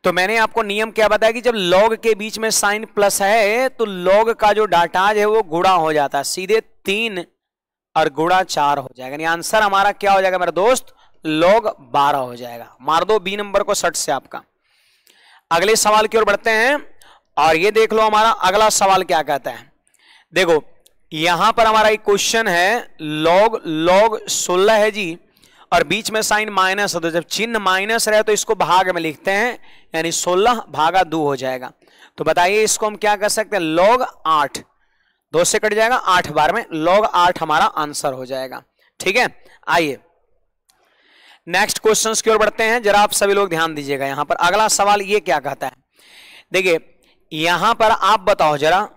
तो मैंने आपको नियम क्या बताया कि जब लॉग के बीच में साइन प्लस है तो लॉग का जो डाटाज है वो गुड़ा हो जाता है सीधे तीन और गुड़ा चार हो जाएगा यानी आंसर हमारा क्या हो जाएगा मेरा दोस्त लॉग बारह हो जाएगा मार दो बी नंबर को सट से आपका अगले सवाल की ओर बढ़ते हैं और ये देख लो हमारा अगला सवाल क्या कहता है देखो यहां पर हमारा एक क्वेश्चन है लॉग लॉग सोलह है जी और बीच में साइन माइनस है तो जब चिन्ह माइनस रहे तो इसको भाग में लिखते हैं यानी सोलह भागा दो हो जाएगा तो बताइए इसको हम क्या कर सकते हैं लॉग आठ दो से कट जाएगा आठ बार में लॉग आठ हमारा आंसर हो जाएगा ठीक है आइए नेक्स्ट क्वेश्चंस की ओर बढ़ते हैं जरा आप सभी लोग ध्यान दीजिएगा यहां पर अगला सवाल ये क्या कहता है देखिए यहां पर आप बताओ जरा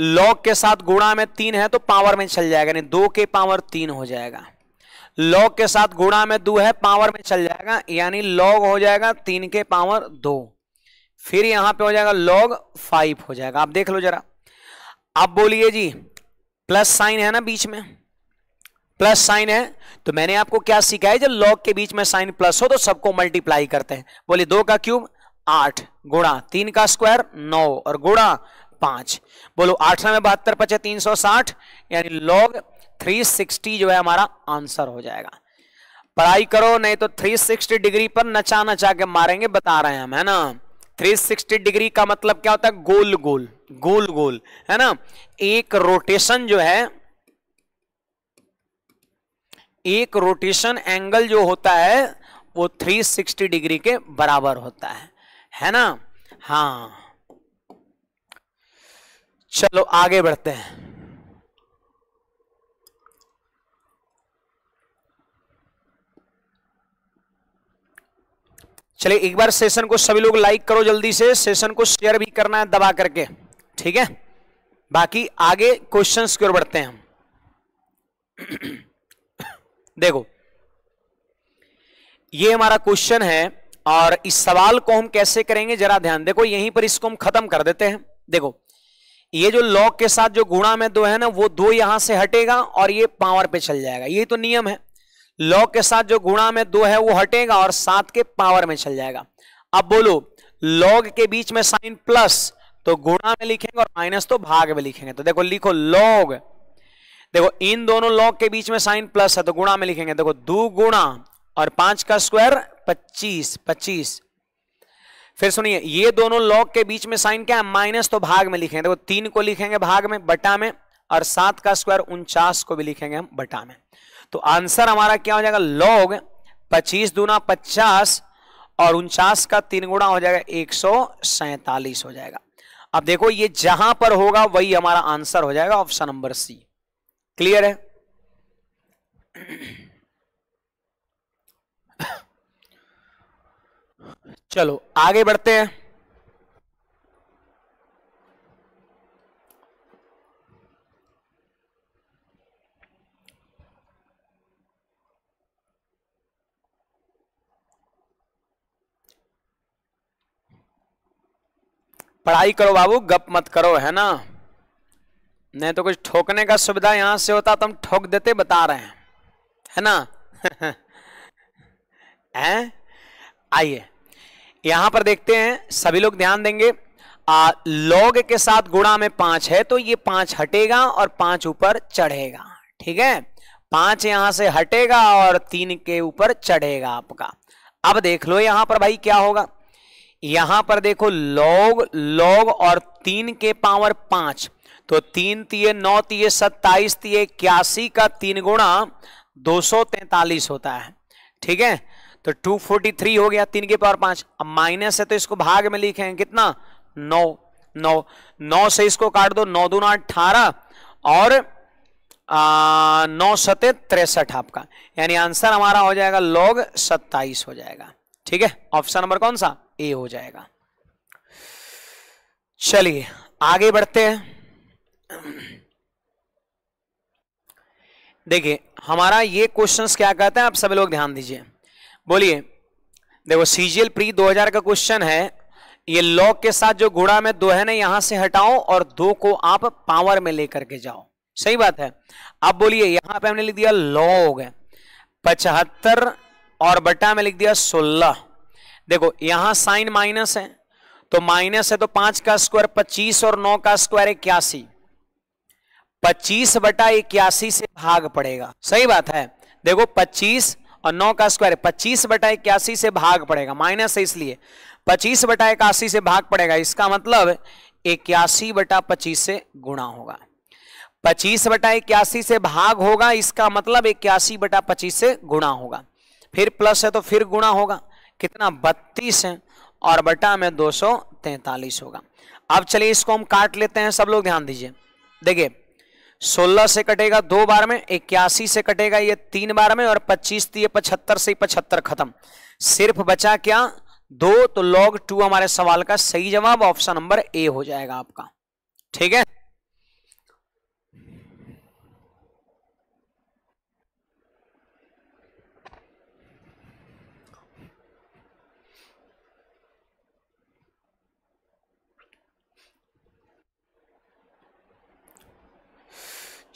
लॉग के साथ गुणा में तीन है तो पावर में चल जाएगा यानी दो के पावर तीन हो जाएगा लॉग के साथ गुणा में दो है पावर में चल जाएगा यानी लॉग हो जाएगा तीन के पावर दो फिर यहां पे हो जाएगा लॉग फाइव हो जाएगा आप देख लो जरा आप बोलिए जी प्लस साइन है ना बीच में प्लस साइन है तो मैंने आपको क्या सिखाया जब लॉग के बीच में साइन प्लस हो तो सबको मल्टीप्लाई करते हैं बोलिए दो का क्यूब आठ गुणा तीन का स्क्वायर नौ और गुणा पांच बोलो आठ में बहत्तर पचे तीन सौ साठ यानी लॉग 360 जो है हमारा आंसर हो जाएगा पढ़ाई करो नहीं तो 360 डिग्री पर नचा नचा के मारेंगे बता रहे हैं हम है ना 360 डिग्री का मतलब क्या होता है गोल गोल गोल गोल है ना एक रोटेशन जो है एक रोटेशन एंगल जो होता है वो 360 डिग्री के बराबर होता है है ना हाँ चलो आगे बढ़ते हैं चलिए एक बार सेशन को सभी लोग लाइक करो जल्दी से सेशन को शेयर भी करना है दबा करके ठीक है बाकी आगे क्वेश्चंस की ओर बढ़ते हैं हम (coughs) देखो ये हमारा क्वेश्चन है और इस सवाल को हम कैसे करेंगे जरा ध्यान देखो यहीं पर इसको हम खत्म कर देते हैं देखो ये जो लॉग के साथ जो गुणा में दो है ना वो दो यहां से हटेगा और ये पावर पे चल जाएगा यही तो नियम है लॉ के साथ जो गुणा में दो है वो हटेगा और सात के पावर में चल जाएगा अब बोलो लॉग के बीच में साइन प्लस तो गुणा में लिखेंगे और माइनस तो भाग में लिखेंगे तो देखो लिखो लॉग देखो इन दोनों लॉग के बीच में साइन प्लस है तो गुणा में लिखेंगे देखो दो गुणा और पांच का स्क्वायर पच्चीस पच्चीस फिर सुनिए ये दोनों लॉग के बीच में साइन क्या है माइनस तो भाग में लिखेंगे देखो तीन को लिखेंगे भाग में बटा में और सात का स्क्वायर उनचास को भी लिखेंगे हम बटा में तो आंसर हमारा क्या हो जाएगा लॉग पच्चीस दूना पचास और उनचास का तीन गुणा हो जाएगा एक हो जाएगा अब देखो ये जहां पर होगा वही हमारा आंसर हो जाएगा ऑप्शन नंबर सी क्लियर है (coughs) चलो आगे बढ़ते हैं पढ़ाई करो बाबू गप मत करो है ना नहीं तो कुछ ठोकने का सुविधा यहां से होता तो हम ठोक देते बता रहे हैं है ना (laughs) हैं आइए यहां पर देखते हैं सभी लोग ध्यान देंगे आ, लोग के साथ गुणा में पांच है तो ये पांच हटेगा और पांच ऊपर चढ़ेगा ठीक है पांच यहां से हटेगा और तीन के ऊपर चढ़ेगा आपका अब देख लो यहां पर भाई क्या होगा यहां पर देखो लॉग लॉग और तीन के पावर पांच तो तीन तीय नौ तीय सत्ताईस तीय इक्यासी का तीन गुणा दो सौ तैतालीस होता है ठीक है तो टू फोर्टी थ्री हो गया तीन के पावर पांच अब माइनस है तो इसको भाग में लिखे कितना नौ नौ नौ से इसको काट दो नौ नौ अठारह और आ, नौ सते तिरसठ आपका यानी आंसर हमारा हो जाएगा लॉग सत्ताईस हो जाएगा ठीक है ऑप्शन नंबर कौन सा ए हो जाएगा चलिए आगे बढ़ते हैं देखिए हमारा ये क्वेश्चंस क्या कहते हैं आप सभी लोग ध्यान दीजिए बोलिए देखो सीजीएल प्री 2000 का क्वेश्चन है ये लॉग के साथ जो गुड़ा में दो है ना यहां से हटाओ और दो को आप पावर में लेकर के जाओ सही बात है अब बोलिए यहां पे हमने लिख दिया लॉग पचहत्तर और बट्टा में लिख दिया सोलह देखो यहां साइन माइनस है तो माइनस है तो पांच का स्क्वायर पच्चीस और नौ का स्क्वायर इक्यासी पच्चीस बटा इक्यासी से भाग पड़ेगा सही बात है देखो पच्चीस और नौ का स्क्वायर पच्चीस बटा इक्यासी से भाग पड़ेगा माइनस है इसलिए पच्चीस बटा इक्यासी से भाग पड़ेगा इसका मतलब इक्यासी बटा पच्चीस से गुणा होगा पच्चीस बटा इक्यासी से भाग होगा इसका मतलब इक्यासी बटा पच्चीस से गुणा होगा फिर प्लस है तो फिर गुणा होगा कितना बत्तीस है और बटा में दो सौ तैतालीस होगा अब चलिए इसको हम काट लेते हैं सब लोग ध्यान दीजिए देखिए सोलह से कटेगा दो बार में इक्यासी से कटेगा ये तीन बार में और पच्चीस तो ये पचहत्तर से पचहत्तर खत्म सिर्फ बचा क्या दो तो लॉग टू हमारे सवाल का सही जवाब ऑप्शन नंबर ए हो जाएगा आपका ठीक है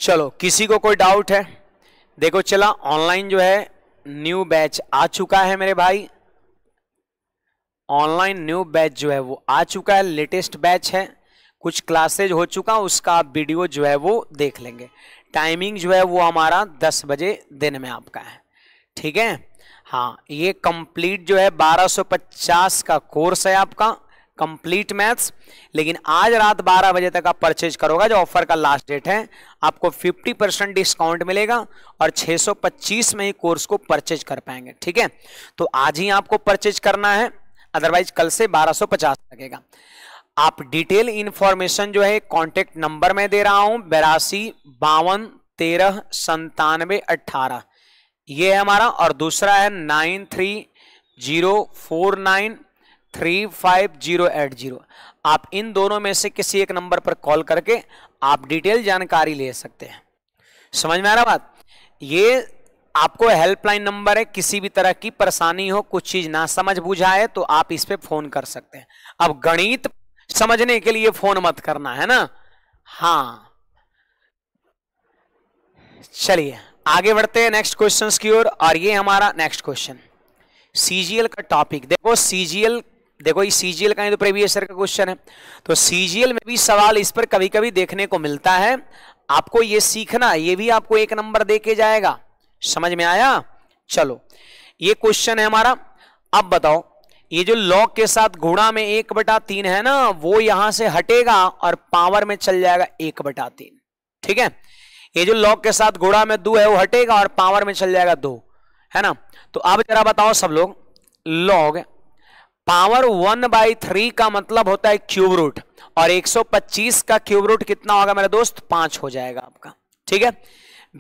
चलो किसी को कोई डाउट है देखो चला ऑनलाइन जो है न्यू बैच आ चुका है मेरे भाई ऑनलाइन न्यू बैच जो है वो आ चुका है लेटेस्ट बैच है कुछ क्लासेज हो चुका उसका आप वीडियो जो है वो देख लेंगे टाइमिंग जो है वो हमारा दस बजे दिन में आपका है ठीक है हाँ ये कंप्लीट जो है 1250 का कोर्स है आपका कंप्लीट मैथ्स लेकिन आज रात 12 बजे तक आप परचेज करोगा जो ऑफर का लास्ट डेट है आपको 50 परसेंट डिस्काउंट मिलेगा और 625 में ही कोर्स को परचेज कर पाएंगे ठीक है तो आज ही आपको परचेज करना है अदरवाइज कल से 1250 लगेगा आप डिटेल इंफॉर्मेशन जो है कॉन्टेक्ट नंबर में दे रहा हूं बेरासी बावन तेरह संतानवे अट्ठारह ये है हमारा और दूसरा है nine three zero four nine three five zero eight zero आप इन दोनों में से किसी एक नंबर पर कॉल करके आप डिटेल जानकारी ले सकते हैं समझ में आ रहा बात ये आपको हेल्पलाइन नंबर है किसी भी तरह की परेशानी हो कुछ चीज ना समझ बूझा है तो आप इस पर फोन कर सकते हैं अब गणित समझने के लिए फोन मत करना है ना हाँ चलिए आगे बढ़ते हैं नेक्स्ट क्वेश्चंस की ओर और, और ये हमारा नेक्स्ट क्वेश्चन सीजीएल का टॉपिक देखो सीजीएल देखो ये सीजीएल का नहीं तो प्रीवियस ईयर का क्वेश्चन है तो सीजीएल में भी सवाल इस पर कभी कभी देखने को मिलता है आपको ये सीखना ये भी आपको एक नंबर दे के जाएगा समझ में आया चलो ये क्वेश्चन है हमारा अब बताओ ये जो लॉग के साथ घोड़ा में एक बटा तीन है ना वो यहां से हटेगा और पावर में चल जाएगा एक बटा तीन ठीक है ये जो लॉग के साथ घोड़ा में दो है वो हटेगा और पावर में चल जाएगा दो है ना तो अब जरा बताओ सब लोग log power one by three का मतलब होता है क्यूब रूट और 125 का क्यूब रूट कितना होगा मेरे दोस्त पांच हो जाएगा आपका ठीक है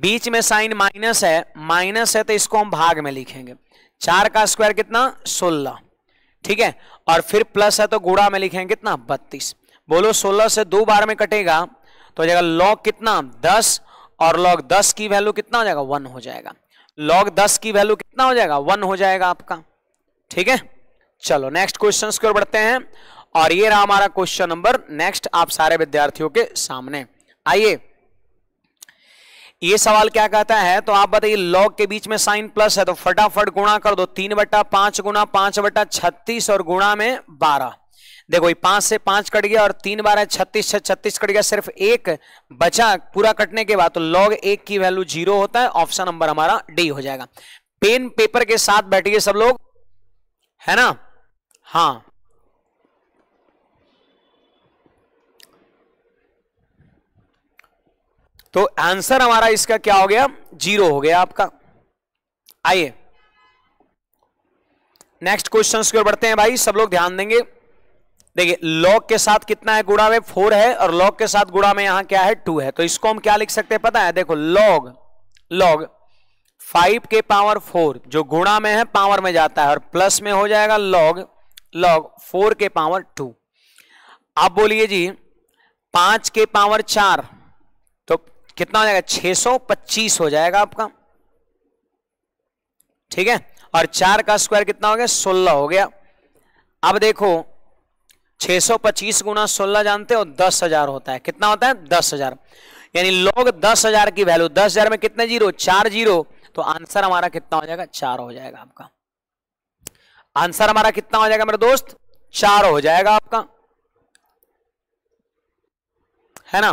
बीच में साइन माइनस है माइनस है तो इसको हम भाग में लिखेंगे चार का स्क्वायर कितना सोलह ठीक है और फिर प्लस है तो गुड़ा में लिखेंगे कितना बत्तीस बोलो सोलह से दो बार में कटेगा तो हो जाएगा लॉग कितना दस और लॉग दस की वैल्यू कितना हो जाएगा वन हो जाएगा लॉग दस की वैल्यू कितना हो जाएगा वन हो जाएगा आपका ठीक है चलो नेक्स्ट क्वेश्चन की ओर बढ़ते हैं और ये रहा हमारा क्वेश्चन नंबर नेक्स्ट आप सारे विद्यार्थियों के सामने आइए ये सवाल क्या कहता है तो आप बताइए लॉग के बीच में साइन प्लस है तो फटाफट गुणा कर दो तीन बट्टा पांच गुणा पांच बट्टा छत्तीस और गुणा में बारह देखो ये पांच से पांच कट गया और तीन बारह छत्तीस से छत्तीस कट गया सिर्फ एक बचा पूरा कटने के बाद तो लॉग एक की वैल्यू जीरो होता है ऑप्शन नंबर हमारा डी हो जाएगा पेन पेपर के साथ बैठिए सब लोग है ना हाँ तो आंसर हमारा इसका क्या हो गया जीरो हो गया आपका आइए नेक्स्ट क्वेश्चन की ओर बढ़ते हैं भाई सब लोग ध्यान देंगे देखिए लॉग के साथ कितना है गुड़ा में फोर है और लॉग के साथ गुड़ा में यहां क्या है टू है तो इसको हम क्या लिख सकते हैं पता है देखो लॉग लॉग फाइव के पावर फोर जो गुणा में है पावर में जाता है और प्लस में हो जाएगा लॉग लॉग फोर के पावर टू आप बोलिए जी पांच के पावर चार तो कितना हो जाएगा छह सौ पच्चीस हो जाएगा आपका ठीक है और चार का स्क्वायर कितना हो गया सोलह हो गया अब देखो छह सौ पच्चीस गुना सोलह जानते हो दस हजार होता है कितना होता है दस हजार यानी लोग दस हजार की वैल्यू दस हजार में कितने जीरो चार जीरो तो आंसर हमारा कितना हो जाएगा चार हो जाएगा आपका आंसर हमारा कितना हो जाएगा मेरे दोस्त चार हो जाएगा आपका है ना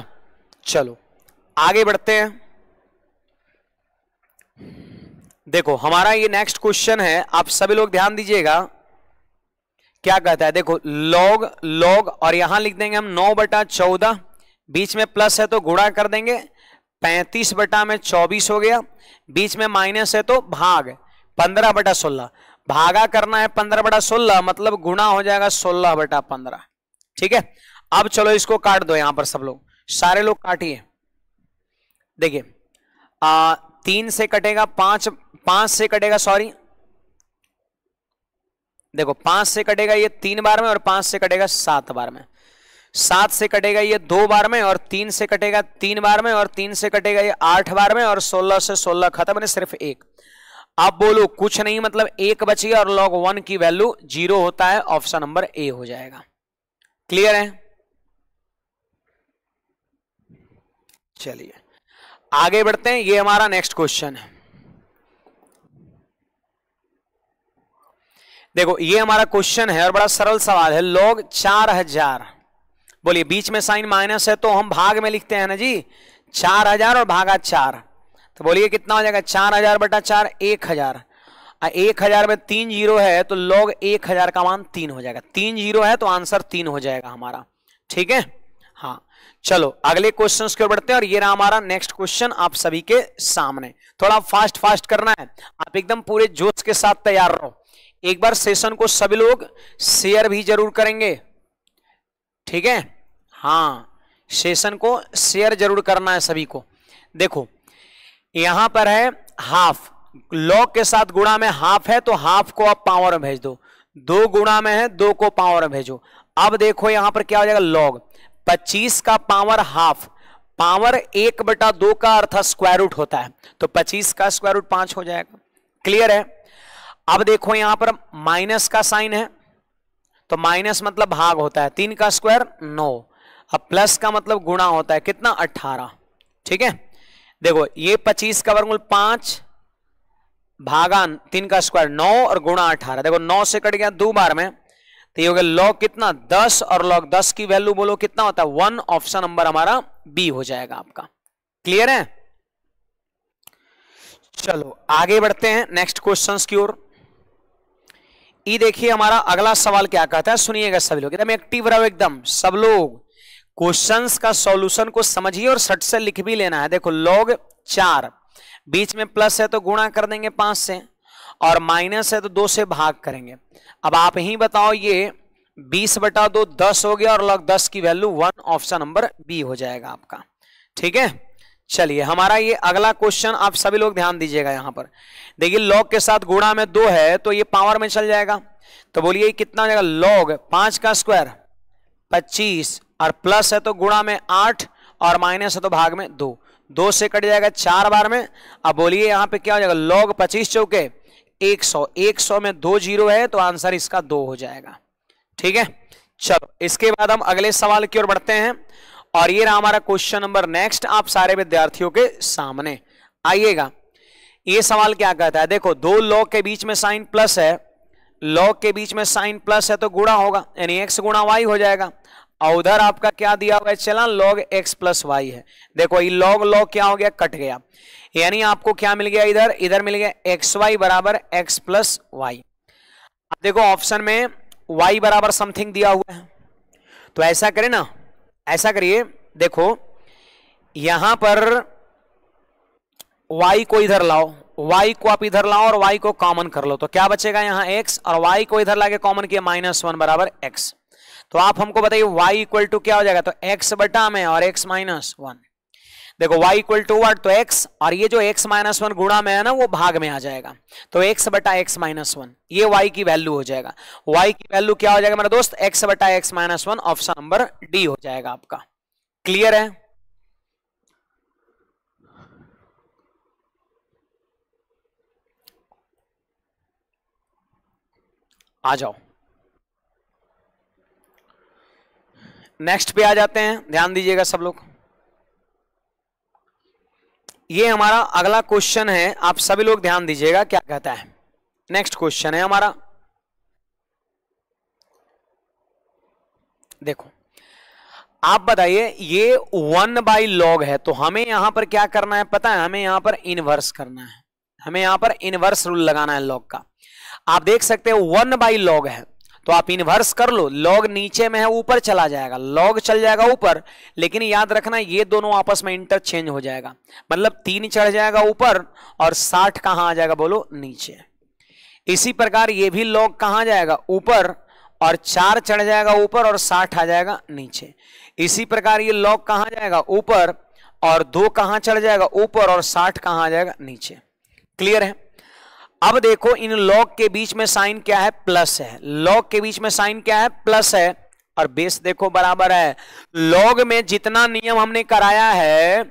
चलो आगे बढ़ते हैं देखो हमारा ये नेक्स्ट क्वेश्चन है आप सभी लोग ध्यान दीजिएगा क्या कहता है देखो लॉग लॉग और यहां लिख देंगे हम नौ बटा चौदह बीच में प्लस है तो गुणा कर देंगे पैंतीस बटा में चौबीस हो गया बीच में माइनस है तो भाग पंद्रह बटा सोलह भागा करना है पंद्रह बटा सोलह मतलब गुणा हो जाएगा सोलह बटा पंद्रह ठीक है अब चलो इसको काट दो यहां पर सब लोग सारे लोग काटिए देखिए तीन से कटेगा पांच पांच से कटेगा सॉरी देखो पांच से कटेगा ये तीन बार में और पांच से कटेगा सात बार में सात से कटेगा ये दो बार में और तीन से कटेगा तीन बार में और तीन से कटेगा ये आठ बार में और सोलह से सोलह खत्म सिर्फ एक आप बोलो कुछ नहीं मतलब एक बच गया और लॉग वन की वैल्यू जीरो होता है ऑप्शन नंबर ए हो जाएगा क्लियर है चलिए आगे बढ़ते हैं ये हमारा नेक्स्ट क्वेश्चन है देखो ये हमारा क्वेश्चन है और बड़ा सरल सवाल है लॉग चार हजार बोलिए बीच में साइन माइनस है तो हम भाग में लिखते हैं ना जी चार हजार और भागा चार तो बोलिए कितना हो जाएगा चार हजार बटा चार एक हजार एक हजार में तीन जीरो है तो लॉग एक हजार का मान तीन हो जाएगा तीन जीरो है तो आंसर तीन हो जाएगा हमारा ठीक है हाँ चलो अगले क्वेश्चन की ओर बढ़ते हैं और ये रहा हमारा नेक्स्ट क्वेश्चन आप सभी के सामने थोड़ा फास्ट फास्ट करना है आप एकदम पूरे जोश के साथ तैयार रहो एक बार सेशन को सभी लोग शेयर भी जरूर करेंगे ठीक है हाँ सेशन को शेयर जरूर करना है सभी को देखो यहां पर है हाफ लॉग के साथ गुणा में हाफ है तो हाफ को आप पावर में भेज दो दो गुणा में है दो को पावर में भेजो अब देखो यहां पर क्या हो जाएगा लॉग पच्चीस का पावर हाफ पावर एक बटा दो का अर्थ स्क्वायर रूट होता है तो पच्चीस का स्क्वायर रूट पांच हो जाएगा क्लियर है अब देखो यहां पर माइनस का साइन है तो माइनस मतलब भाग होता है तीन का स्क्वायर नौ अब प्लस का मतलब गुणा होता है कितना अट्ठारह ठीक है देखो ये पच्चीस का वर्गमूल पांच भागा तीन का स्क्वायर नौ और गुणा अठारह देखो नौ से कट गया दो बार में तो ये हो गया लॉग कितना दस और लॉग दस की वैल्यू बोलो कितना होता है वन ऑप्शन नंबर हमारा बी हो जाएगा आपका क्लियर है चलो आगे बढ़ते हैं नेक्स्ट क्वेश्चन की ओर ये देखिए हमारा अगला सवाल क्या कहता है सुनिएगा सभी लोग एकदम एक्टिव रहो एकदम सब लोग क्वेश्चंस का सॉल्यूशन को समझिए और सट से लिख भी लेना है देखो लॉग चार बीच में प्लस है तो गुणा कर देंगे पांच से और माइनस है तो दो से भाग करेंगे अब आप ही बताओ ये बीस बटा दो दस हो गया और लॉग दस की value one option number B हो जाएगा आपका ठीक है चलिए हमारा ये अगला क्वेश्चन आप सभी लोग ध्यान दीजिएगा यहां पर देखिए लॉग के साथ गुणा में दो है तो ये पावर में चल जाएगा तो बोलिए कितना हो जाएगा लॉग पांच का स्क्वायर पच्चीस और प्लस है तो गुणा में आठ और माइनस है तो भाग में दो दो से कट जाएगा चार बार में अब बोलिए यहाँ पे क्या हो जाएगा लॉग पच्चीस चौके एक सौ एक सौ में दो जीरो है तो आंसर इसका दो हो जाएगा ठीक है चलो इसके बाद हम अगले सवाल की ओर बढ़ते हैं और ये रहा हमारा क्वेश्चन नंबर नेक्स्ट आप सारे विद्यार्थियों के सामने आइएगा ये सवाल क्या कहता है देखो दो लॉग के बीच में साइन प्लस है लॉग के बीच में साइन प्लस है तो गुणा होगा यानी एक्स गुणा वाई हो जाएगा और उधर आपका क्या दिया हुआ है चलन लॉग एक्स प्लस वाई है देखो ये लॉग लॉग क्या हो गया कट गया यानी आपको क्या मिल गया इधर इधर मिल गया एक्स वाई बराबर एक्स प्लस वाई अब देखो ऑप्शन में वाई बराबर समथिंग दिया हुआ है तो ऐसा करें ना ऐसा करिए देखो यहां पर वाई को इधर लाओ वाई को आप इधर लाओ और वाई को कॉमन कर लो तो क्या बचेगा यहां एक्स और वाई को इधर लाके कॉमन किया माइनस वन बराबर एक्स तो आप हमको बताइए वाई इक्वल टू क्या हो जाएगा तो एक्स बटा में और एक्स माइनस वन देखो y इक्वल टू वर्ड तो x और ये जो x माइनस वन गुणा में है ना वो भाग में आ जाएगा तो x बटा एक्स माइनस वन ये y की वैल्यू हो जाएगा y की वैल्यू क्या हो जाएगा मेरा दोस्त x बटा x minus one option number D हो जाएगा आपका क्लियर है आ जाओ नेक्स्ट पे आ जाते हैं ध्यान दीजिएगा सब लोग ये हमारा अगला क्वेश्चन है आप सभी लोग ध्यान दीजिएगा क्या कहता है नेक्स्ट क्वेश्चन है हमारा देखो आप बताइए ये वन बाई लॉग है तो हमें यहां पर क्या करना है पता है हमें यहां पर इनवर्स करना है हमें यहां पर इनवर्स रूल लगाना है लॉग का आप देख सकते हो वन बाई लॉग है तो आप इन्वर्स कर लो लॉग नीचे में है ऊपर चला जाएगा लॉग चल जाएगा ऊपर लेकिन याद रखना ये दोनों आपस में इंटरचेंज हो जाएगा मतलब तीन चढ़ जाएगा ऊपर और साठ कहाँ आ जाएगा बोलो नीचे इसी प्रकार ये भी लॉग कहाँ जाएगा ऊपर और चार चढ़ जाएगा ऊपर और साठ आ जाएगा नीचे इसी प्रकार ये लॉग कहाँ जाएगा ऊपर और दो कहाँ चढ़ जाएगा ऊपर और साठ कहाँ आ जाएगा नीचे क्लियर है अब देखो इन लॉग के बीच में साइन क्या है प्लस है लॉग के बीच में साइन क्या है प्लस है और बेस देखो बराबर है लॉग में जितना नियम हमने कराया है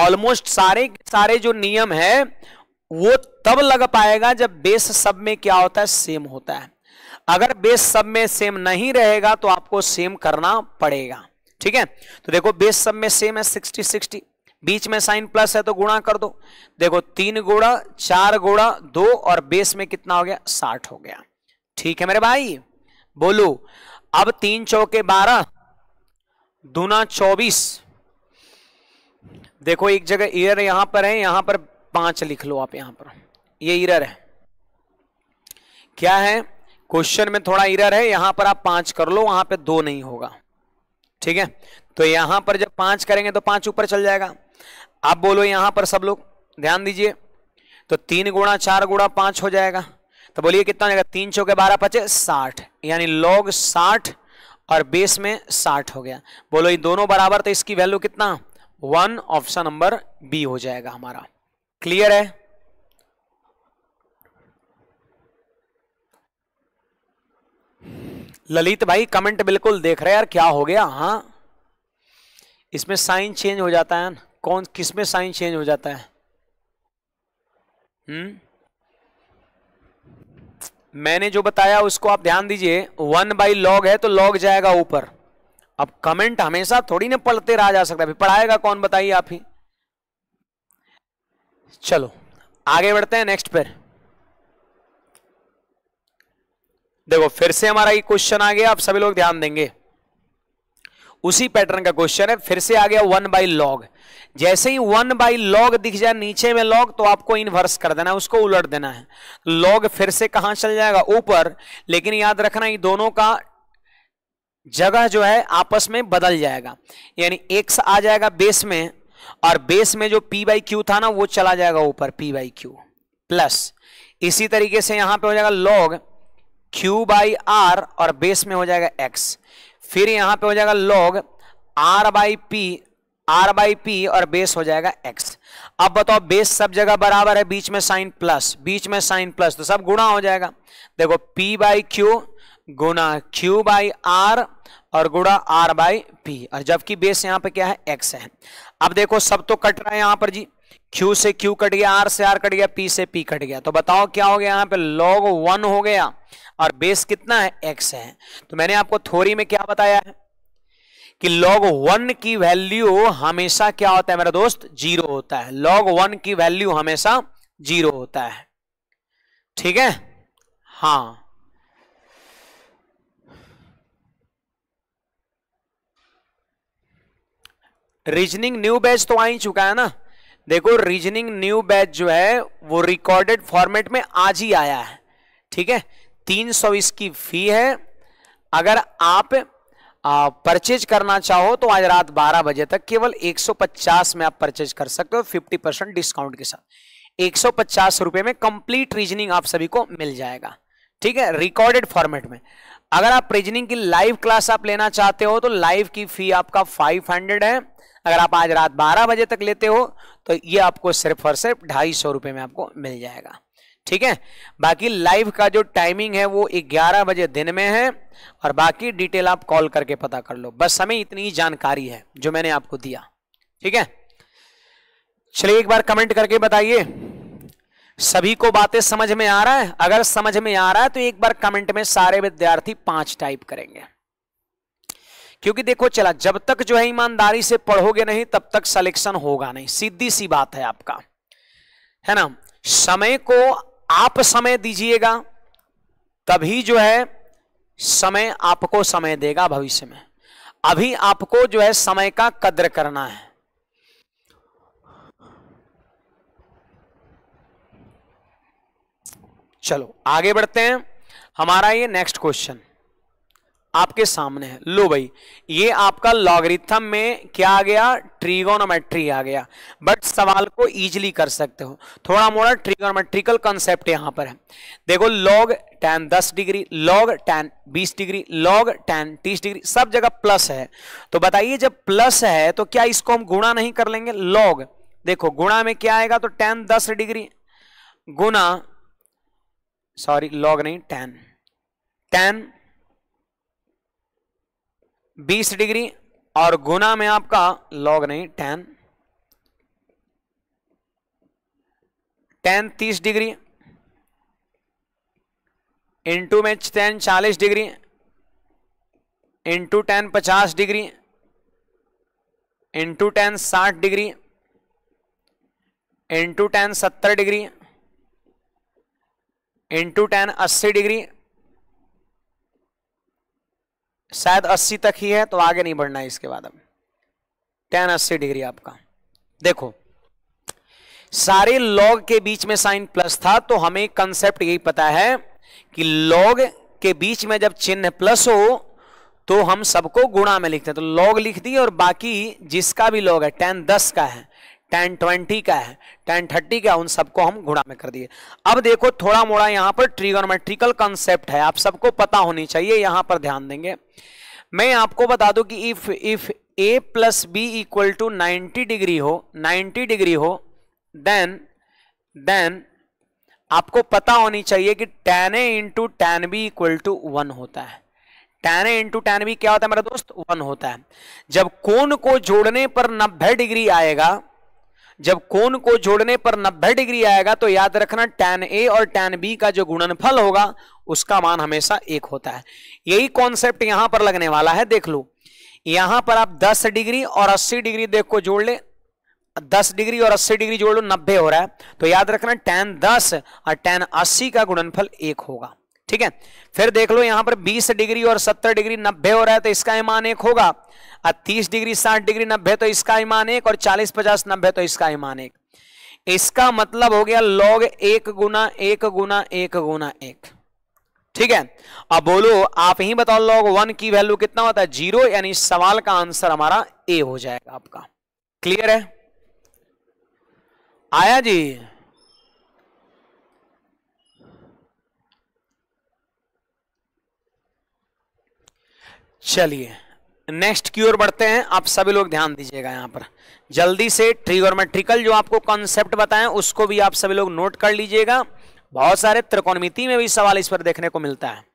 ऑलमोस्ट सारे सारे जो नियम है वो तब लग पाएगा जब बेस सब में क्या होता है सेम होता है अगर बेस सब में सेम नहीं रहेगा तो आपको सेम करना पड़ेगा ठीक है तो देखो बेस सब में सेम है सिक्सटी सिक्सटी बीच में साइन प्लस है तो गुणा कर दो देखो तीन गुणा चार गुणा दो और बेस में कितना हो गया साठ हो गया ठीक है मेरे भाई बोलो अब तीन चौके बारह दूना चौबीस देखो एक जगह ईयर यहां पर है यहां पर पांच लिख लो आप यहां पर ये यह इरर है क्या है क्वेश्चन में थोड़ा इरर है यहां पर आप पांच कर लो वहां पे दो नहीं होगा ठीक है तो यहां पर जब पांच करेंगे तो पांच ऊपर चल जाएगा आप बोलो यहां पर सब लोग ध्यान दीजिए तो तीन गुणा चार गुणा पांच हो जाएगा तो बोलिए कितना हो जाएगा तीन चौके बारह पचे साठ यानी लॉग साठ और बेस में साठ हो गया बोलो ये दोनों बराबर तो इसकी वैल्यू कितना वन ऑप्शन नंबर बी हो जाएगा हमारा क्लियर है ललित भाई कमेंट बिल्कुल देख रहे हैं यार क्या हो गया हाँ इसमें साइन चेंज हो जाता है ना कौन किस में साइन चेंज हो जाता है हम्म मैंने जो बताया उसको आप ध्यान दीजिए वन बाई लॉग है तो लॉग जाएगा ऊपर अब कमेंट हमेशा थोड़ी ना पढ़ते रहा जा सकता है पढ़ाएगा कौन बताइए आप ही चलो आगे बढ़ते हैं नेक्स्ट पर देखो फिर से हमारा ये क्वेश्चन आ गया आप सभी लोग ध्यान देंगे उसी पैटर्न का क्वेश्चन है फिर से आ गया वन बाई लॉग जैसे ही वन बाई लॉग दिख जाए नीचे में लॉग तो आपको इनवर्स कर देना है उसको उलट देना है लॉग फिर से कहां चल जाएगा ऊपर लेकिन याद रखना ये दोनों का जगह जो है आपस में बदल जाएगा यानी एक्स आ जाएगा बेस में और बेस में जो पी बाई क्यू था ना वो चला जाएगा ऊपर पी बाई क्यू प्लस इसी तरीके से यहां पे हो जाएगा लॉग क्यू बाई आर और बेस में हो जाएगा एक्स फिर यहां पे हो जाएगा log r by p r by p और बेस हो जाएगा एक्स अब बताओ बेस सब जगह बराबर है बीच में साइन प्लस बीच में साइन प्लस तो सब गुणा हो जाएगा देखो पी बाई क्यू गुना क्यू बाई आर और गुणा आर बाई पी और जबकि बेस यहां पे क्या है एक्स है अब देखो सब तो कट रहा है यहां पर जी क्यू से क्यू कट गया आर से आर कट गया पी से पी कट गया तो बताओ क्या हो गया यहां पे लॉग वन हो गया और बेस कितना है एक्स है तो मैंने आपको थोरी में क्या बताया है कि लॉग वन की वैल्यू हमेशा क्या होता है मेरा दोस्त जीरो होता है लॉग वन की वैल्यू हमेशा जीरो होता है ठीक है हाँ रीजनिंग न्यू बैच तो आ ही चुका है ना देखो रीजनिंग न्यू बैच जो है वो रिकॉर्डेड फॉर्मेट में आज ही आया है ठीक है तीन सौ इसकी फी है अगर आप परचेज करना चाहो तो आज रात 12 बजे तक केवल 150 में आप परचेज कर सकते हो 50 परसेंट डिस्काउंट के साथ एक रुपए में कंप्लीट रीजनिंग आप सभी को मिल जाएगा ठीक है रिकॉर्डेड फॉर्मेट में अगर आप रीजनिंग की लाइव क्लास आप लेना चाहते हो तो लाइव की फी आपका 500 है अगर आप आज रात 12 बजे तक लेते हो तो ये आपको सिर्फ और सिर्फ ढाई सौ रुपये में आपको मिल जाएगा ठीक है बाकी लाइव का जो टाइमिंग है वो 11 बजे दिन में है और बाकी डिटेल आप कॉल करके पता कर लो बस हमें इतनी ही जानकारी है जो मैंने आपको दिया ठीक है चलिए एक बार कमेंट करके बताइए सभी को बातें समझ में आ रहा है अगर समझ में आ रहा है तो एक बार कमेंट में सारे विद्यार्थी पांच टाइप करेंगे क्योंकि देखो चला जब तक जो है ईमानदारी से पढ़ोगे नहीं तब तक सिलेक्शन होगा नहीं सीधी सी बात है आपका है ना समय को आप समय दीजिएगा तभी जो है समय आपको समय देगा भविष्य में अभी आपको जो है समय का कद्र करना है चलो आगे बढ़ते हैं हमारा ये नेक्स्ट क्वेश्चन आपके सामने है लो भाई ये आपका लॉगरिथम में क्या आ गया ट्रिगोनोमेट्री आ गया बट सवाल को इजीली कर सकते हो थोड़ा मोड़ा ट्रिगोनोमेट्रिकल कॉन्सेप्ट यहां पर है देखो लॉग टेन दस डिग्री लॉग टेन बीस डिग्री लॉग टेन तीस डिग्री सब जगह प्लस है तो बताइए जब प्लस है तो क्या इसको हम गुणा नहीं कर लेंगे लॉग देखो गुणा में क्या आएगा तो टेन दस डिग्री गुणा सॉरी लॉग नहीं टेन टेन बीस डिग्री और गुना में आपका लॉग नहीं टेन टेन तीस डिग्री इंटू में टेन चालीस डिग्री इंटू टेन पचास डिग्री इंटू टेन साठ डिग्री इंटू टेन सत्तर डिग्री इंटू टेन अस्सी डिग्री शायद 80 तक ही है तो आगे नहीं बढ़ना है इसके बाद अब टेन अस्सी डिग्री आपका देखो सारे लॉग के बीच में साइन प्लस था तो हमें कंसेप्ट यही पता है कि लॉग के बीच में जब चिन्ह प्लस हो तो हम सबको गुणा में लिखते हैं तो लॉग लिख दिए और बाकी जिसका भी लॉग है टेन दस का है टेन ट्वेंटी का है टेन थर्टी का उन सबको हम घुड़ा में कर दिए अब देखो थोड़ा मोड़ा यहाँ पर ट्रिगोनोमेट्रिकल कंसेप्ट है आप सबको पता होनी चाहिए यहाँ पर ध्यान देंगे मैं आपको बता दूं कि if if A plus B equal to ninety degree हो नाइन्टी डिग्री हो देन देन आपको पता होनी चाहिए कि ten A into ten B equal to one होता है ten A into ten B क्या होता है मेरा दोस्त वन होता है जब कोण को जोड़ने पर नब्बे डिग्री आएगा जब कोण को जोड़ने पर 90 डिग्री आएगा तो याद रखना टेन ए और टेन बी का जो गुणनफल होगा उसका मान हमेशा एक होता है यही कॉन्सेप्ट यहां पर लगने वाला है देख लो यहां पर आप 10 डिग्री और 80 डिग्री देख को जोड़ ले 10 डिग्री और 80 डिग्री जोड़ लो 90 हो रहा है तो याद रखना टेन 10 और टेन 80 का गुणनफल एक होगा ठीक है फिर देख लो यहां पर 20 डिग्री और 70 डिग्री 90 हो रहा है तो इसका ईमान एक होगा और 30 डिग्री 60 डिग्री 90 तो इसका ईमान एक और 40 50 90 तो इसका ईमान एक इसका मतलब हो गया लॉग एक गुना एक गुना एक गुना एक ठीक है अब बोलो आप ही बताओ लॉग वन की वैल्यू कितना होता है जीरो यानी सवाल का आंसर हमारा ए हो जाएगा आपका क्लियर है आया जी चलिए नेक्स्ट की ओर बढ़ते हैं आप सभी लोग ध्यान दीजिएगा यहाँ पर जल्दी से ट्रिगोमेट्रिकल जो आपको कॉन्सेप्ट बताएं उसको भी आप सभी लोग नोट कर लीजिएगा बहुत सारे त्रिकोणमिति में भी सवाल इस पर देखने को मिलता है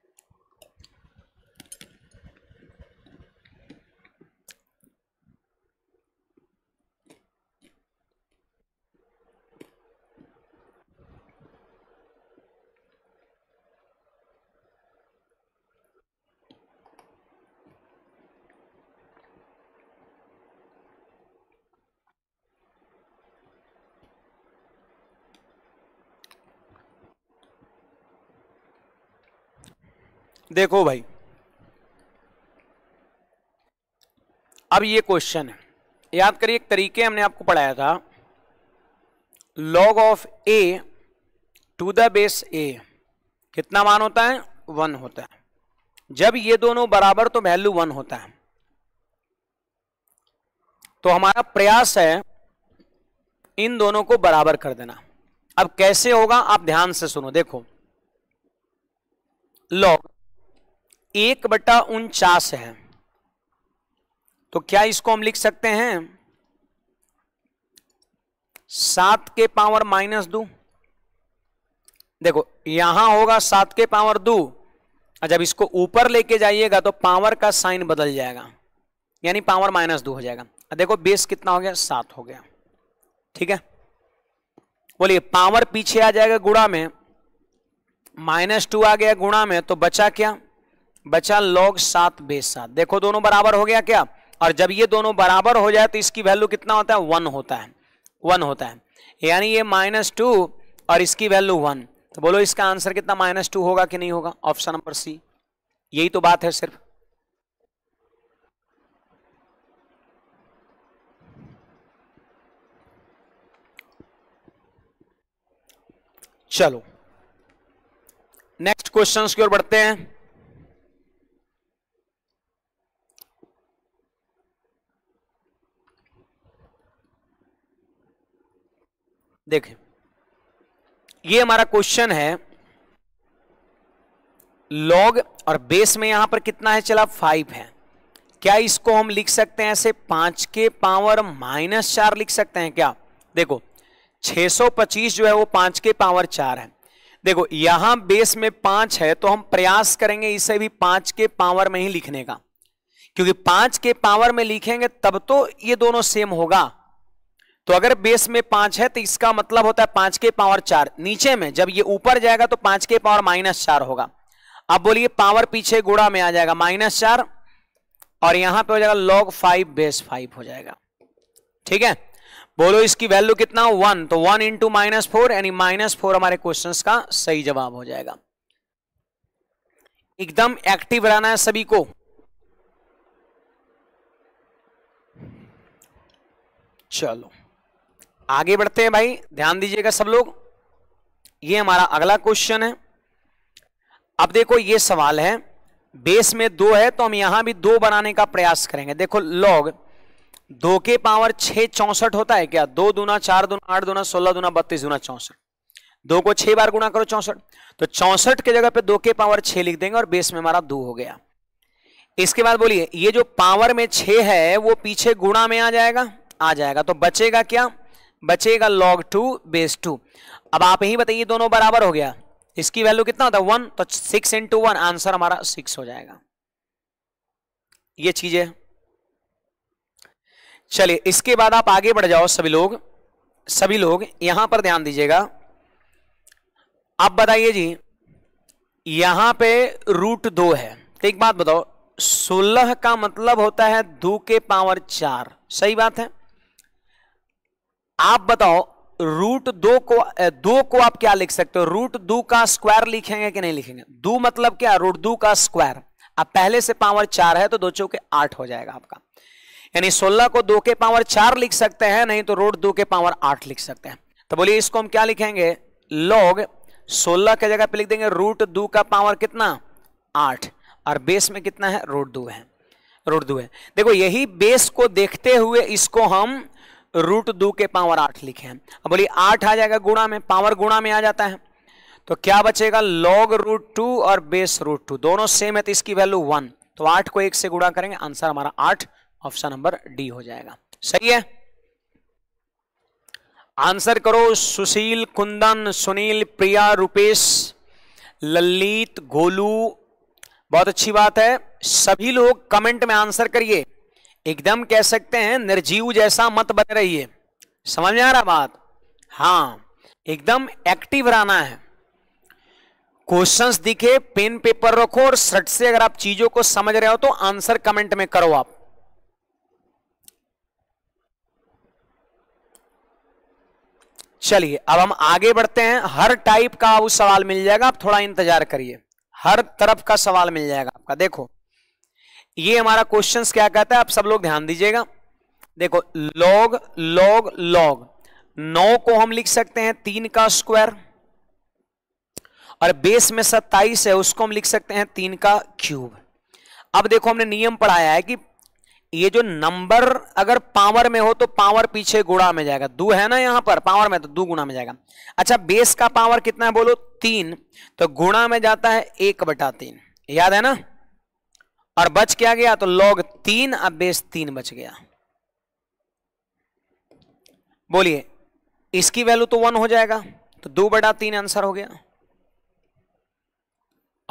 देखो भाई अब ये क्वेश्चन है याद करिए एक तरीके हमने आपको पढ़ाया था log of A to the base A कितना मान होता है वन होता है जब ये दोनों बराबर तो वैल्यू वन होता है तो हमारा प्रयास है इन दोनों को बराबर कर देना अब कैसे होगा आप ध्यान से सुनो देखो लॉग एक बटा उनचास है तो क्या इसको हम लिख सकते हैं सात के पावर माइनस दो देखो यहां होगा सात के पावर दो जब इसको ऊपर लेके जाइएगा तो पावर का साइन बदल जाएगा यानी पावर माइनस दो हो जाएगा देखो बेस कितना हो गया सात हो गया ठीक है बोलिए पावर पीछे आ जाएगा गुणा में माइनस टू आ गया गुणा में तो बचा क्या बचा लॉग सात बेस सात देखो दोनों बराबर हो गया क्या और जब ये दोनों बराबर हो जाए तो इसकी वैल्यू कितना होता है वन होता है वन होता है यानी ये माइनस टू और इसकी वैल्यू वन तो बोलो इसका आंसर कितना माइनस टू होगा कि नहीं होगा ऑप्शन नंबर सी यही तो बात है सिर्फ चलो नेक्स्ट क्वेश्चंस की ओर बढ़ते हैं देखें ये हमारा क्वेश्चन है लॉग और बेस में यहां पर कितना है चला फाइव है क्या इसको हम लिख सकते हैं ऐसे पांच के पावर माइनस चार लिख सकते हैं क्या देखो 625 जो है वो पांच के पावर चार है देखो यहां बेस में पांच है तो हम प्रयास करेंगे इसे भी पांच के पावर में ही लिखने का क्योंकि पांच के पावर में लिखेंगे तब तो ये दोनों सेम होगा तो अगर बेस में पांच है तो इसका मतलब होता है पांच के पावर चार नीचे में जब ये ऊपर जाएगा तो पांच के पावर माइनस चार होगा अब बोलिए पावर पीछे गुड़ा में आ जाएगा माइनस चार और यहां पे हो जाएगा लॉग फाइव बेस फाइव हो जाएगा ठीक है बोलो इसकी वैल्यू कितना वन तो वन इंटू माइनस फोर यानी माइनस फोर हमारे क्वेश्चन का सही जवाब हो जाएगा एकदम एक्टिव रहना है सभी को चलो आगे बढ़ते हैं भाई ध्यान दीजिएगा सब लोग ये हमारा अगला क्वेश्चन है अब देखो ये सवाल है बेस में दो है तो हम यहां भी दो बनाने का प्रयास करेंगे देखो लॉग दो के पावर छः चौसठ होता है क्या दो दुना चार दूना आठ दूना सोलह दूना बत्तीस दूना चौसठ दो को छह बार गुणा करो चौसठ तो चौसठ के जगह पे दो के पावर छह लिख देंगे और बेस में हमारा दो हो गया इसके बाद बोलिए ये जो पावर में छे है वो पीछे गुणा में आ जाएगा आ जाएगा तो बचेगा क्या बचेगा लॉग टू बेस टू अब आप ही बताइए दोनों बराबर हो गया इसकी वैल्यू कितना होता है वन तो सिक्स इंटू वन आंसर हमारा सिक्स हो जाएगा ये चीजें चलिए इसके बाद आप आगे बढ़ जाओ सभी लोग सभी लोग यहां पर ध्यान दीजिएगा आप बताइए जी यहां पे रूट दो है तो एक बात बताओ सोलह का मतलब होता है दो के पावर चार सही बात है आप बताओ रूट दो को दो को आप क्या लिख सकते हो रूट दो का स्क्वायर लिखेंगे कि नहीं लिखेंगे दो मतलब क्या रूट दो का स्क्वायर अब पहले से पावर चार है तो दो चौके आठ हो जाएगा आपका यानी सोलह को दो के पावर चार लिख सकते हैं नहीं तो रूट दो के पावर आठ लिख सकते हैं तो बोलिए इसको हम क्या लिखेंगे लॉग सोलह के जगह पे लिख देंगे रूट दो का पावर कितना आठ और बेस में कितना है रूट दो है रूट दो है देखो यही बेस को देखते हुए इसको हम रूट दो के पावर आठ लिखे हैं अब बोलिए आठ आ जाएगा गुणा में पावर गुणा में आ जाता है तो क्या बचेगा लॉग रूट टू और बेस रूट टू दोनों सेम है तो इसकी वैल्यू वन तो आठ को एक से गुणा करेंगे आंसर हमारा आठ ऑप्शन नंबर डी हो जाएगा सही है आंसर करो सुशील कुंदन सुनील प्रिया रूपेश ललित गोलू बहुत अच्छी बात है सभी लोग कमेंट में आंसर करिए एकदम कह सकते हैं निर्जीव जैसा मत बन रही है समझ में आ रहा बात हाँ एकदम एक्टिव रहना है क्वेश्चंस दिखे पेन पेपर रखो और सट से अगर आप चीजों को समझ रहे हो तो आंसर कमेंट में करो आप चलिए अब हम आगे बढ़ते हैं हर टाइप का वो सवाल मिल जाएगा आप थोड़ा इंतजार करिए हर तरफ का सवाल मिल जाएगा आपका देखो ये हमारा क्वेश्चन क्या कहता है आप सब लोग ध्यान दीजिएगा देखो लॉग लॉग लॉग नौ को हम लिख सकते हैं तीन का स्क्वायर और बेस में सत्ताईस है उसको हम लिख सकते हैं तीन का क्यूब अब देखो हमने नियम पढ़ाया है कि ये जो नंबर अगर पावर में हो तो पावर पीछे गुणा में जाएगा दो है ना यहां पर पावर में तो दो गुणा में जाएगा अच्छा बेस का पावर कितना है बोलो तीन तो गुणा में जाता है एक बटा तीन याद है ना और बच क्या गया तो लॉग तीन अब बेस तीन बच गया बोलिए इसकी वैल्यू तो वन हो जाएगा तो दो बटा तीन आंसर हो गया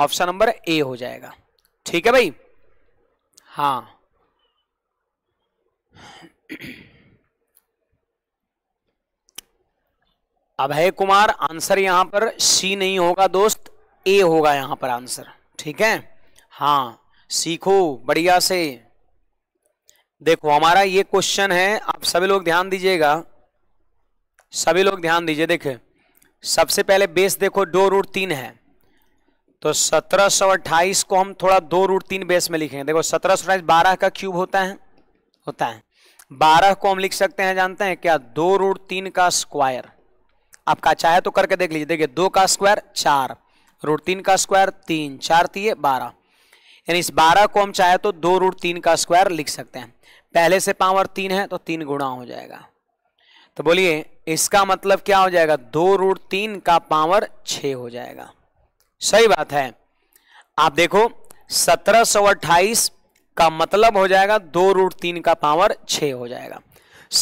ऑप्शन नंबर ए हो जाएगा ठीक है भाई हाँ अभय कुमार आंसर यहां पर सी नहीं होगा दोस्त ए होगा यहां पर आंसर ठीक है हाँ सीखो बढ़िया से देखो हमारा ये क्वेश्चन है आप सभी लोग ध्यान दीजिएगा सभी लोग ध्यान दीजिए देखे सबसे पहले बेस देखो दो रूट तीन है तो सत्रह सौ अट्ठाईस को हम थोड़ा दो रूट तीन बेस में लिखेंगे देखो सत्रह सौ अट्ठाईस बारह का क्यूब होता है होता है बारह को हम लिख सकते हैं जानते हैं क्या दो रूट तीन का स्क्वायर आपका चाहे तो करके देख लीजिए देखिए दो का स्क्वायर चार रूट तीन का स्क्वायर तीन चार तीय बारह यानी इस बारह को हम चाहे तो दो रूट तीन का स्क्वायर लिख सकते हैं पहले से पावर तीन है तो तीन गुणा हो जाएगा तो बोलिए इसका मतलब क्या हो जाएगा दो रूट तीन का पावर छ हो जाएगा सही बात है आप देखो सत्रह सौ अट्ठाईस का मतलब हो जाएगा दो रूट तीन का पावर छ हो जाएगा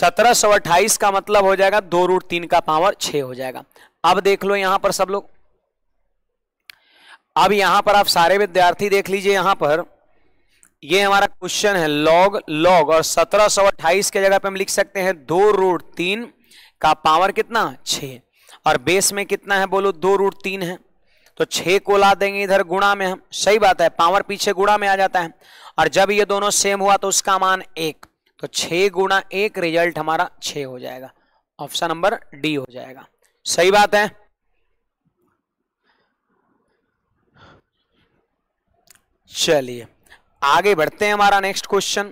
सत्रह सौ अट्ठाईस का मतलब हो जाएगा दो रूट तीन का पावर छ हो जाएगा अब देख लो यहां पर सब लोग अब यहां पर आप सारे विद्यार्थी देख लीजिए यहां पर ये हमारा क्वेश्चन है लॉग लॉग और सत्रह सौ अट्ठाईस के जगह पे हम लिख सकते हैं दो रूट तीन का पावर कितना छ और बेस में कितना है बोलो दो रूट तीन है तो छे को ला देंगे इधर गुणा में हम सही बात है पावर पीछे गुणा में आ जाता है और जब ये दोनों सेम हुआ तो उसका मान एक तो छः गुणा एक रिजल्ट हमारा छे हो जाएगा ऑप्शन नंबर डी हो जाएगा सही बात है चलिए आगे बढ़ते हैं हमारा नेक्स्ट क्वेश्चन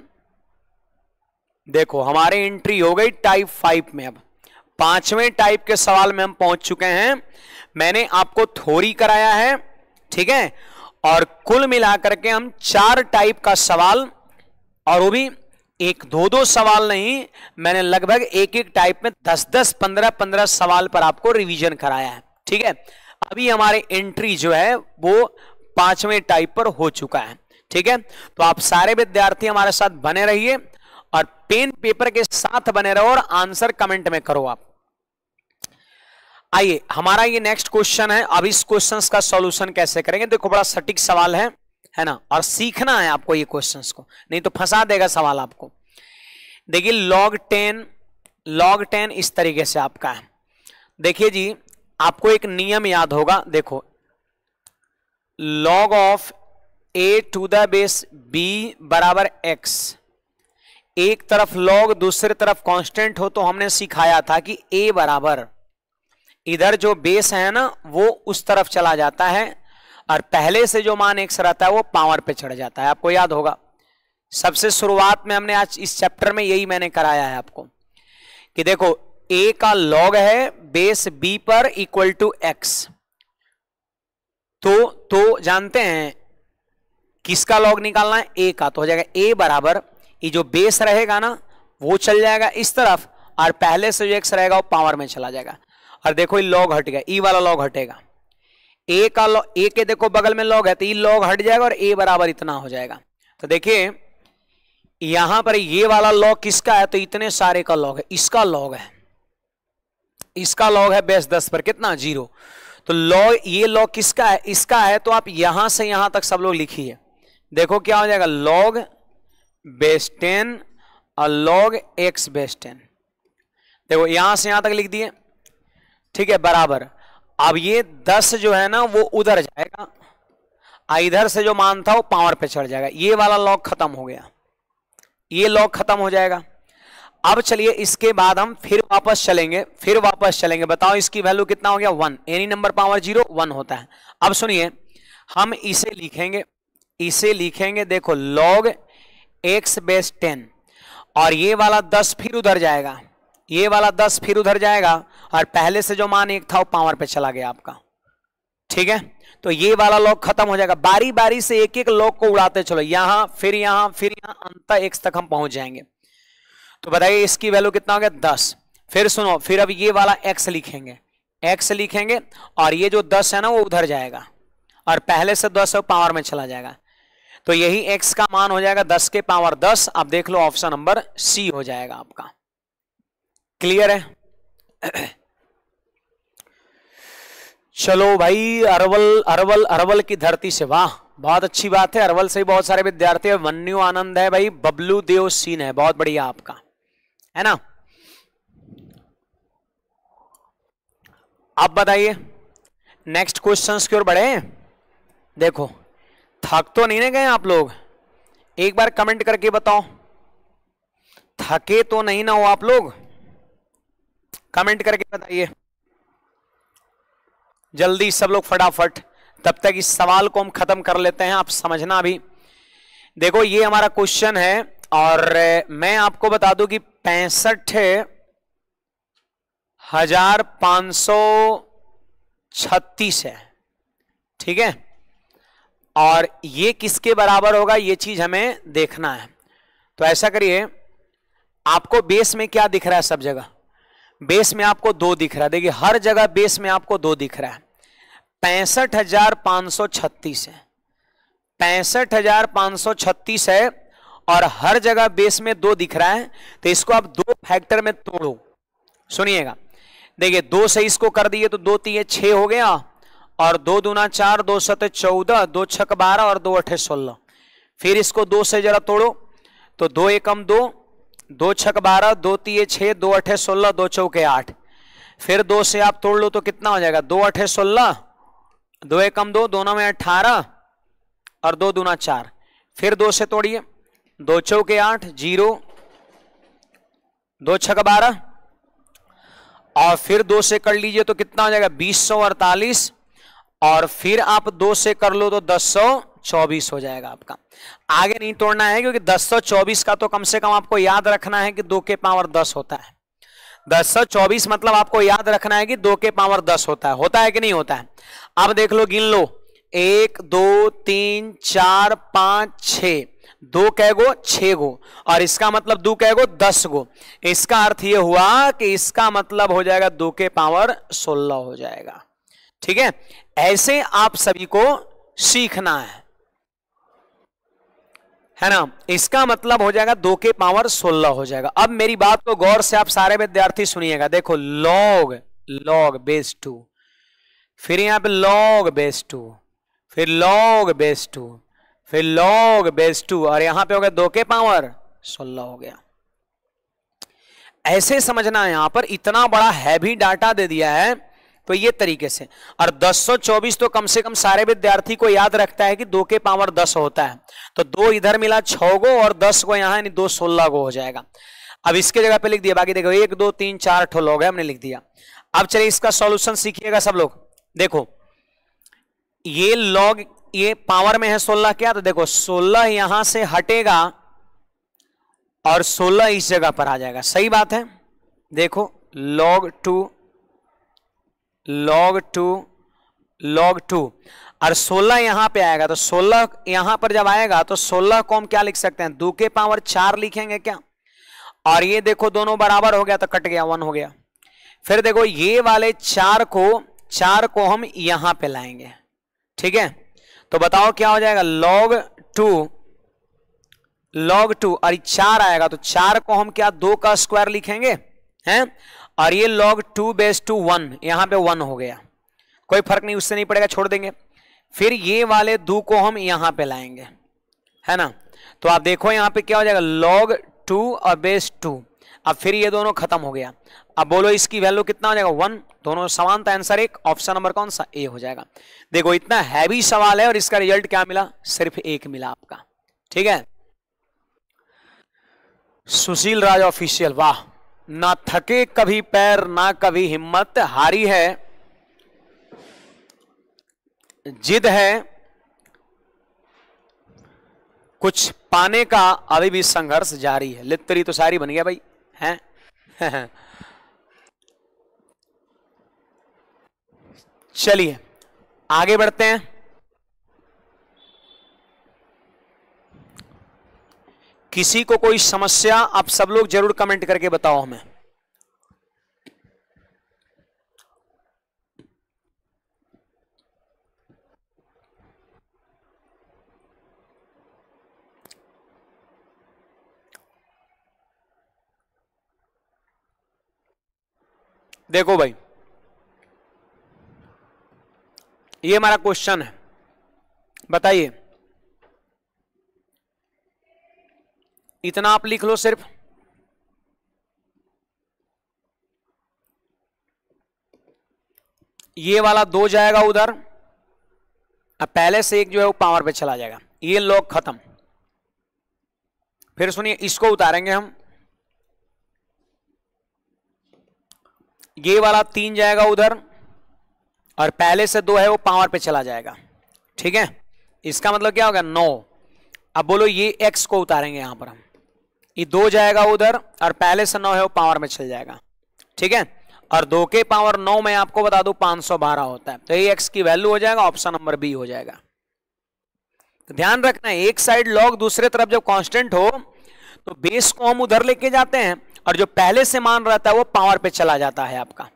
देखो हमारे एंट्री हो गई टाइप फाइव में अब पांचवें टाइप के सवाल में हम पहुंच चुके हैं मैंने आपको थोरी कराया है ठीक है और कुल मिलाकर के हम चार टाइप का सवाल और वो भी एक दो दो सवाल नहीं मैंने लगभग एक एक टाइप में दस दस पंद्रह पंद्रह सवाल पर आपको रिवीजन कराया है ठीक है अभी हमारे एंट्री जो है वो पांचवें टाइप पर हो चुका है ठीक है तो आप सारे विद्यार्थी हमारे साथ बने रहिए और पेन पेपर के साथ बने रहो और आंसर कमेंट में करो आप आइए हमारा ये नेक्स्ट क्वेश्चन है अब इस क्वेश्चन का सॉल्यूशन कैसे करेंगे देखो बड़ा सटीक सवाल है है ना और सीखना है आपको ये क्वेश्चन को नहीं तो फंसा देगा सवाल आपको देखिए लॉग टेन लॉग टेन इस तरीके से आपका है देखिए जी आपको एक नियम याद होगा देखो log of A to the base B बराबर एक्स एक तरफ लॉग दूसरी तरफ कांस्टेंट हो तो हमने सिखाया था कि ए बराबर इधर जो बेस है ना वो उस तरफ चला जाता है और पहले से जो मान एक्स रहता है वो पावर पे चढ़ जाता है आपको याद होगा सबसे शुरुआत में हमने आज इस चैप्टर में यही मैंने कराया है आपको कि देखो ए का लॉग है बेस बी पर इक्वल टू एक्स तो तो जानते हैं किसका लॉग निकालना है ए का तो हो जाएगा ए बराबर ये जो बेस रहेगा ना वो चल जाएगा इस तरफ और पहले से जो एक्स रहेगा वो पावर में चला जाएगा और देखो ये लॉग हट गया ई e वाला लॉग हटेगा ए का लॉग ए के देखो बगल में लॉग है तो ये लॉग हट जाएगा और ए बराबर इतना हो जाएगा तो देखिए यहां पर ये वाला लॉग किसका है तो इतने सारे का लॉग है इसका लॉग है इसका लॉग है बेस दस पर कितना जीरो तो लॉ ये लॉ किसका है इसका है तो आप यहां से यहां तक सब लोग लिखिए देखो क्या हो जाएगा लॉग बेस टेन और लॉग एक्स बेस टेन देखो यहां से यहां तक लिख दिए ठीक है बराबर अब ये दस जो है ना वो उधर जाएगा इधर से जो मान था वो पावर पे चढ़ जाएगा ये वाला लॉग खत्म हो गया ये लॉग खत्म हो जाएगा अब चलिए इसके बाद हम फिर वापस चलेंगे फिर वापस चलेंगे बताओ इसकी वैल्यू कितना हो गया one any number power zero one होता है अब सुनिए हम इसे लिखेंगे इसे लिखेंगे देखो लॉग एक्स बेस टेन और ये वाला दस फिर उधर जाएगा ये वाला दस फिर उधर जाएगा और पहले से जो मान एक था वो पावर पे चला गया आपका ठीक है तो ये वाला लॉग खत्म हो जाएगा बारी बारी से एक एक लॉग को उड़ाते चलो यहां फिर यहां फिर यहां अंत एक्स तक हम पहुंच जाएंगे तो बताइए इसकी वैल्यू कितना हो गया दस फिर सुनो फिर अब ये वाला एक्स लिखेंगे एक्स लिखेंगे और ये जो दस है ना वो उधर जाएगा और पहले से दस है पावर में चला जाएगा तो यही एक्स का मान हो जाएगा दस के पावर दस आप देख लो ऑप्शन नंबर सी हो जाएगा आपका क्लियर है (clears throat) चलो भाई अरवल अरवल अरवल की धरती से वाह बहुत अच्छी बात है अरवल से ही बहुत सारे विद्यार्थी है वन्यू आनंद है भाई बबलू देव सीन है बहुत बढ़िया आपका है ना आप बताइए नेक्स्ट क्वेश्चन की ओर बढ़े देखो थक तो नहीं ना गए आप लोग एक बार कमेंट करके बताओ थके तो नहीं ना हो आप लोग कमेंट करके बताइए जल्दी सब लोग फटाफट तब तक इस सवाल को हम खत्म कर लेते हैं आप समझना अभी देखो ये हमारा क्वेश्चन है और मैं आपको बता दूं कि पैंसठ हजार पांच सौ छत्तीस है ठीक है और ये किसके बराबर होगा ये चीज हमें देखना है तो ऐसा करिए आपको बेस में क्या दिख रहा है सब जगह बेस में आपको दो दिख रहा है देखिए हर जगह बेस में आपको दो दिख रहा है पैंसठ हजार पांच सौ छत्तीस है पैंसठ हजार पांच सौ छत्तीस है और हर जगह बेस में दो दिख रहा है तो इसको आप दो फैक्टर में तोड़ो सुनिएगा देखिए दो से इसको कर दिए तो दो तीन छः हो गया और दो दूना चार दो सत चौदह दो छक बारह और दो अठे सोलह फिर इसको दो से जरा तोड़ो तो दो एकम दो दो छक बारह दो तीय छः दो अठे सोलह दो चौके आठ फिर दो से आप तोड़ लो तो कितना हो जाएगा दो अठे सोलह दो एकम दो दोनों में अठारह और दो दूना चार फिर दो से तोड़िए दो चौके आठ जीरो दो छक बारह और फिर दो से कर लीजिए तो कितना हो जाएगा बीस सौ अड़तालीस और फिर आप दो से कर लो तो दस सौ चौबीस हो जाएगा आपका आगे नहीं तोड़ना है क्योंकि दस सौ चौबीस का तो कम से कम आपको याद रखना है कि दो के पावर दस होता है दस सौ चौबीस मतलब आपको याद रखना है कि दो के पावर दस होता है होता है कि नहीं होता है आप देख लो गिन लो एक दो तीन चार पांच छ दो कै गो छे गो और इसका मतलब दो कै गो दस गो इसका अर्थ ये हुआ कि इसका मतलब हो जाएगा दो के पावर सोलह हो जाएगा ठीक है ऐसे आप सभी को सीखना है है ना इसका मतलब हो जाएगा दो के पावर सोलह हो जाएगा अब मेरी बात को गौर से आप सारे विद्यार्थी सुनिएगा देखो लॉग लॉग बेस टू फिर यहां पे लॉग बेस टू फिर लॉग बेस टू फिर लॉग बेस टू और यहां पे हो गया दो के पावर सोलह हो गया ऐसे समझना है यहां पर इतना बड़ा हैवी डाटा दे दिया है तो ये तरीके से और 1024 तो कम से कम सारे विद्यार्थी को याद रखता है कि दो के पावर दस होता है तो दो इधर मिला छो गो और दस गो यहां यानी दो सोलह गो हो जाएगा अब इसके जगह पे लिख दिया बाकी देखो एक दो तीन चार ठो लोग हमने लिख दिया अब चलिए इसका सॉल्यूशन सीखिएगा सब लोग देखो ये लॉग ये पावर में है सोलह क्या तो देखो सोलह यहां से हटेगा और सोलह इस जगह पर आ जाएगा सही बात है देखो log two log two log two और 16 यहां पे आएगा तो 16 यहां पर जब आएगा तो 16 को हम क्या लिख सकते हैं दो के पावर चार लिखेंगे क्या और ये देखो दोनों बराबर हो गया तो कट गया वन हो गया फिर देखो ये वाले चार को चार को हम यहां पे लाएंगे ठीक है तो बताओ क्या हो जाएगा लॉग टू लॉग टू और चार आएगा तो चार को हम क्या दो का स्क्वायर लिखेंगे हैं और ये log two base two one यहां पे वन हो गया कोई फर्क नहीं उससे नहीं पड़ेगा छोड़ देंगे फिर ये वाले दो को हम यहां पे लाएंगे है ना तो आप देखो यहां पे क्या हो जाएगा लॉग टू और बेस टू अब फिर ये दोनों खत्म हो गया अब बोलो इसकी वैल्यू कितना हो जाएगा वन दोनों समान था आंसर एक ऑप्शन नंबर कौन सा ए हो जाएगा देखो इतना हैवी सवाल है और इसका रिजल्ट क्या मिला सिर्फ एक मिला आपका ठीक है सुशील राज ऑफिशियल वाह ना थके कभी पैर ना कभी हिम्मत हारी है जिद है कुछ पाने का अभी भी संघर्ष जारी है लितरी तो सारी बन गया भाई हैं (laughs) चलिए आगे बढ़ते हैं किसी को कोई समस्या आप सब लोग जरूर कमेंट करके बताओ हमें देखो भाई ये हमारा क्वेश्चन है बताइए इतना आप लिख लो सिर्फ ये वाला दो जाएगा उधर अब पहले से एक जो है वो पावर पे चला जाएगा ये लॉक खत्म फिर सुनिए इसको उतारेंगे हम ये वाला तीन जाएगा उधर और पहले से दो है वो पावर पे चला जाएगा ठीक है इसका मतलब क्या होगा नौ अब बोलो ये एक्स को उतारेंगे यहां पर हम ये दो जाएगा उधर और पहले से नौ है वो पावर में चल जाएगा ठीक है और दो के पावर नौ में आपको बता दू पांच सौ बारह होता है तो ये एक्स की वैल्यू हो जाएगा ऑप्शन नंबर बी हो जाएगा तो ध्यान रखना एक साइड लॉग दूसरे तरफ जब कांस्टेंट हो तो बेस को हम उधर लेके जाते हैं और जो पहले से मान रहता है वो पावर पे चला जाता है आपका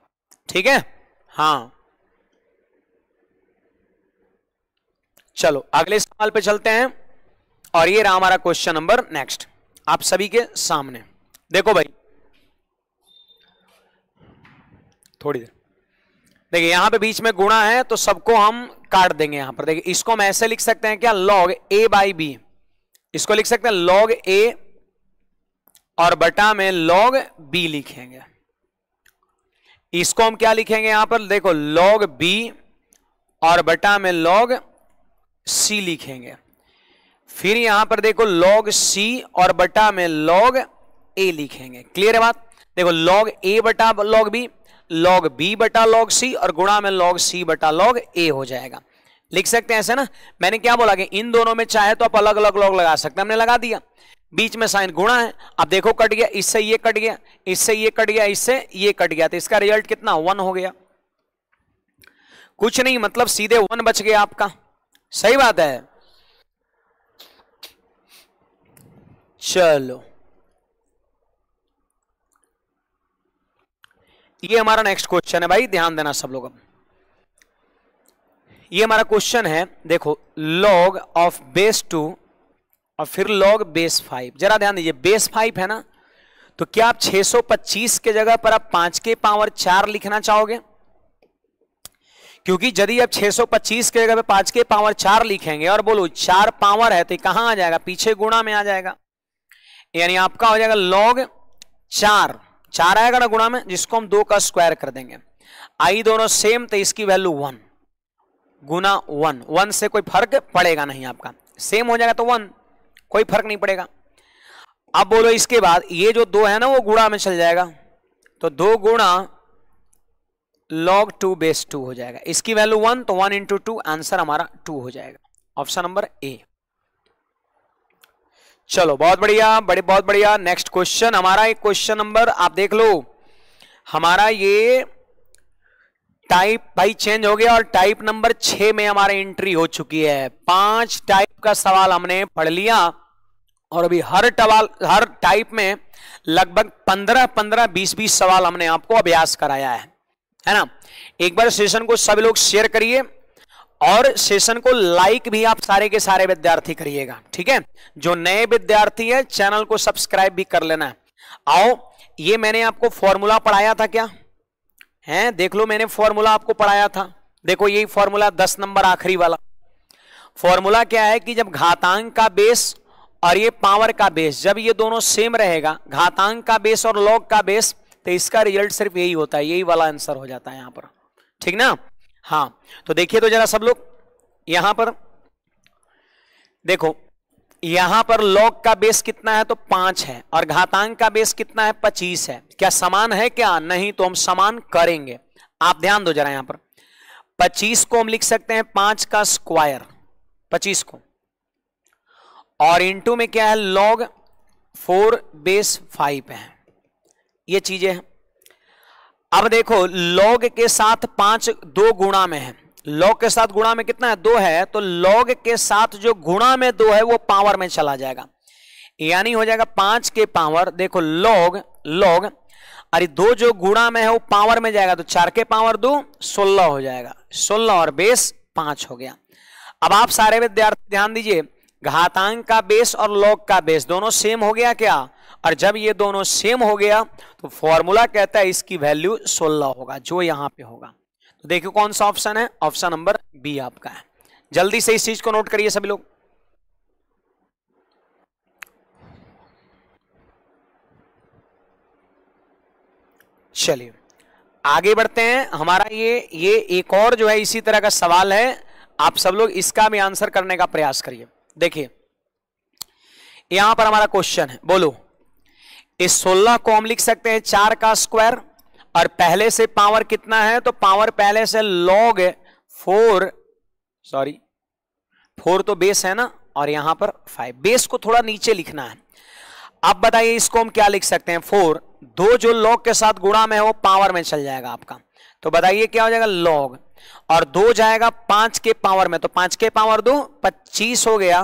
ठीक है हाँ चलो अगले सवाल पे चलते हैं और ये रहा हमारा क्वेश्चन नंबर नेक्स्ट आप सभी के सामने देखो भाई थोड़ी देर देखिए यहां पे बीच में गुणा है तो सबको हम काट देंगे यहां पर देखिए इसको हम ऐसे लिख सकते हैं क्या लॉग ए बाई बी इसको लिख सकते हैं लॉग ए और बटा में लॉग बी लिखेंगे इसको हम क्या लिखेंगे यहां पर देखो लॉग बी और बटा में लॉग सी लिखेंगे फिर यहां पर देखो लॉग सी और बटा में लॉग ए लिखेंगे क्लियर है बात देखो लॉग ए बटा लॉग बी लॉग बी बटा लॉग सी और गुणा में लॉग सी बटा लॉग ए हो जाएगा लिख सकते हैं ऐसे ना मैंने क्या बोला कि इन दोनों में चाहे तो आप अलग अलग लॉग लगा सकते हैं हमने लगा दिया बीच में साइन गुणा है अब देखो कट गया इससे ये कट गया इससे ये कट गया इससे ये कट गया तो इसका रिजल्ट कितना वन हो गया कुछ नहीं मतलब सीधे वन बच गया आपका सही बात है चलो ये हमारा नेक्स्ट क्वेश्चन है भाई ध्यान देना सब लोग अब ये हमारा क्वेश्चन है देखो लॉग ऑफ बेस टू और फिर लॉग बेस फाइव जरा ध्यान दीजिए बेस फाइव है ना तो क्या आप 625 के जगह पर आप पांच के पावर चार लिखना चाहोगे क्योंकि यदि आप 625 के जगह पर पांच के पावर चार लिखेंगे और बोलो चार पावर है तो कहां आ जाएगा पीछे गुणा में आ जाएगा यानी आपका हो जाएगा लॉग चार चार आएगा ना गुणा में जिसको हम दो का स्क्वायर कर देंगे आई दोनों सेम तो इसकी वैल्यू वन गुना वन वन से कोई फर्क पड़ेगा नहीं आपका सेम हो जाएगा तो वन कोई फर्क नहीं पड़ेगा अब बोलो इसके बाद ये जो दो है ना वो गुणा में चल जाएगा तो दो गुणा लॉग टू बेस टू हो जाएगा इसकी वैल्यू वन तो वन इंटू टू आंसर हमारा टू हो जाएगा ऑप्शन नंबर ए चलो बहुत बढ़िया बड़े बहुत बढ़िया नेक्स्ट क्वेश्चन हमारा एक क्वेश्चन नंबर आप देख लो हमारा ये टाइप भाई चेंज हो गया और टाइप नंबर छ में हमारी एंट्री हो चुकी है पांच टाइप का सवाल हमने पढ़ लिया और अभी हर टवाल हर टाइप में लगभग पंद्रह पंद्रह बीस बीस सवाल हमने आपको अभ्यास कराया है है ना एक बार सेशन को सभी लोग शेयर करिए और सेशन को लाइक भी आप सारे के सारे विद्यार्थी करिएगा ठीक है जो नए विद्यार्थी हैं चैनल को सब्सक्राइब भी कर लेना आओ ये मैंने आपको फॉर्मूला पढ़ाया था क्या है देख लो मैंने फॉर्मूला आपको पढ़ाया था देखो यही फॉर्मूला दस नंबर आखिरी वाला फॉर्मूला क्या है कि जब घातांक का बेस और ये पावर का बेस जब ये दोनों सेम रहेगा घातांक का बेस और लॉग का बेस तो इसका रिजल्ट सिर्फ यही होता है यही वाला आंसर हो जाता है यहां पर ठीक ना हाँ तो देखिए तो जरा सब लोग यहां पर देखो यहां पर लॉग का बेस कितना है तो पांच है और घातांक का बेस कितना है पच्चीस है क्या समान है क्या नहीं तो हम समान करेंगे आप ध्यान दो जरा यहां पर पच्चीस को हम लिख सकते हैं पांच का स्क्वायर पच्चीस को और इनटू में क्या है लॉग फोर बेस फाइव है ये चीजें हैं अब देखो लॉग के साथ पांच दो गुणा में है लॉग के साथ गुणा में कितना है दो है तो लॉग के साथ जो गुणा में दो है वो पावर में चला जाएगा यानी हो जाएगा पांच के पावर देखो लॉग लॉग अरे दो जो गुणा में है वो पावर में जाएगा तो चार के पावर दो सोलह हो जाएगा सोलह और बेस पांच हो गया अब आप सारे विद्यार्थी ध्यान दीजिए घातांक का बेस और लॉग का बेस दोनों सेम हो गया क्या और जब ये दोनों सेम हो गया तो फॉर्मूला कहता है इसकी वैल्यू 16 होगा जो यहाँ पे होगा तो देखिए कौन सा ऑप्शन है ऑप्शन नंबर बी आपका है जल्दी से इस चीज को नोट करिए सभी लोग चलिए आगे बढ़ते हैं हमारा ये ये एक और जो है इसी तरह का सवाल है आप सब लोग इसका भी आंसर करने का प्रयास करिए देखिए यहां पर हमारा क्वेश्चन है बोलो इस सोलह को हम लिख सकते हैं चार का स्क्वायर और पहले से पावर कितना है तो पावर पहले से लॉग फोर सॉरी फोर तो बेस है ना और यहां पर फाइव बेस को थोड़ा नीचे लिखना है आप बताइए इसको हम क्या लिख सकते हैं फोर दो जो लॉग के साथ गुणा में है वो पावर में चल जाएगा आपका तो बताइए क्या हो जाएगा लॉग और दो जाएगा पांच के पावर में तो पांच के पावर दो पच्चीस हो गया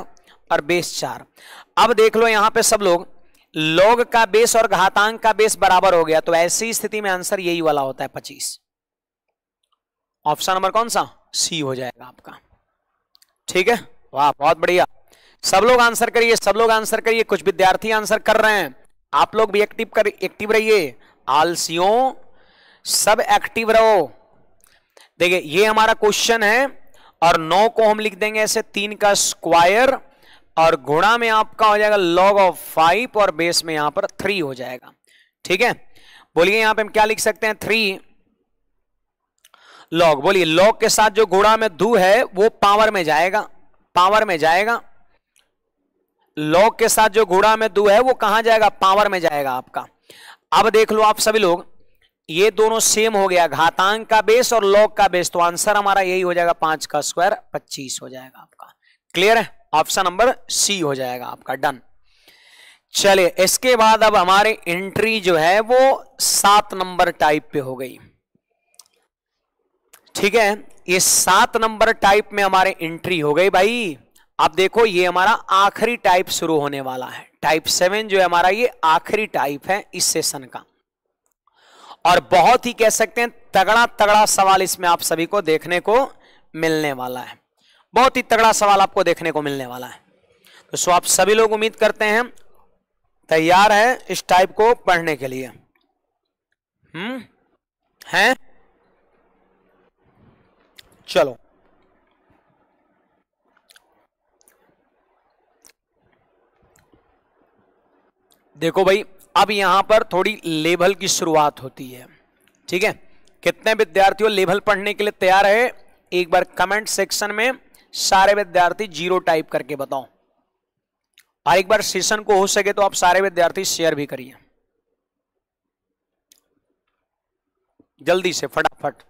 और बेस चार अब देख लो यहां पे सब लोग लॉग का बेस और घातांक का बेस बराबर हो गया तो ऐसी स्थिति में आंसर यही वाला होता है पच्चीस ऑप्शन नंबर कौन सा सी हो जाएगा आपका ठीक है वाह बहुत बढ़िया सब लोग आंसर करिए सब लोग आंसर करिए कुछ विद्यार्थी आंसर कर रहे हैं आप लोग भी एक्टिव कर एक्टिव रहिए आलसियों सब एक्टिव रहो देखिए ये हमारा क्वेश्चन है और नौ को हम लिख देंगे ऐसे तीन का स्क्वायर और गुणा में आपका हो जाएगा लॉग ऑफ फाइव और बेस में यहां पर थ्री हो जाएगा ठीक है बोलिए यहां पे हम क्या लिख सकते हैं थ्री लॉग बोलिए लॉग के साथ जो गुणा में दू है वो पावर में जाएगा पावर में जाएगा लॉग के साथ जो गुणा में दू है वो कहां जाएगा पावर में जाएगा आपका अब देख लो आप सभी लोग ये दोनों सेम हो गया घातांक का बेस और लॉग का बेस तो आंसर हमारा यही हो जाएगा पांच का स्क्वायर पच्चीस हो जाएगा आपका क्लियर है ऑप्शन नंबर सी हो जाएगा आपका डन चले इसके बाद अब हमारे एंट्री जो है वो सात नंबर टाइप पे हो गई ठीक है ये सात नंबर टाइप में हमारे एंट्री हो गई भाई आप देखो ये हमारा आखिरी टाइप शुरू होने वाला है टाइप सेवन जो है हमारा ये आखिरी टाइप है इस सेशन का और बहुत ही कह सकते हैं तगड़ा तगड़ा सवाल इसमें आप सभी को देखने को मिलने वाला है बहुत ही तगड़ा सवाल आपको देखने को मिलने वाला है तो सो आप सभी लोग उम्मीद करते हैं तैयार है इस टाइप को पढ़ने के लिए हम्म हैं चलो देखो भाई अब यहां पर थोड़ी लेवल की शुरुआत होती है ठीक है कितने विद्यार्थियों लेवल पढ़ने के लिए तैयार है एक बार कमेंट सेक्शन में सारे विद्यार्थी जीरो टाइप करके बताओ और एक बार सेशन को हो सके तो आप सारे विद्यार्थी शेयर भी करिए जल्दी से फटाफट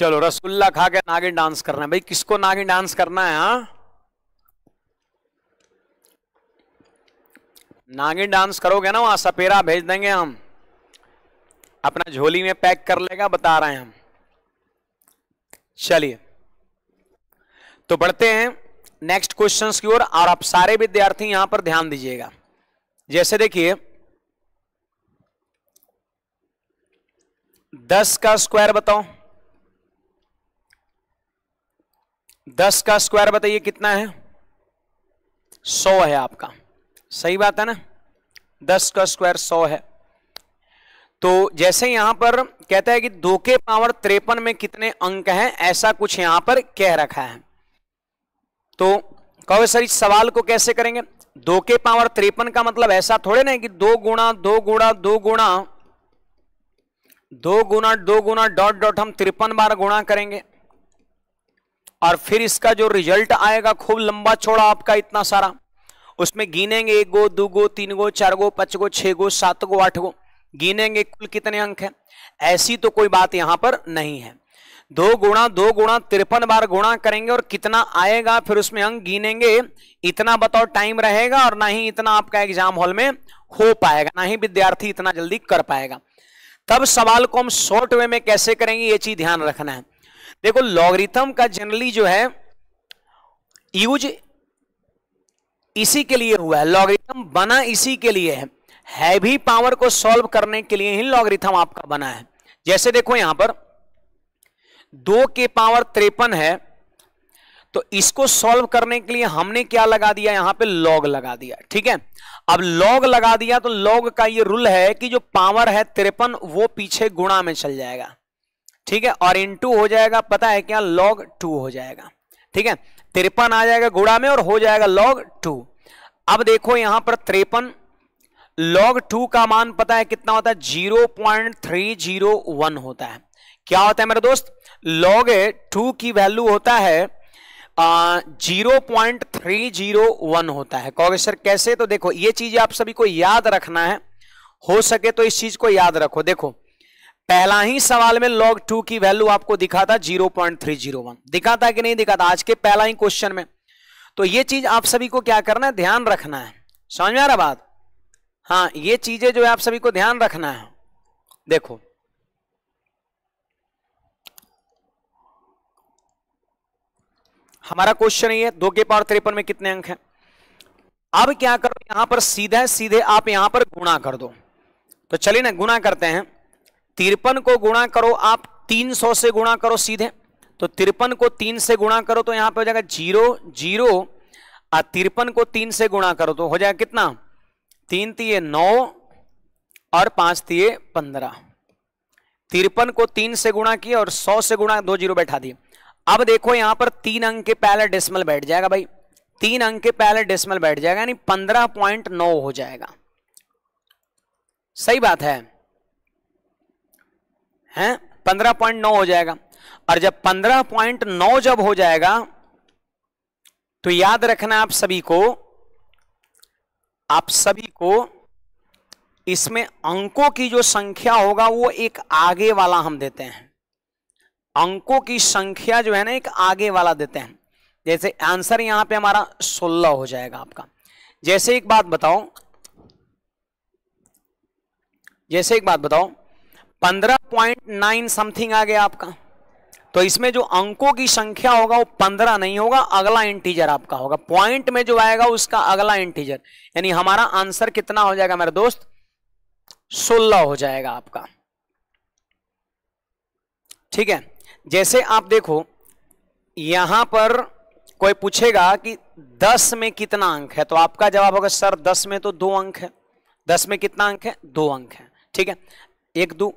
चलो रसगुल्ला खा के नागिन डांस करना है भाई किसको नागिन डांस करना है हाँ नागिन डांस करोगे ना वहां सपेरा भेज देंगे हम अपना झोली में पैक कर लेगा बता रहे हैं हम चलिए तो बढ़ते हैं नेक्स्ट क्वेश्चंस की ओर और, और आप सारे विद्यार्थी यहां पर ध्यान दीजिएगा जैसे देखिए दस का स्क्वायर बताओ दस का स्क्वायर बताइए कितना है सौ है आपका सही बात है ना दस का स्क्वायर सौ है तो जैसे यहां पर कहता है कि दो के पावर त्रेपन में कितने अंक हैं ऐसा कुछ यहां पर कह रखा है तो कहो सर इस सवाल को कैसे करेंगे दो के पावर त्रेपन का मतलब ऐसा थोड़े ना कि दो गुणा दो गुणा दो गुणा दो गुना दो गुना डॉट डॉट हम त्रेपन बार गुणा करेंगे और फिर इसका जो रिजल्ट आएगा खूब लंबा छोड़ा आपका इतना सारा उसमें गिनेंगे एक गो दो गो तीन गो चार गो पच गो छह गो सात गो आठ गो गिनेंगे कुल कितने अंक है ऐसी तो कोई बात यहां पर नहीं है दो गुणा दो गुणा तिरपन बार गुणा करेंगे और कितना आएगा फिर उसमें अंक गिनेंगे इतना बताओ टाइम रहेगा और ना ही इतना आपका एग्जाम हॉल में हो पाएगा ना ही विद्यार्थी इतना जल्दी कर पाएगा तब सवाल को हम शॉर्ट वे में कैसे करेंगे ये चीज ध्यान रखना है देखो लॉगरिथम का जनरली जो है यूज इसी के लिए हुआ है लॉगरिथम बना इसी के लिए है हैवी पावर को सॉल्व करने के लिए ही लॉगरिथम आपका बना है जैसे देखो यहां पर दो के पावर त्रेपन है तो इसको सॉल्व करने के लिए हमने क्या लगा दिया यहां पे लॉग लगा दिया ठीक है अब लॉग लगा दिया तो लॉग का ये रूल है कि जो पावर है त्रेपन वो पीछे गुणा में चल जाएगा ठीक है और इन हो जाएगा पता है क्या लॉग टू हो जाएगा ठीक है तिरपन आ जाएगा गुड़ा में और हो जाएगा लॉग टू अब देखो यहां पर त्रेपन लॉग टू का मान पता है कितना होता है zero point three zero one होता है क्या होता है मेरे दोस्त लॉग टू की वैल्यू होता है zero point three zero one होता है कहोगे सर कैसे तो देखो ये चीज आप सभी को याद रखना है हो सके तो इस चीज को याद रखो देखो पहला ही सवाल में लॉग टू की वैल्यू आपको दिखा था वन दिखा था कि नहीं दिखा था आज के पहला ही क्वेश्चन में तो ये चीज आप सभी को क्या करना है ध्यान रखना है समझ में आ रहा बात हाँ ये चीजें जो है आप सभी को ध्यान रखना है देखो हमारा क्वेश्चन ये दो के पावर त्रेपन में कितने अंक हैं अब क्या करो यहां पर सीधे सीधे आप यहां पर गुणा कर दो तो चलिए ना गुणा करते हैं तिरपन को गुणा करो आप 300 से गुणा करो सीधे तो तिरपन को तीन से गुणा करो तो यहां पे हो जाएगा जीरो जीरो और तिरपन को तीन से गुणा करो तो हो जाएगा कितना तीन तीय नौ और पांच तीय पंद्रह तिरपन को तीन से गुणा किया और सौ से गुणा दो जीरो बैठा दिए अब देखो यहां पर तीन अंक के पहले डेसिमल बैठ जाएगा भाई तीन अंक के पहले डेसिमल बैठ जाएगा यानी पंद्रह पॉइंट नौ हो जाएगा सही बात है हैं पंद्रह पॉइंट नौ हो जाएगा और जब पंद्रह पॉइंट नौ जब हो जाएगा तो याद रखना आप सभी को आप सभी को इसमें अंकों की जो संख्या होगा वो एक आगे वाला हम देते हैं अंकों की संख्या जो है ना एक आगे वाला देते हैं जैसे आंसर यहां पे हमारा सोलह हो जाएगा आपका जैसे एक बात बताओ जैसे एक बात बताओ पंद्रह पॉइंट नाइन समथिंग आ गया आपका तो इसमें जो अंकों की संख्या होगा वो पंद्रह नहीं होगा अगला इंटीजर आपका होगा पॉइंट में जो आएगा उसका अगला इंटीजर यानी हमारा आंसर कितना हो जाएगा मेरे दोस्त सोलह हो जाएगा आपका ठीक है जैसे आप देखो यहां पर कोई पूछेगा कि दस में कितना अंक है तो आपका जवाब होगा सर दस में तो दो अंक है दस में कितना अंक है दो अंक है ठीक है एक दो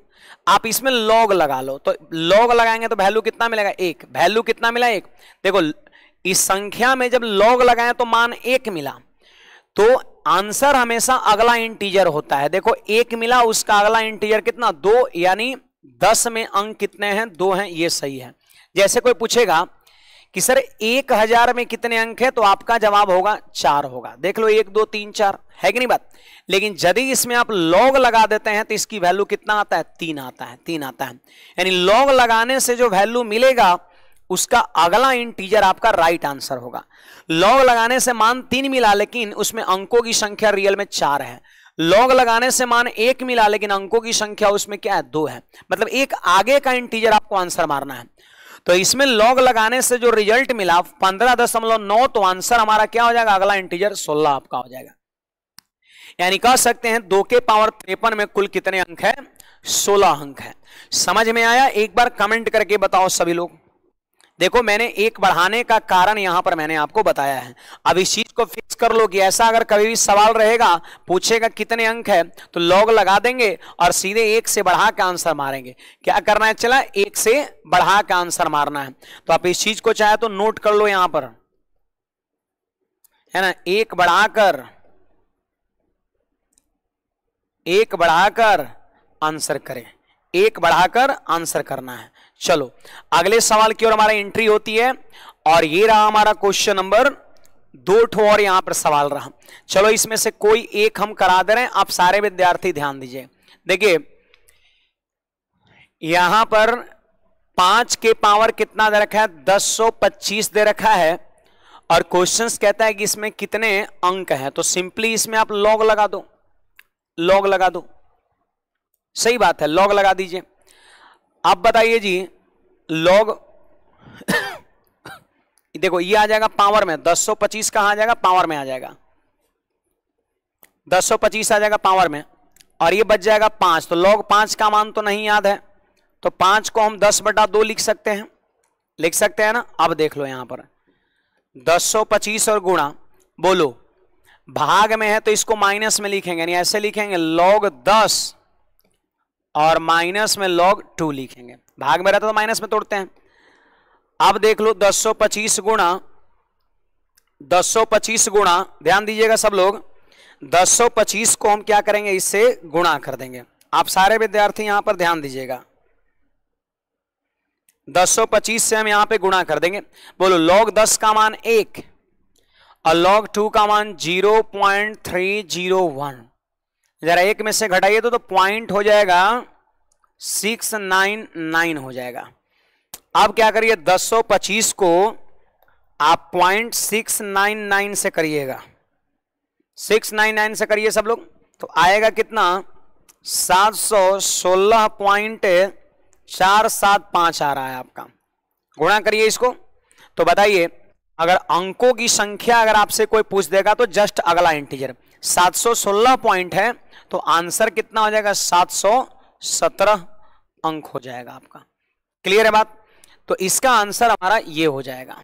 आप इसमें लॉग लगा लो तो लॉग लगाएंगे तो वैल्यू कितना मिलेगा एक वैल्यू कितना मिला एक देखो इस संख्या में जब लॉग लगाए तो मान एक मिला तो आंसर हमेशा अगला इंटीजर होता है देखो एक मिला उसका अगला इंटीजर कितना दो यानी दस में अंक कितने हैं दो हैं ये सही है जैसे कोई पूछेगा कि सर एक हजार में कितने अंक है तो आपका जवाब होगा चार होगा देख लो एक दो तीन चार है कि नहीं बात लेकिन यदि इसमें आप लॉग लगा देते हैं तो इसकी वैल्यू कितना आता है तीन आता है तीन आता है यानी लॉग लगाने से जो वैल्यू मिलेगा उसका अगला इंटीजर आपका राइट आंसर होगा लॉग लगाने से मान तीन मिला लेकिन उसमें अंकों की संख्या रियल में चार है लॉग लगाने से मान एक मिला लेकिन अंकों की संख्या उसमें क्या है दो है मतलब एक आगे का इंटीजर आपको आंसर मारना है तो इसमें लॉग लगाने से जो रिजल्ट मिला पंद्रह दशमलव नौ तो आंसर हमारा क्या हो जाएगा अगला इंटीजर सोलह आपका हो जाएगा यानी कह सकते हैं दो के पावर त्रेपन में कुल कितने अंक है सोलह अंक है समझ में आया एक बार कमेंट करके बताओ सभी लोग देखो मैंने एक बढ़ाने का कारण यहां पर मैंने आपको बताया है अब इस चीज को फिक्स कर लो कि ऐसा अगर कभी भी सवाल रहेगा पूछेगा कितने अंक है तो लॉग लगा देंगे और सीधे एक से बढ़ा के आंसर मारेंगे क्या करना है चला एक से बढ़ा के आंसर मारना है तो आप इस चीज को चाहे तो नोट कर लो यहां पर है ना एक बढ़ाकर एक बढ़ाकर आंसर करें एक बढ़ाकर आंसर करना है चलो अगले सवाल की ओर हमारा एंट्री होती है और ये रहा हमारा क्वेश्चन नंबर दो ठो और यहां पर सवाल रहा चलो इसमें से कोई एक हम करा दे रहे हैं आप सारे विद्यार्थी ध्यान दीजिए देखिए यहां पर पांच के पावर कितना दे रखा है दस सौ पच्चीस दे रखा है और क्वेश्चन कहता है कि इसमें कितने अंक हैं तो सिंपली इसमें आप लॉग लगा दो लॉग लगा दो सही बात है लॉग लगा दीजिए आप बताइए जी लॉग (coughs) देखो ये आ जाएगा पावर में 1025 कहा आ जाएगा पावर में आ जाएगा 1025 आ जाएगा पावर में और ये बच जाएगा पांच तो लॉग पांच का मान तो नहीं याद है तो पांच को हम दस बटा दो लिख सकते हैं लिख सकते हैं ना अब देख लो यहां पर दस सौ पच्चीस और गुणा बोलो भाग में है तो इसको माइनस में लिखेंगे यानी ऐसे लिखेंगे लॉग दस और माइनस में लॉग टू लिखेंगे भाग में रहता तो माइनस में तोड़ते हैं अब देख लो सौ पच्चीस गुणा दस पच्चीस गुणा ध्यान दीजिएगा सब लोग 225 को हम क्या करेंगे इससे गुणा कर देंगे आप सारे विद्यार्थी यहां पर ध्यान दीजिएगा पच्चीस से हम यहां पे गुणा कर देंगे बोलो लॉग 10 का मान एक और लॉग 2 का मान 0.301 जरा एक में से घटाइए तो, तो पॉइंट हो जाएगा सिक्स नाइन नाइन हो जाएगा अब क्या करिए पच्चीस को आप पॉइंट सिक्स नाइन नाइन से करिएगा सिक्स नाइन नाइन से करिए सब लोग तो आएगा कितना सात सौ सोलह पॉइंट चार सात पांच आ रहा है आपका गुणा करिए इसको तो बताइए अगर अंकों की संख्या अगर आपसे कोई पूछ देगा तो जस्ट अगला इंटीजर 716 पॉइंट है तो आंसर कितना हो जाएगा 717 अंक हो जाएगा आपका क्लियर है बात तो इसका आंसर हमारा ये हो जाएगा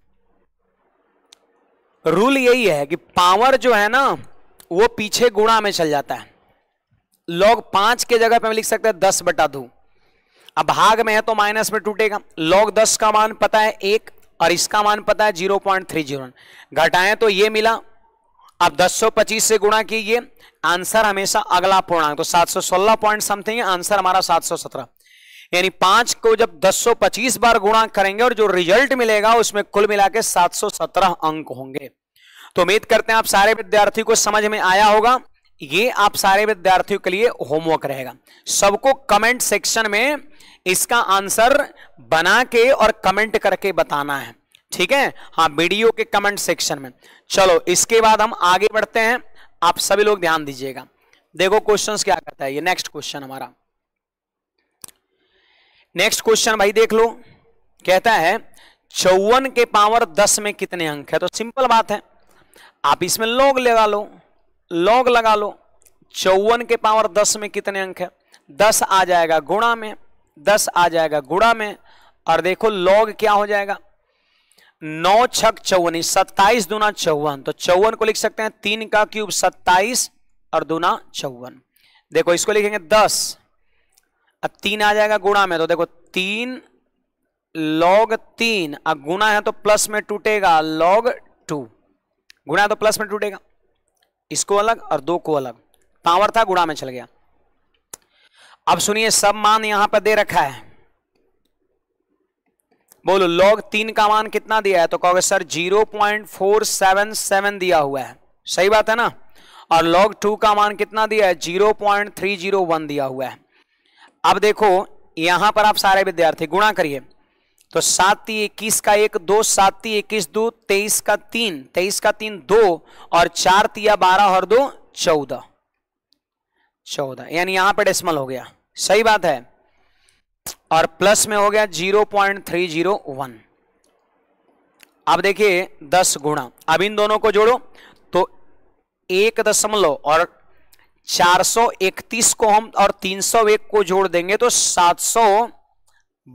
रूल यही है कि पावर जो है ना वो पीछे गुणा में चल जाता है लॉग पांच के जगह पे हम लिख सकते हैं दस बटा दू अब भाग में है तो माइनस में टूटेगा लॉग दस का मान पता है एक और इसका मान पता है जीरो पॉइंट थ्री जीरो घटाएं तो ये मिला अब 1025 से गुणा कीजिए आंसर हमेशा अगला पूर्णांक तो 716 पॉइंट समथिंग आंसर हमारा 717 यानी पांच को जब 1025 बार गुणा करेंगे और जो रिजल्ट मिलेगा उसमें कुल मिला के सात अंक होंगे तो उम्मीद करते हैं आप सारे विद्यार्थी को समझ में आया होगा ये आप सारे विद्यार्थियों के लिए होमवर्क रहेगा सबको कमेंट सेक्शन में इसका आंसर बना के और कमेंट करके बताना है ठीक है हाँ वीडियो के कमेंट सेक्शन में चलो इसके बाद हम आगे बढ़ते हैं आप सभी लोग ध्यान दीजिएगा देखो क्वेश्चन क्या कहता है ये नेक्स्ट क्वेश्चन हमारा नेक्स्ट क्वेश्चन भाई देख लो कहता है चौवन के पावर दस में कितने अंक है तो सिंपल बात है आप इसमें लॉग लगा लो लॉग लगा लो चौवन के पावर दस में कितने अंक है दस आ जाएगा गुणा में दस आ जाएगा गुड़ा में और देखो लॉग क्या हो जाएगा नौ छक चौवन सत्ताईस दुना चौवन तो चौवन को लिख सकते हैं तीन का क्यूब सत्ताईस और दुना चौवन देखो इसको लिखेंगे दस अब तीन आ जाएगा गुणा में तो देखो तीन लॉग तीन और गुना है तो प्लस में टूटेगा लॉग टू गुना है तो प्लस में टूटेगा इसको अलग और दो को अलग पावर था गुणा में चल गया अब सुनिए सब मान यहां पर दे रखा है बोलो लॉग तीन का मान कितना दिया है तो कहोगे sir zero point four seven seven दिया हुआ है सही बात है ना और लॉग टू का मान कितना दिया है zero point three zero one दिया हुआ है अब देखो यहां पर आप सारे विद्यार्थी गुणा करिए तो सात इक्कीस का एक दो सात इक्कीस दो तेईस का तीन तेईस का तीन दो और चार तिया बारह और दो चौदह चौदह यानी यहां पर डेसिमल हो गया सही बात है और प्लस में हो गया zero point three zero one अब देखिए दस गुणा अब इन दोनों को जोड़ो तो एक दशमलव और 431 को हम और 301 को जोड़ देंगे तो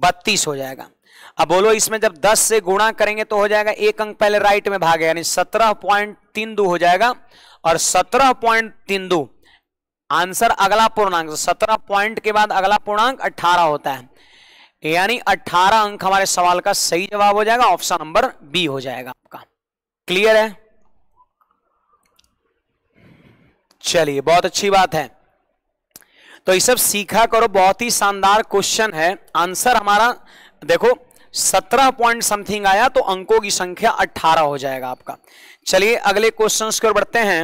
बत्तीस हो जाएगा अब बोलो इसमें जब 10 से गुणा करेंगे तो हो जाएगा एक अंक पहले राइट में भागे यानी 17.32 हो जाएगा और 17.32 आंसर अगला पूर्णांक सत्रह पॉइंट के बाद अगला पूर्णांक अठारह होता है यानी अठारह अंक हमारे सवाल का सही जवाब हो जाएगा ऑप्शन नंबर बी हो जाएगा आपका क्लियर है चलिए बहुत अच्छी बात है तो ये सब सीखा करो बहुत ही शानदार क्वेश्चन है आंसर हमारा देखो सत्रह पॉइंट समथिंग आया तो अंकों की संख्या अट्ठारह हो जाएगा आपका चलिए अगले क्वेश्चन की ओर बढ़ते हैं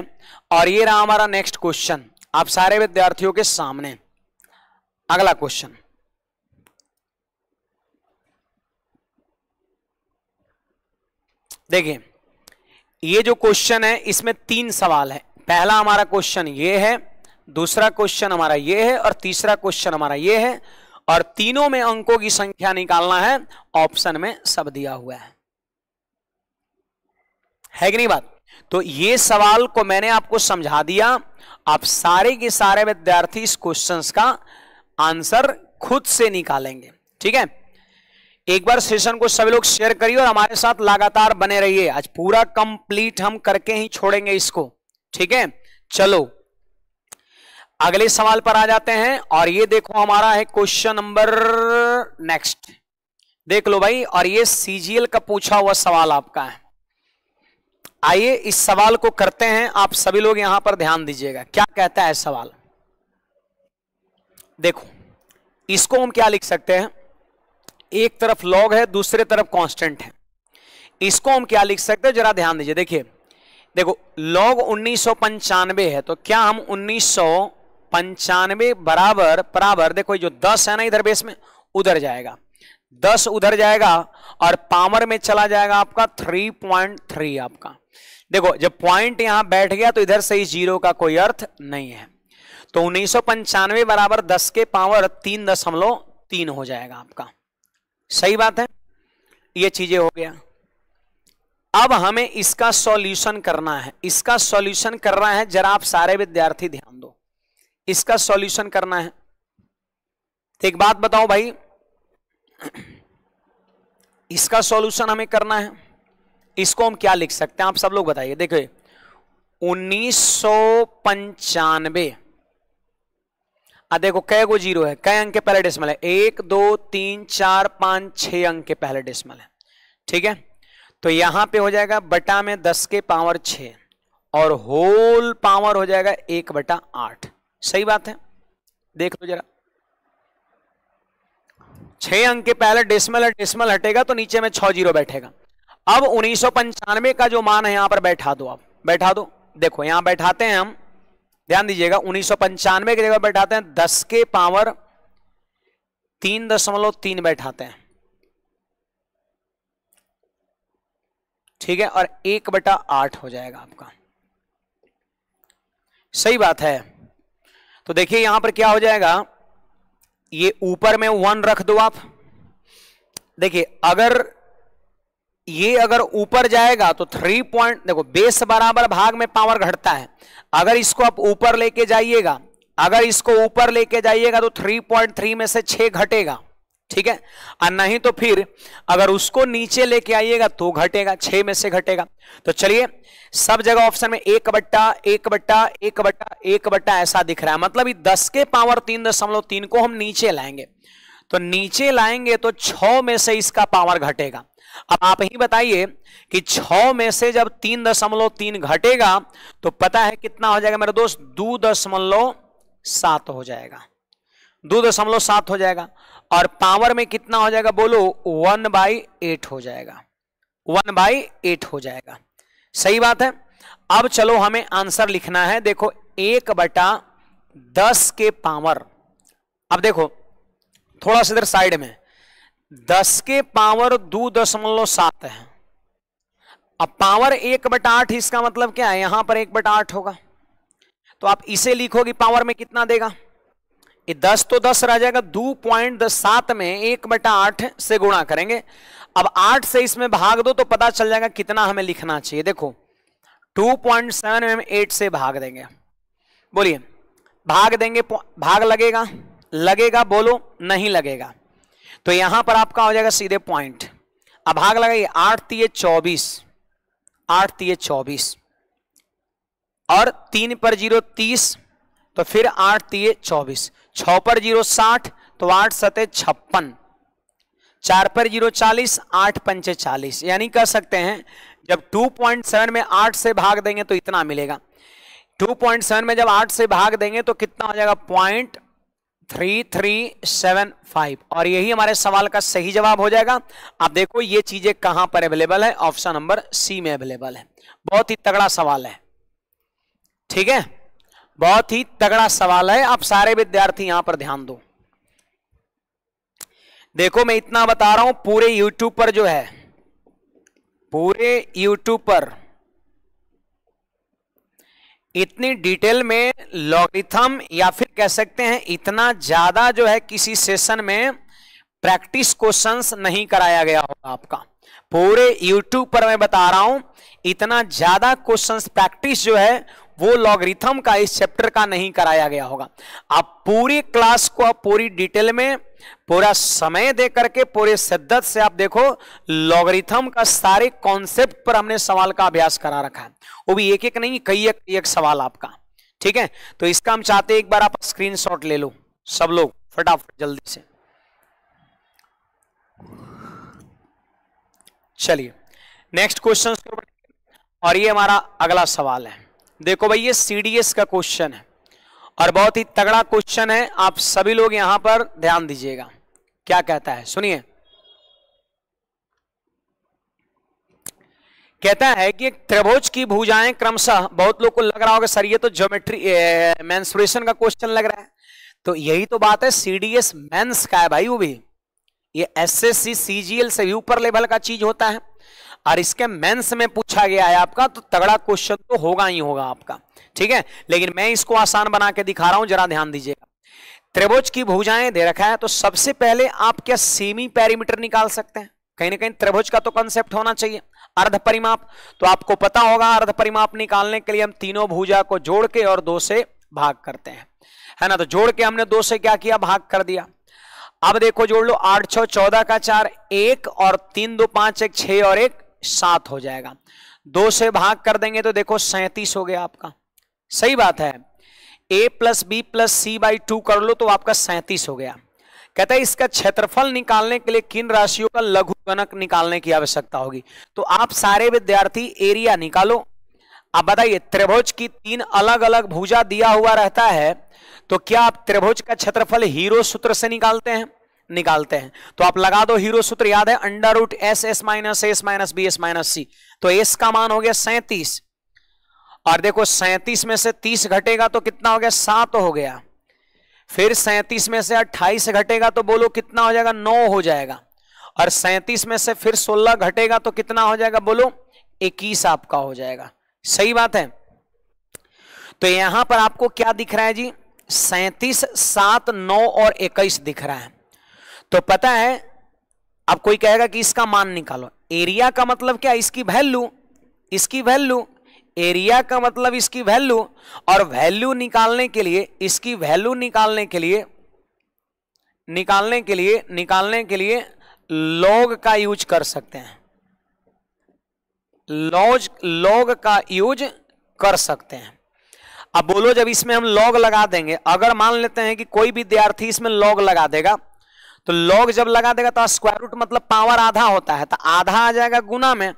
और ये रहा हमारा नेक्स्ट क्वेश्चन आप सारे विद्यार्थियों के सामने अगला क्वेश्चन देखिए ये जो क्वेश्चन है इसमें तीन सवाल है पहला हमारा क्वेश्चन ये है दूसरा क्वेश्चन हमारा ये है और तीसरा क्वेश्चन हमारा ये है और तीनों में अंकों की संख्या निकालना है ऑप्शन में सब दिया हुआ है है कि नहीं बात तो ये सवाल को मैंने आपको समझा दिया आप सारे के सारे विद्यार्थी इस क्वेश्चंस का आंसर खुद से निकालेंगे ठीक है एक बार सेशन को सभी लोग शेयर करिए और हमारे साथ लगातार बने रहिए आज पूरा कंप्लीट हम करके ही छोड़ेंगे इसको ठीक है चलो अगले सवाल पर आ जाते हैं और ये देखो हमारा है क्वेश्चन नंबर नेक्स्ट देख लो भाई और ये सीजीएल का पूछा हुआ सवाल आपका है आइए इस सवाल को करते हैं आप सभी लोग यहां पर ध्यान दीजिएगा क्या कहता है सवाल देखो इसको हम क्या लिख सकते हैं एक तरफ लॉग है दूसरे तरफ कांस्टेंट है इसको हम क्या लिख सकते हैं जरा ध्यान दीजिए देखिए देखो लॉग उन्नीस है तो क्या हम उन्नीस बराबर बराबर देखो जो 10 है ना इधर बेस में उधर जाएगा दस उधर जाएगा और पावर में चला जाएगा आपका थ्री पॉइंट थ्री आपका देखो जब पॉइंट यहां बैठ गया तो इधर से ही जीरो का कोई अर्थ नहीं है तो उन्नीस बराबर दस के पावर तीन दशमलव तीन हो जाएगा आपका सही बात है ये चीजें हो गया अब हमें इसका सॉल्यूशन करना है इसका सॉल्यूशन करना है जरा आप सारे विद्यार्थी ध्यान दो इसका सॉल्यूशन करना है एक बात बताओ भाई (clears throat) इसका सॉल्यूशन हमें करना है इसको हम क्या लिख सकते हैं आप सब लोग बताइए देखो उन्नीस सौ पंचानवे देखो कै गो जीरो है कै अंक के पहले डेसिमल है एक दो तीन चार पांच छह अंक के पहले डेसिमल है ठीक है तो यहां पे हो जाएगा बटा में दस के पावर छ और होल पावर हो जाएगा एक बटा आठ सही बात है देख लो जरा छह अंक के पहले डेसिमल डेसिमल हटेगा तो नीचे में छह जीरो बैठेगा अब उन्नीस का जो मान है यहां पर बैठा दो आप बैठा दो देखो यहां बैठाते हैं हम ध्यान दीजिएगा उन्नीस की जगह बैठाते हैं दस के पावर तीन दशमलव तीन बैठाते हैं ठीक है और एक बटा आठ हो जाएगा आपका सही बात है तो देखिए यहां पर क्या हो जाएगा ये ऊपर में वन रख दो आप देखिए अगर ये अगर ऊपर जाएगा तो थ्री पॉइंट देखो बेस बराबर भाग में पावर घटता है अगर इसको आप ऊपर लेके जाइएगा अगर इसको ऊपर लेके जाइएगा तो थ्री पॉइंट थ्री में से छह घटेगा ठीक है और नहीं तो फिर अगर उसको नीचे लेके आइएगा तो घटेगा छह में से घटेगा तो चलिए सब जगह ऑप्शन में एक बट्टा एक बट्टा एक बट्टा एक बट्टा ऐसा दिख रहा है मतलब दस के पावर तीन दशमलव तीन को हम नीचे लाएंगे तो नीचे लाएंगे तो छ में से इसका पावर घटेगा अब आप ही बताइए कि छ में से जब तीन दशमलव तीन घटेगा तो पता है कितना हो जाएगा मेरे दोस्त दो दशमलव सात हो जाएगा दो दशमलव सात हो जाएगा और पावर में कितना हो जाएगा बोलो वन बाई एट हो जाएगा वन बाई एट हो जाएगा सही बात है अब चलो हमें आंसर लिखना है देखो एक बटा दस के पावर अब देखो थोड़ा सा इधर साइड में दस के पावर दो दशमलव सात है अब पावर एक बटा आठ इसका मतलब क्या है यहां पर एक बटा आठ होगा तो आप इसे लिखोगे पावर में कितना देगा ये दस तो दस रह जाएगा दो पॉइंट दस सात में एक बटा आठ से गुणा करेंगे अब आठ से इसमें भाग दो तो पता चल जाएगा कितना हमें लिखना चाहिए देखो two point seven M eight से भाग देंगे बोलिए भाग देंगे भाग लगेगा लगेगा बोलो नहीं लगेगा तो यहां पर आपका हो जाएगा सीधे पॉइंट अब भाग लगाइए आठ तीय चौबीस आठ तीय चौबीस और तीन पर जीरो तीस तो फिर आठ तीय चौबीस छ पर जीरो साठ तो आठ सतह छप्पन चार पर जीरो चालीस आठ पंचे चालीस यानी कह सकते हैं जब 2.7 में आठ से भाग देंगे तो इतना मिलेगा 2.7 में जब आठ से भाग देंगे तो कितना हो जाएगा point three three seven five और यही हमारे सवाल का सही जवाब हो जाएगा आप देखो ये चीजें कहां पर अवेलेबल है ऑप्शन नंबर सी में अवेलेबल है बहुत ही तगड़ा सवाल है ठीक है बहुत ही तगड़ा सवाल है आप सारे विद्यार्थी यहां पर ध्यान दो देखो मैं इतना बता रहा हूं पूरे यूट्यूब पर जो है पूरे यूट्यूब पर इतनी डिटेल में लॉगिथम या फिर कह सकते हैं इतना ज्यादा जो है किसी सेशन में प्रैक्टिस क्वेश्चंस नहीं कराया गया होगा आपका पूरे यूट्यूब पर मैं बता रहा हूं इतना ज्यादा क्वेश्चंस प्रैक्टिस जो है वो लॉगरिथम का इस चैप्टर का नहीं कराया गया होगा आप पूरी क्लास को आप पूरी डिटेल में पूरा समय दे करके पूरे शिद्दत से आप देखो लॉगरिथम का सारे कॉन्सेप्ट पर हमने सवाल का अभ्यास करा रखा है वो भी एक एक नहीं कई एक, एक सवाल आपका ठीक है तो इसका हम चाहते एक बार आप स्क्रीन ले लो सब लोग फटाफट जल्दी से चलिए नेक्स्ट क्वेश्चन और ये हमारा अगला सवाल है देखो भाई ये सीडीएस का क्वेश्चन है और बहुत ही तगड़ा क्वेश्चन है आप सभी लोग यहां पर ध्यान दीजिएगा क्या कहता है सुनिए कहता है कि त्रिभुज की भुजाएं क्रमशः बहुत लोग को लग रहा होगा सर ये तो ज्योमेट्री मैं का क्वेश्चन लग रहा है तो यही तो बात है सीडीएस मेंस का है भाई वो भी ये एसएससी सीजीएल से भी ऊपर लेवल का चीज होता है और इसके मेंस में पूछा गया है आपका तो तगड़ा क्वेश्चन तो होगा ही होगा आपका ठीक है लेकिन मैं इसको आसान बना के दिखा रहा हूं जरा ध्यान दीजिएगा त्रिभुज की भुजाएं दे रखा है तो सबसे पहले आप क्या सेमी पैरीमीटर निकाल सकते हैं कहीं ना कहीं त्रिभुज का तो कंसेप्ट होना चाहिए अर्ध परिमाप तो आपको पता होगा अर्ध परिमाप निकालने के लिए हम तीनों भुजा को जोड़ के और दो से भाग करते हैं है ना तो जोड़ के हमने दो से क्या किया भाग कर दिया अब देखो जोड़ लो आठ छ चौदह का चार एक और तीन दो पांच एक छह और एक सात हो जाएगा दो से भाग कर देंगे तो देखो सैंतीस हो गया आपका सही बात है A plus B plus C by two कर लो तो आपका सैंतीस हो गया कहता है इसका क्षेत्रफल निकालने के लिए किन राशियों का लघु गणक निकालने की आवश्यकता होगी तो आप सारे विद्यार्थी एरिया निकालो आप बताइए त्रिभुज की तीन अलग अलग भुजा दिया हुआ रहता है तो क्या आप त्रिभुज का क्षेत्रफल हीरो सूत्र से निकालते हैं निकालते हैं तो आप लगा दो हीरो सूत्र याद है under root S S minus S minus B S minus C तो एस का मान हो गया सैतीस और देखो सैतीस में से तीस घटेगा तो कितना हो गया सात हो गया फिर सैतीस में से अट्ठाईस घटेगा तो बोलो कितना हो जाएगा नौ हो जाएगा और सैतीस में से फिर सोलह घटेगा तो कितना हो जाएगा बोलो इक्कीस आपका हो जाएगा सही बात है तो यहां पर आपको क्या दिख रहा है जी सैतीस सात नौ और इक्कीस दिख रहा है तो पता है अब कोई कहेगा कि इसका मान निकालो एरिया का मतलब क्या इसकी वैल्यू इसकी वैल्यू एरिया का मतलब इसकी वैल्यू और वैल्यू निकालने के लिए इसकी वैल्यू निकालने के लिए निकालने के लिए निकालने के लिए लॉग का यूज कर सकते हैं लॉज लॉग का यूज कर सकते हैं अब बोलो जब इसमें हम लॉग लगा देंगे अगर मान लेते हैं कि कोई विद्यार्थी इसमें लॉग लगा देगा तो लॉग जब लगा देगा तो स्क्वायर रूट मतलब पावर आधा होता है तो आधा आ जाएगा गुना में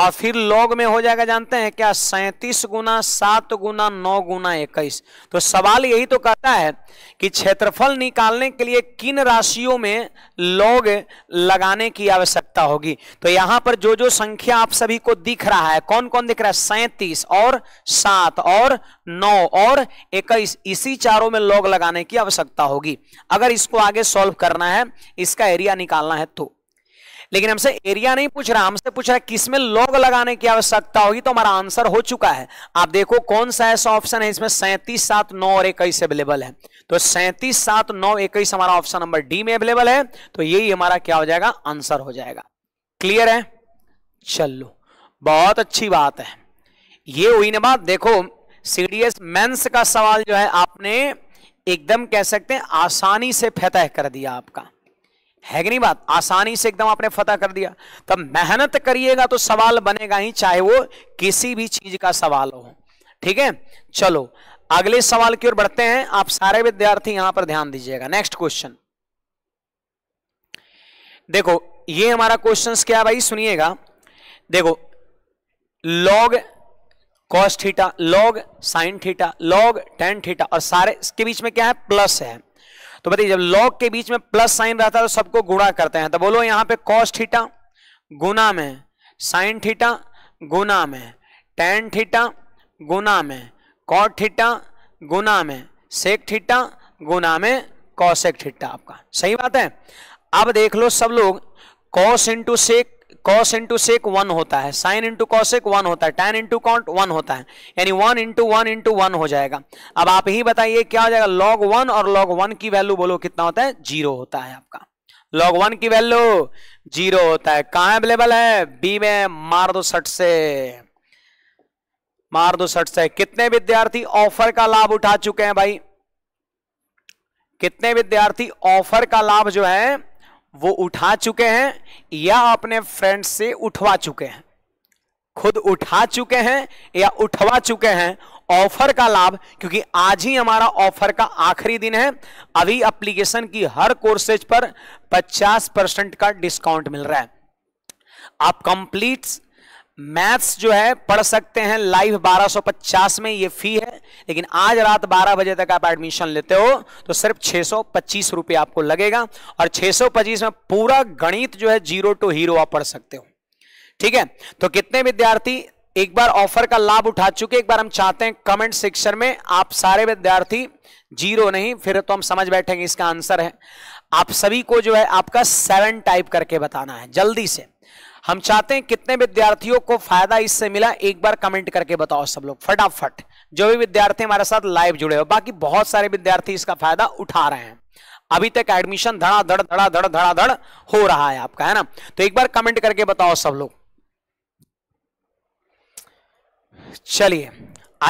और फिर लॉग में हो जाएगा जानते हैं क्या सैतीस गुना सात गुना नौ गुना इक्कीस तो सवाल यही तो कहता है कि क्षेत्रफल निकालने के लिए किन राशियों में लॉग लगाने की आवश्यकता होगी तो यहां पर जो जो संख्या आप सभी को दिख रहा है कौन कौन दिख रहा है सैंतीस और सात और नौ और इक्कीस इसी चारों में लॉग लगाने की आवश्यकता होगी अगर इसको आगे सॉल्व करना है इसका एरिया निकालना है तो लेकिन हमसे एरिया नहीं पूछ रहा हमसे पूछ रहा है किसमें लॉग लगाने की आवश्यकता होगी तो हमारा आंसर हो चुका है आप देखो कौन सा ऐसा ऑप्शन है इसमें सैंतीस सात नौ और इक्कीस अवेलेबल है तो सैंतीस सात नौ इक्कीस हमारा ऑप्शन नंबर डी में अवेलेबल है तो यही हमारा क्या हो जाएगा आंसर हो जाएगा क्लियर है चलो बहुत अच्छी बात है ये हुई ना बात देखो सीडीएस मेंस का सवाल जो है आपने एकदम कह सकते हैं आसानी से फतह कर दिया आपका है कि नहीं बात आसानी से एकदम आपने फतह कर दिया तब मेहनत करिएगा तो सवाल बनेगा ही चाहे वो किसी भी चीज का सवाल हो ठीक है चलो अगले सवाल की ओर बढ़ते हैं आप सारे विद्यार्थी यहां पर ध्यान दीजिएगा नेक्स्ट क्वेश्चन देखो ये हमारा क्वेश्चन क्या है भाई सुनिएगा देखो log cos theta log sine theta log tan theta और सारे इसके बीच में क्या है प्लस है तो बताइए जब लॉग के बीच में प्लस साइन रहता है तो सबको गुणा करते हैं तो बोलो यहां पे कॉस थीटा गुना में साइन थीटा गुना में टेन थीटा गुना में कॉट थीटा गुना में सेक थीटा गुना में कॉसेक थीटा आपका सही बात है अब देख लो सब लोग cos into sec cos into sec one होता है साइन इंटू कॉसेक वन होता है टेन इंटू कॉन्ट वन होता है यानी one into one into one हो जाएगा अब आप ही बताइए क्या हो जाएगा लॉग वन और लॉग वन की वैल्यू बोलो कितना होता है जीरो होता है आपका लॉग वन की वैल्यू जीरो होता है कहा अवेलेबल है बी में मार दो सट से मार दो सट से कितने विद्यार्थी ऑफर का लाभ उठा चुके हैं भाई कितने विद्यार्थी ऑफर का लाभ जो है वो उठा चुके हैं या अपने फ्रेंड से उठवा चुके हैं खुद उठा चुके हैं या उठवा चुके हैं ऑफर का लाभ क्योंकि आज ही हमारा ऑफर का आखिरी दिन है अभी एप्लीकेशन की हर कोर्सेज पर 50 परसेंट का डिस्काउंट मिल रहा है आप कंप्लीट मैथ्स जो है पढ़ सकते हैं लाइव 1250 में ये फी है लेकिन आज रात 12 बजे तक आप एडमिशन लेते हो तो सिर्फ छह रुपए आपको लगेगा और 625 में पूरा गणित जो है जीरो टू हीरो आप पढ़ सकते हो ठीक है तो कितने विद्यार्थी एक बार ऑफर का लाभ उठा चुके एक बार हम चाहते हैं कमेंट सेक्शन में आप सारे विद्यार्थी जीरो नहीं फिर तो हम समझ बैठेंगे इसका आंसर है आप सभी को जो है आपका सेवन टाइप करके बताना है जल्दी से हम चाहते हैं कितने विद्यार्थियों को फायदा इससे मिला एक बार कमेंट करके बताओ सब लोग फटाफट जो भी विद्यार्थी हमारे साथ लाइव जुड़े हो बाकी बहुत सारे विद्यार्थी इसका फायदा उठा रहे हैं अभी तक एडमिशन धड़ाधड़ धड़ाधड़ धड़ाधड़ हो रहा है आपका है ना तो एक बार कमेंट करके बताओ सब लोग चलिए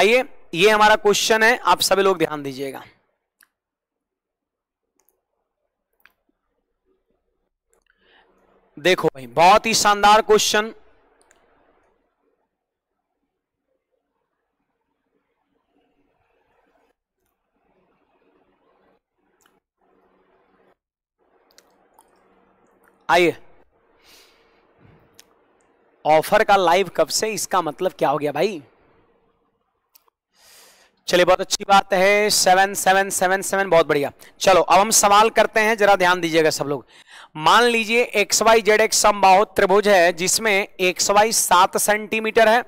आइए ये हमारा क्वेश्चन है आप सभी लोग ध्यान दीजिएगा देखो भाई बहुत ही शानदार क्वेश्चन आइए ऑफर का लाइव कब से इसका मतलब क्या हो गया भाई चलिए बहुत अच्छी बात है सेवन सेवन सेवन सेवन बहुत बढ़िया चलो अब हम सवाल करते हैं जरा ध्यान दीजिएगा सब लोग मान लीजिए एक्स वाई जेड एक्स समबाहु त्रिभुज है जिसमें एक्स वाई सात सेंटीमीटर है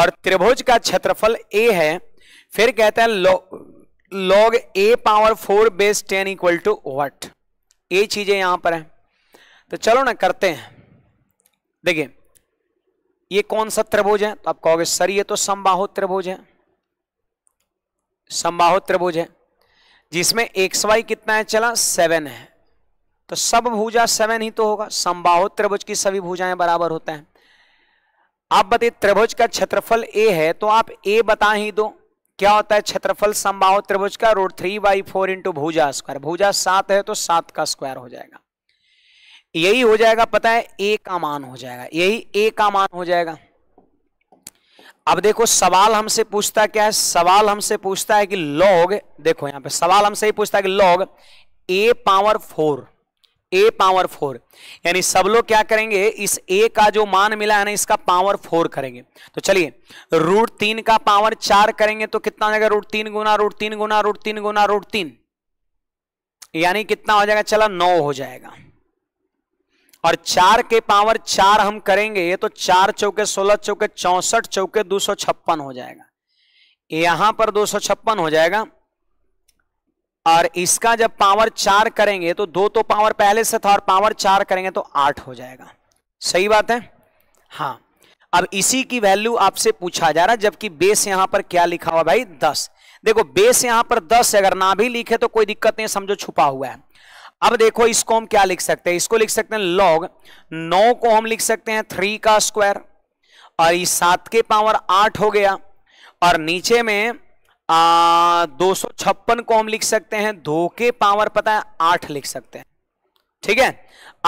और त्रिभुज का क्षेत्रफल ए है फिर कहते हैं log A power four base ten equal to what ये चीजें यहां पर है तो चलो ना करते हैं देखिए ये कौन सा त्रिभुज है तो आप कहोगे सर ये तो संबाहु त्रिभुज है संबाहु त्रिभुज है जिसमें एक्स वाई कितना है चला सेवन है तो सब भुजा सेवन ही तो होगा संबाहु त्रिभुज की सभी भुजाएं बराबर होते हैं आप बताइए त्रिभुज का क्षेत्रफल ए है तो आप ए बता ही दो क्या होता है क्षेत्रफल संभाव त्रिभुज का root three by four into भूजा स्क्वायर भूजा सात है तो सात का स्क्वायर हो जाएगा यही हो जाएगा पता है ए का मान हो जाएगा यही ए का मान हो जाएगा अब देखो सवाल हमसे पूछता क्या है सवाल हमसे पूछता है कि लॉग देखो यहां पे सवाल हमसे ही पूछता है कि log A power four A power four यानी सब लोग क्या करेंगे इस ए का जो मान मिला है ना इसका पावर फोर करेंगे तो चलिए रूट तीन का पावर चार करेंगे तो कितना हो जाएगा रूट तीन गुना रूट तीन गुना रूट तीन गुना रूट तीन यानी कितना हो जाएगा चला नौ हो जाएगा और चार के पावर चार हम करेंगे तो चार चौके सोलह चौके चौसठ चौके दो हो जाएगा यहां पर दो हो जाएगा और इसका जब पावर चार करेंगे तो दो तो पावर पहले से था और पावर चार करेंगे तो आठ हो जाएगा सही बात है हाँ अब इसी की वैल्यू आपसे पूछा जा रहा है जबकि बेस यहां पर क्या लिखा हुआ भाई दस देखो बेस यहां पर दस अगर ना भी लिखे तो कोई दिक्कत नहीं समझो छुपा हुआ है अब देखो इसको हम क्या लिख सकते हैं इसको लिख सकते हैं लॉग नौ को हम लिख सकते हैं थ्री का स्क्वायर और ये सात के पावर आठ हो गया और नीचे में सौ दो को हम लिख सकते हैं दो के पावर पता है आठ लिख सकते हैं ठीक है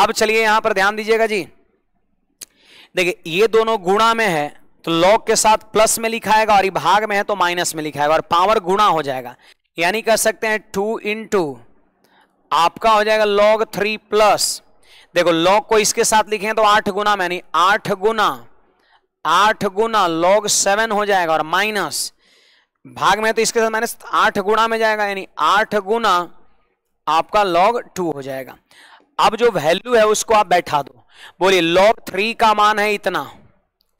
अब चलिए यहां पर ध्यान दीजिएगा जी देखिए ये दोनों गुणा में है तो लॉग के साथ प्लस में लिखाएगा और भाग में है तो माइनस में लिखाएगा और पावर गुणा हो जाएगा यानी कह सकते हैं टू इन टू आपका हो जाएगा लॉग थ्री प्लस देखो लॉग को इसके साथ लिखे तो आठ गुना में यानी आठ गुना आठ गुना लॉग सेवन हो जाएगा और माइनस भाग में तो इसके साथ माइनस आठ गुणा में जाएगा यानी आठ गुना आपका लॉग टू हो जाएगा अब जो वैल्यू है उसको आप बैठा दो बोलिए लॉग थ्री का मान है इतना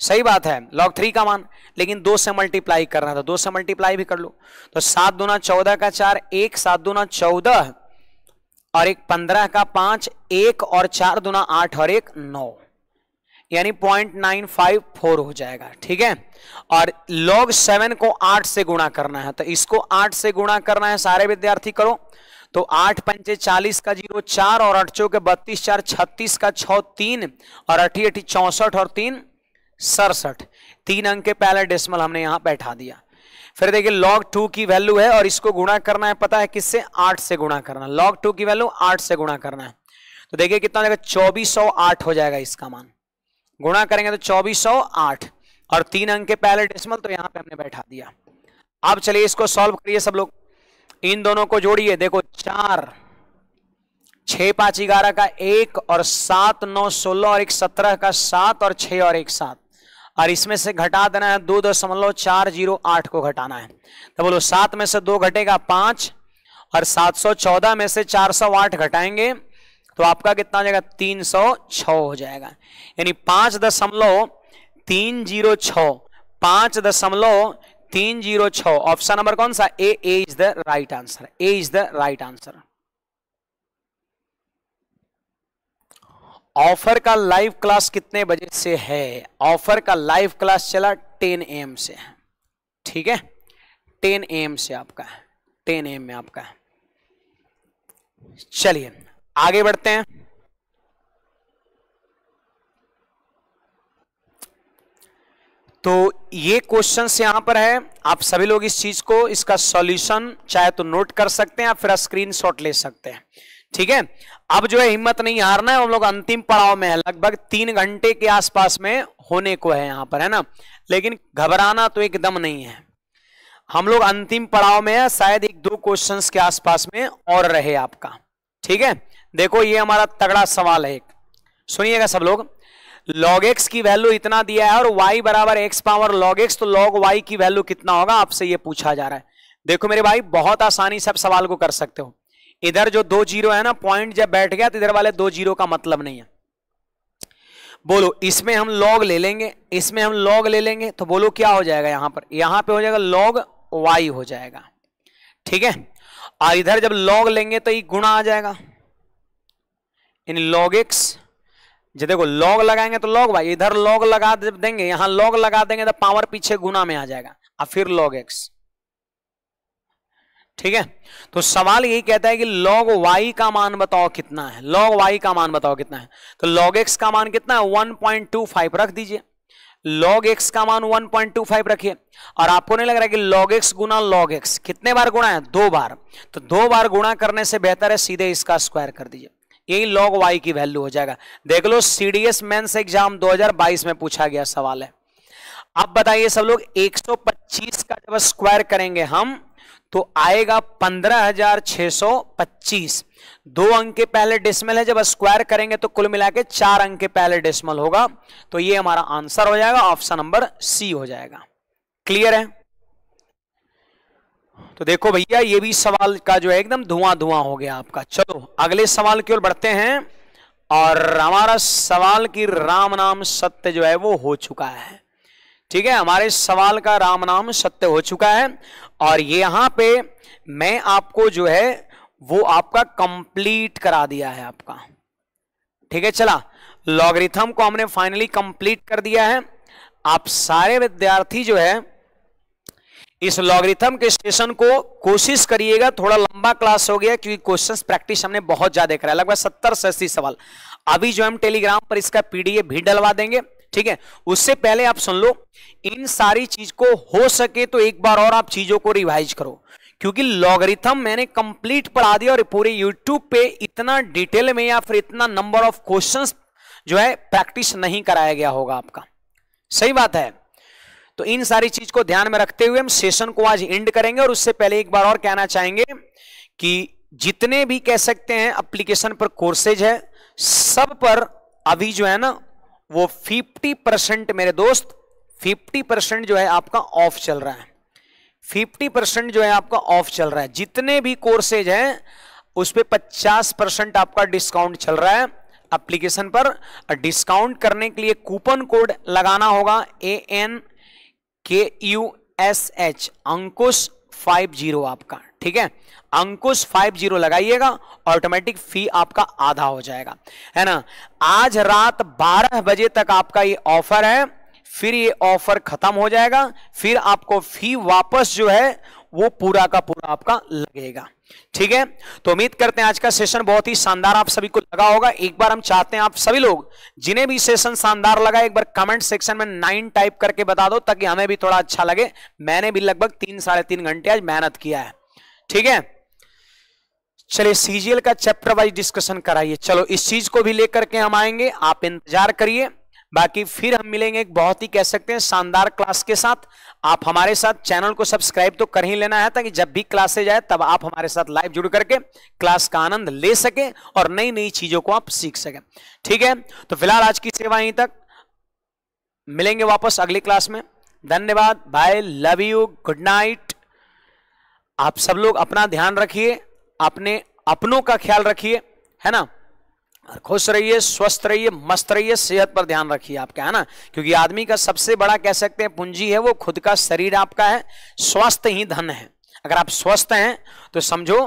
सही बात है लॉग थ्री का मान लेकिन दो से मल्टीप्लाई करना था दो से मल्टीप्लाई भी कर लो तो सात दुना चौदह का चार एक सात दुना चौदह और एक पंद्रह का पांच एक और चार दुना आठ और एक नौ यानी पॉइंट नाइन फाइव फोर हो जाएगा ठीक है और लॉग सेवन को आठ से गुणा करना है तो इसको आठ से गुणा करना है सारे विद्यार्थी करो तो आठ पंचे चालीस का जीरो चार और अठचो चौके बत्तीस चार छत्तीस का छ तीन और अठी अठी चौसठ और तीन सड़सठ तीन अंक के पहले डेसिमल हमने यहां बैठा दिया फिर देखिए लॉग टू की वैल्यू है और इसको गुणा करना है पता है किससे आठ से गुणा करना लॉग टू की वैल्यू आठ से गुणा करना है तो देखिए कितना चौबीस सौ आठ हो जाएगा इसका मान गुणा करेंगे तो चौबीस और तीन अंक के पहले डेसिमल तो यहां पे हमने बैठा दिया अब चलिए इसको सॉल्व करिए सब लोग इन दोनों को जोड़िए देखो चार छह पांच ग्यारह का एक और सात नौ सोलह और एक सत्रह का सात और छह और एक सात और इसमें से घटा देना है दो दशमलव चार जीरो आठ को घटाना है तो बोलो सात में से दो घटेगा पांच और सात सौ चौदह में से चार सौ आठ घटाएंगे तो आपका कितना हो जाएगा तीन सौ छ हो जाएगा यानी पांच दशमलव तीन जीरो छ पांच दशमलव तीन जीरो छ ऑप्शन नंबर कौन सा A A is the right answer A is the right answer offer का लाइव क्लास कितने बजे से है ऑफर का लाइव क्लास चला 10 एम से है ठीक है 10 एम से आपका है ए एम में आपका है चलिए आगे बढ़ते हैं तो ये क्वेश्चन यहां पर है आप सभी लोग इस चीज को इसका सॉल्यूशन चाहे तो नोट कर सकते हैं या फिर स्क्रीन शॉट ले सकते हैं ठीक है अब जो है हिम्मत नहीं हारना है हम लोग अंतिम पड़ाव में है लगभग तीन घंटे के आसपास में होने को है यहां पर है ना लेकिन घबराना तो एकदम नहीं है हम लोग अंतिम पड़ाव में है शायद एक दो क्वेश्चन के आसपास में और रहे आपका ठीक है देखो ये हमारा तगड़ा सवाल है सुनिएगा सब लोग लॉग एक्स की वैल्यू इतना दिया है और वाई बराबर एक्स पावर लॉग एक्स तो लॉग वाई की वैल्यू कितना होगा आपसे ये पूछा जा रहा है देखो मेरे भाई बहुत आसानी से आप सवाल को कर सकते हो इधर जो दो जीरो है ना पॉइंट जब बैठ गया तो इधर वाले दो जीरो का मतलब नहीं है बोलो इसमें हम लॉग ले लेंगे इसमें हम लॉग ले लेंगे तो बोलो क्या हो जाएगा यहां पर यहां पर हो जाएगा लॉग वाई हो जाएगा ठीक है और इधर जब लॉग लेंगे तो ये गुणा आ जाएगा इन लॉग एक्स जब देखो लॉग लगाएंगे तो लॉग भाई इधर लॉग लगा देंगे यहां लॉग लगा देंगे तो पावर पीछे गुना में आ जाएगा और फिर लॉग एक्स ठीक है तो सवाल यही कहता है कि लॉग वाई का मान बताओ कितना है लॉग वाई का मान बताओ कितना है तो लॉग एक्स का मान कितना है फाइव रख दीजिए लॉग एक्स का मान 1.25 रखिए और आपको नहीं लग रहा है कि लॉग एक्स गुना लॉग एक्स कितने बार गुणा है दो बार तो दो बार गुणा करने से बेहतर है सीधे इसका स्क्वायर कर दीजिए यही लॉग वाई की वैल्यू हो जाएगा देख लो सीडीएस मेन्स एग्जाम 2022 में पूछा गया सवाल है अब बताइए सब लोग 125 का जब स्क्वायर करेंगे हम तो आएगा 15,625 दो अंक के पहले डेसिमल है जब स्क्वायर करेंगे तो कुल मिला के चार अंक के पहले डेसिमल होगा तो ये हमारा आंसर हो जाएगा ऑप्शन नंबर सी हो जाएगा क्लियर है तो देखो भैया ये भी सवाल का जो है एकदम धुआं धुआं हो गया आपका चलो अगले सवाल की ओर बढ़ते हैं और हमारा सवाल की राम नाम सत्य जो है वो हो चुका है ठीक है हमारे सवाल का राम नाम सत्य हो चुका है और यहां पे मैं आपको जो है वो आपका कंप्लीट करा दिया है आपका ठीक है चला लॉगरिथम को हमने फाइनली कंप्लीट कर दिया है आप सारे विद्यार्थी जो है इस लॉगरिथम के सेशन को कोशिश करिएगा थोड़ा लंबा क्लास हो गया क्योंकि क्वेश्चंस प्रैक्टिस हमने बहुत ज्यादा कराया लगभग सत्तर से अस्सी सवाल अभी जो हम टेलीग्राम पर इसका पीडीएफ भी डलवा देंगे ठीक है उससे पहले आप सुन लो इन सारी चीज को हो सके तो एक बार और आप चीजों को रिवाइज करो क्योंकि लॉगरिथम मैंने कंप्लीट पढ़ा दिया और पूरे यूट्यूब पे इतना डिटेल में या फिर इतना नंबर ऑफ क्वेश्चंस जो है प्रैक्टिस नहीं कराया गया होगा आपका सही बात है तो इन सारी चीज को ध्यान में रखते हुए हम सेशन को आज एंड करेंगे और उससे पहले एक बार और कहना चाहेंगे कि जितने भी कह सकते हैं अप्लीकेशन पर कोर्सेज है सब पर अभी जो है ना वो 50 परसेंट मेरे दोस्त 50 परसेंट जो है आपका ऑफ चल रहा है 50 परसेंट जो है आपका ऑफ चल रहा है जितने भी कोर्सेज हैं उस पर पचास परसेंट आपका डिस्काउंट चल रहा है एप्लीकेशन पर डिस्काउंट करने के लिए कूपन कोड लगाना होगा A N K U S H Ankush five zero आपका ठीक है अंकुश फाइव जीरो लगाइएगा ऑटोमेटिक फी आपका आधा हो जाएगा है ना आज रात बारह बजे तक आपका ये ऑफर है फिर ये ऑफर खत्म हो जाएगा फिर आपको फी वापस जो है वो पूरा का पूरा आपका लगेगा ठीक है तो उम्मीद करते हैं आज का सेशन बहुत ही शानदार आप सभी को लगा होगा एक बार हम चाहते हैं आप सभी लोग जिन्हें भी सेशन शानदार लगा एक बार कमेंट सेक्शन में नाइन टाइप करके बता दो ताकि हमें भी थोड़ा अच्छा लगे मैंने भी लगभग तीन साढ़े तीन घंटे आज मेहनत किया है ठीक है चलिए सीजीएल का चैप्टर वाइज डिस्कशन कराइए चलो इस चीज को भी लेकर के हम आएंगे आप इंतजार करिए बाकी फिर हम मिलेंगे एक बहुत ही कह सकते हैं शानदार क्लास के साथ आप हमारे साथ चैनल को सब्सक्राइब तो कर ही लेना है ताकि जब भी क्लास से जाए तब आप हमारे साथ लाइव जुड़ करके क्लास का आनंद ले सके और नई नई चीजों को आप सीख सके ठीक है तो फिलहाल आज की सेवा यहीं तक मिलेंगे वापस अगली क्लास में धन्यवाद bye love you good night आप सब लोग अपना ध्यान रखिए अपने अपनों का ख्याल रखिए है ना और खुश रहिए स्वस्थ रहिए मस्त रहिए सेहत पर ध्यान रखिए आपका है ना क्योंकि आदमी का सबसे बड़ा कह सकते हैं पूंजी है वो खुद का शरीर आपका है स्वस्थ ही धन है अगर आप स्वस्थ हैं तो समझो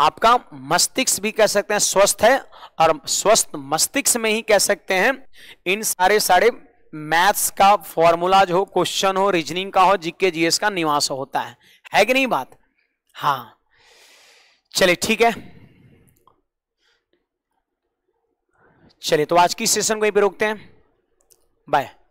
आपका मस्तिष्क भी कह सकते हैं स्वस्थ है और स्वस्थ मस्तिष्क में ही कह सकते हैं इन सारे सारे मैथ्स का फॉर्मूलाज हो क्वेश्चन हो रीजनिंग का हो जीके जीएस का निवास होता है है कि नहीं बात हाँ चलिए ठीक है चलिए तो आज की सेशन को यहीं पे रोकते हैं बाय